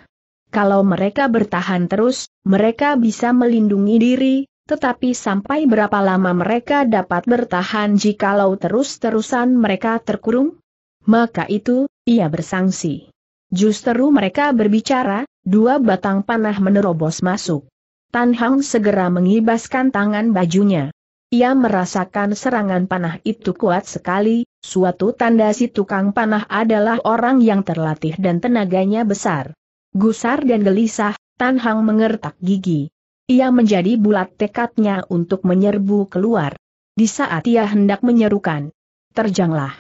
Kalau mereka bertahan terus, mereka bisa melindungi diri, tetapi sampai berapa lama mereka dapat bertahan jikalau terus-terusan mereka terkurung? Maka itu, ia bersangsi. Justru mereka berbicara, dua batang panah menerobos masuk. Tan Hang segera mengibaskan tangan bajunya. Ia merasakan serangan panah itu kuat sekali, suatu tanda si tukang panah adalah orang yang terlatih dan tenaganya besar. Gusar dan gelisah, Tan Hang mengertak gigi. Ia menjadi bulat tekadnya untuk menyerbu keluar. Di saat ia hendak menyerukan, terjanglah.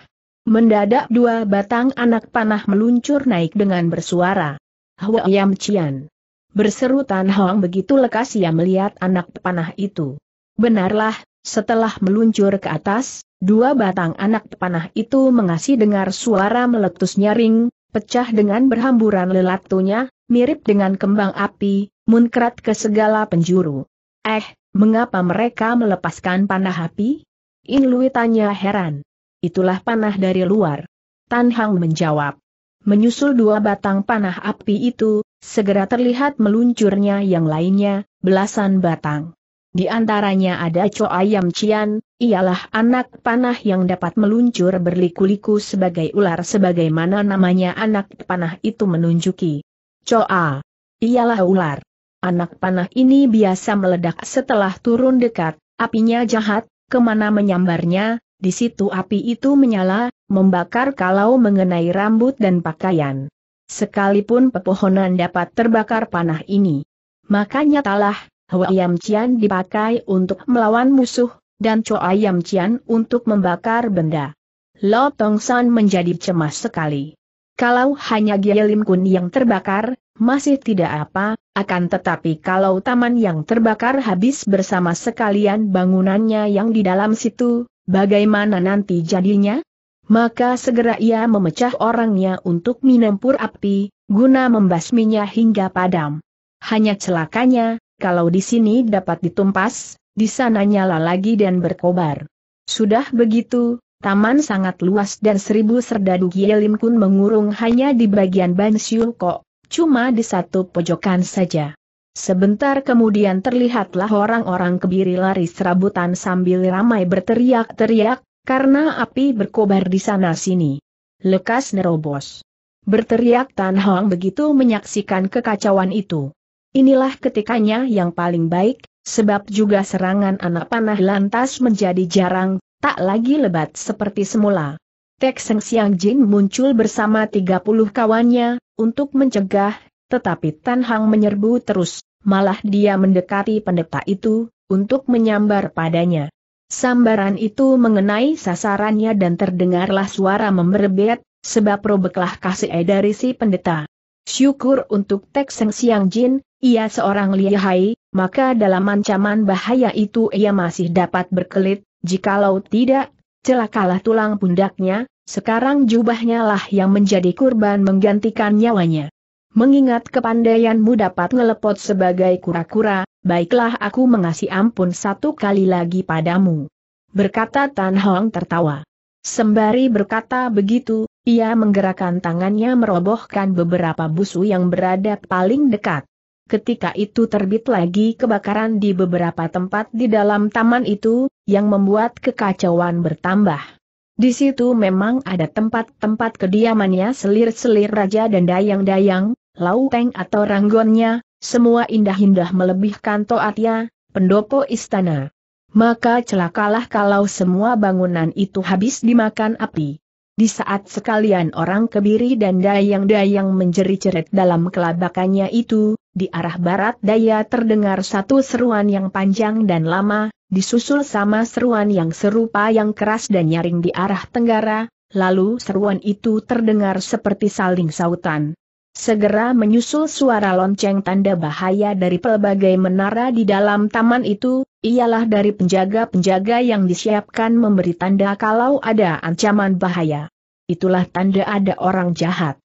Mendadak dua batang anak panah meluncur naik dengan bersuara. Hwa Yam Cian. Berseru Tan Hong begitu lekas ia melihat anak panah itu. Benarlah, setelah meluncur ke atas, dua batang anak panah itu mengasih dengar suara meletus nyaring, pecah dengan berhamburan lelatunya, mirip dengan kembang api, munkrat ke segala penjuru. Eh, mengapa mereka melepaskan panah api? In Lui tanya heran. Itulah panah dari luar. Tan Hang menjawab. Menyusul dua batang panah api itu, segera terlihat meluncurnya yang lainnya, belasan batang. Di antaranya ada Cho Ayam Cian, ialah anak panah yang dapat meluncur berliku-liku sebagai ular sebagaimana namanya anak panah itu menunjuki. Coa, Ialah ular. Anak panah ini biasa meledak setelah turun dekat, apinya jahat, kemana menyambarnya, di situ api itu menyala, membakar kalau mengenai rambut dan pakaian. Sekalipun pepohonan dapat terbakar panah ini. Makanya talah, Hwa Yam Cian dipakai untuk melawan musuh, dan Choa Ayam Cian untuk membakar benda. Lo Tong San menjadi cemas sekali. Kalau hanya Gye Lim Kun yang terbakar, masih tidak apa, akan tetapi kalau taman yang terbakar habis bersama sekalian bangunannya yang di dalam situ, bagaimana nanti jadinya? Maka segera ia memecah orangnya untuk menempur api, guna membasminya hingga padam. Hanya celakanya, kalau di sini dapat ditumpas, di sana nyala lagi dan berkobar. Sudah begitu, taman sangat luas dan seribu serdadu Lim pun mengurung hanya di bagian Bansyul Kok cuma di satu pojokan saja. Sebentar kemudian terlihatlah orang-orang kebiri lari serabutan sambil ramai berteriak-teriak, karena api berkobar di sana-sini. Lekas nerobos. Berteriak Tan Hong begitu menyaksikan kekacauan itu. Inilah ketikanya yang paling baik, sebab juga serangan anak panah lantas menjadi jarang, tak lagi lebat seperti semula. Tek Seng Siang Jin muncul bersama 30 kawannya, untuk mencegah, tetapi Tan Hang menyerbu terus, malah dia mendekati pendeta itu, untuk menyambar padanya. Sambaran itu mengenai sasarannya dan terdengarlah suara memberebet, sebab robeklah kasih dari si pendeta. Syukur untuk Tek Seng Siang Jin, ia seorang lihai, maka dalam ancaman bahaya itu ia masih dapat berkelit, jikalau tidak celakalah tulang pundaknya, sekarang jubahnya lah yang menjadi kurban menggantikan nyawanya. Mengingat kepandaianmu dapat ngelepot sebagai kura-kura, baiklah aku mengasih ampun satu kali lagi padamu. Berkata Tan Hong tertawa. Sembari berkata begitu, ia menggerakkan tangannya merobohkan beberapa busu yang berada paling dekat ketika itu terbit lagi kebakaran di beberapa tempat di dalam taman itu, yang membuat kekacauan bertambah. Di situ memang ada tempat-tempat kediamannya selir-selir raja dan dayang-dayang, lauteng atau ranggonnya, semua indah-indah melebihkan toatnya, pendopo istana. Maka celakalah kalau semua bangunan itu habis dimakan api. Di saat sekalian orang kebiri dan dayang-dayang menjerit-jerit dalam kelabakannya itu, di arah barat daya terdengar satu seruan yang panjang dan lama, disusul sama seruan yang serupa yang keras dan nyaring di arah tenggara, lalu seruan itu terdengar seperti saling sautan. Segera menyusul suara lonceng tanda bahaya dari pelbagai menara di dalam taman itu, ialah dari penjaga-penjaga yang disiapkan memberi tanda kalau ada ancaman bahaya. Itulah tanda ada orang jahat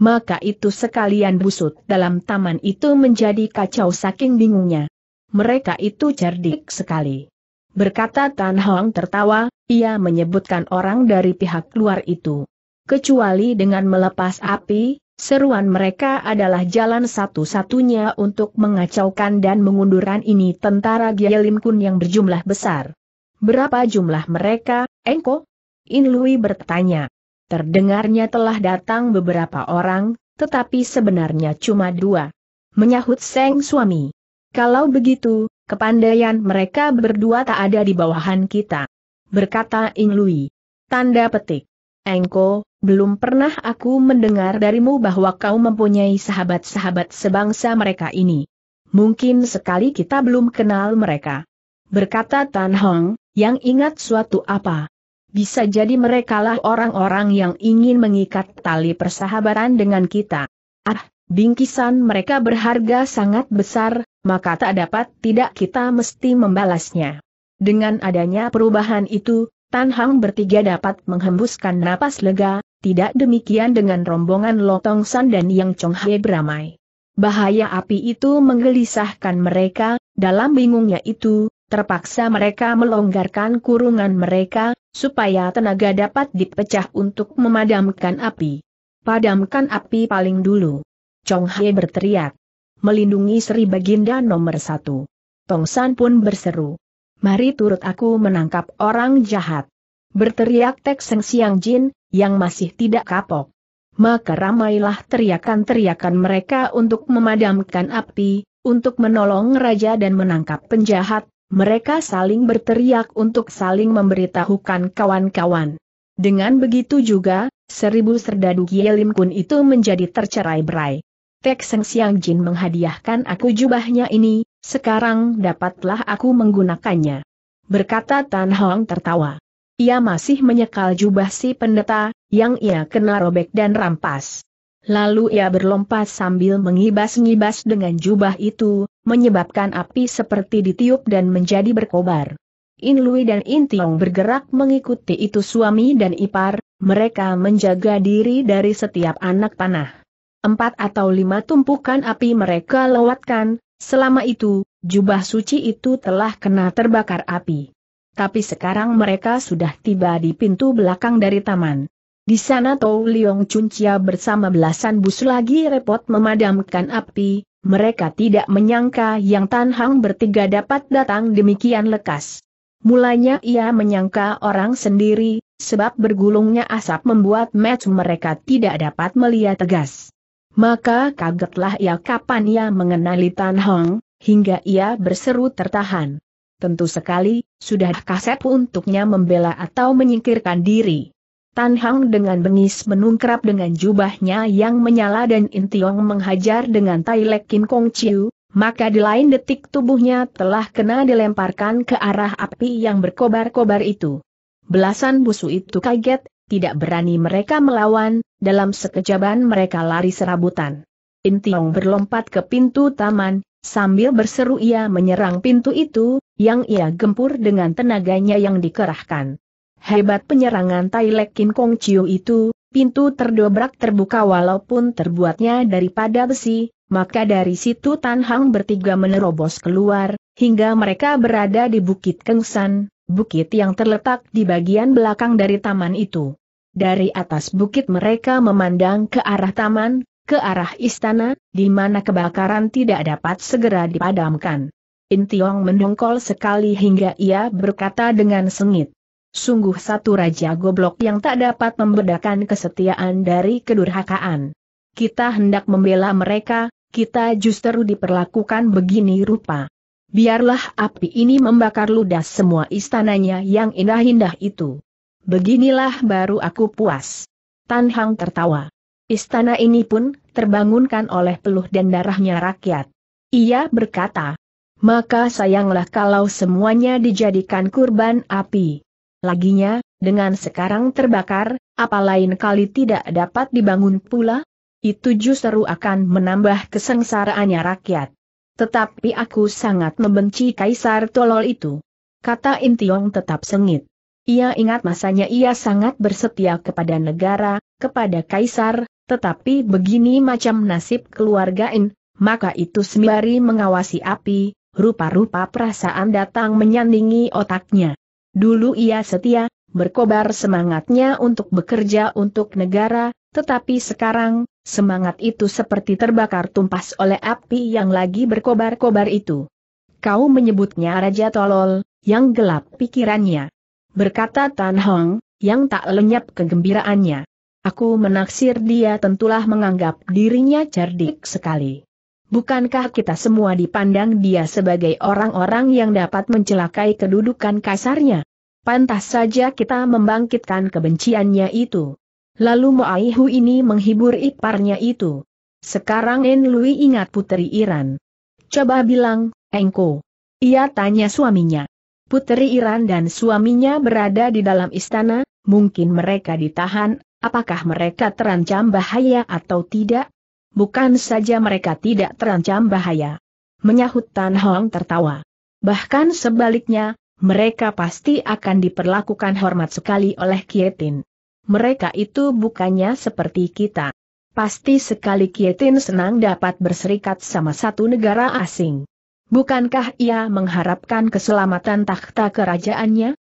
maka itu sekalian busut dalam taman itu menjadi kacau saking bingungnya. Mereka itu cerdik sekali. Berkata Tan Hong tertawa, ia menyebutkan orang dari pihak luar itu. Kecuali dengan melepas api, Seruan mereka adalah jalan satu-satunya untuk mengacaukan dan mengunduran ini tentara Gyalim Kun yang berjumlah besar. Berapa jumlah mereka, Engko? In Lui bertanya. Terdengarnya telah datang beberapa orang, tetapi sebenarnya cuma dua. Menyahut Seng suami. Kalau begitu, kepandaian mereka berdua tak ada di bawahan kita. Berkata Ing Lui. Tanda petik. Engko, belum pernah aku mendengar darimu bahwa kau mempunyai sahabat-sahabat sebangsa mereka ini. Mungkin sekali kita belum kenal mereka. Berkata Tan Hong, yang ingat suatu apa, bisa jadi merekalah orang-orang yang ingin mengikat tali persahabatan dengan kita. Ah, bingkisan mereka berharga sangat besar, maka tak dapat tidak kita mesti membalasnya. Dengan adanya perubahan itu, Tan Hang bertiga dapat menghembuskan napas lega, tidak demikian dengan rombongan Lotong San dan Yang Chong Hai beramai. Bahaya api itu menggelisahkan mereka, dalam bingungnya itu, Terpaksa mereka melonggarkan kurungan mereka, supaya tenaga dapat dipecah untuk memadamkan api. Padamkan api paling dulu. Chong He berteriak. Melindungi Sri Baginda nomor satu. Tong San pun berseru. Mari turut aku menangkap orang jahat. Berteriak Tek Seng Siang Jin, yang masih tidak kapok. Maka ramailah teriakan-teriakan mereka untuk memadamkan api, untuk menolong raja dan menangkap penjahat, mereka saling berteriak untuk saling memberitahukan kawan-kawan. Dengan begitu juga, seribu serdadu Gielim Kun itu menjadi tercerai berai. Tek Seng Siang Jin menghadiahkan aku jubahnya ini, sekarang dapatlah aku menggunakannya. Berkata Tan Hong tertawa. Ia masih menyekal jubah si pendeta, yang ia kena robek dan rampas. Lalu ia berlompat sambil mengibas-ngibas dengan jubah itu, menyebabkan api seperti ditiup dan menjadi berkobar. In Lui dan In Tiong bergerak mengikuti itu suami dan ipar, mereka menjaga diri dari setiap anak panah. Empat atau lima tumpukan api mereka lewatkan, selama itu, jubah suci itu telah kena terbakar api. Tapi sekarang mereka sudah tiba di pintu belakang dari taman. Di sana Tou Liong Chuncia bersama belasan bus lagi repot memadamkan api, mereka tidak menyangka yang Tan Hang bertiga dapat datang demikian lekas. Mulanya ia menyangka orang sendiri, sebab bergulungnya asap membuat match mereka tidak dapat melihat tegas. Maka kagetlah ia kapan ia mengenali Tan Hang, hingga ia berseru tertahan. Tentu sekali, sudah kasep untuknya membela atau menyingkirkan diri. Tan Hang dengan bengis menungkrap dengan jubahnya yang menyala dan Intiong menghajar dengan tai lek Kim Kong Chiu, maka di lain detik tubuhnya telah kena dilemparkan ke arah api yang berkobar-kobar itu. Belasan busu itu kaget, tidak berani mereka melawan, dalam sekejaban mereka lari serabutan. Intiong berlompat ke pintu taman, sambil berseru ia menyerang pintu itu, yang ia gempur dengan tenaganya yang dikerahkan. Hebat penyerangan Tai Lek Kong Chiu itu, pintu terdobrak terbuka walaupun terbuatnya daripada besi, maka dari situ Tan Hang bertiga menerobos keluar, hingga mereka berada di Bukit Kengsan, bukit yang terletak di bagian belakang dari taman itu. Dari atas bukit mereka memandang ke arah taman, ke arah istana, di mana kebakaran tidak dapat segera dipadamkan. Intiong mendongkol sekali hingga ia berkata dengan sengit. Sungguh satu raja goblok yang tak dapat membedakan kesetiaan dari kedurhakaan. Kita hendak membela mereka, kita justru diperlakukan begini rupa. Biarlah api ini membakar ludas semua istananya yang indah-indah itu. Beginilah baru aku puas. Tan Hang tertawa. Istana ini pun terbangunkan oleh peluh dan darahnya rakyat. Ia berkata, maka sayanglah kalau semuanya dijadikan kurban api. Laginya, dengan sekarang terbakar, apa lain kali tidak dapat dibangun pula? Itu justru akan menambah kesengsaraannya rakyat. Tetapi aku sangat membenci kaisar tolol itu. Kata Intiong tetap sengit. Ia ingat masanya ia sangat bersetia kepada negara, kepada kaisar, tetapi begini macam nasib keluarga In, maka itu sembari mengawasi api, rupa-rupa perasaan datang menyandingi otaknya. Dulu ia setia, berkobar semangatnya untuk bekerja untuk negara, tetapi sekarang, semangat itu seperti terbakar tumpas oleh api yang lagi berkobar-kobar itu. Kau menyebutnya Raja Tolol, yang gelap pikirannya. Berkata Tan Hong, yang tak lenyap kegembiraannya. Aku menaksir dia tentulah menganggap dirinya cerdik sekali. Bukankah kita semua dipandang dia sebagai orang-orang yang dapat mencelakai kedudukan kasarnya? Pantas saja kita membangkitkan kebenciannya itu. Lalu Moaihu ini menghibur iparnya itu. Sekarang Enlui ingat putri Iran. Coba bilang, Engko. Ia tanya suaminya. Putri Iran dan suaminya berada di dalam istana, mungkin mereka ditahan, apakah mereka terancam bahaya atau tidak? Bukan saja mereka tidak terancam bahaya. Menyahut Tan Hong tertawa. Bahkan sebaliknya, mereka pasti akan diperlakukan hormat sekali oleh Kietin. Mereka itu bukannya seperti kita. Pasti sekali Kietin senang dapat berserikat sama satu negara asing. Bukankah ia mengharapkan keselamatan takhta kerajaannya?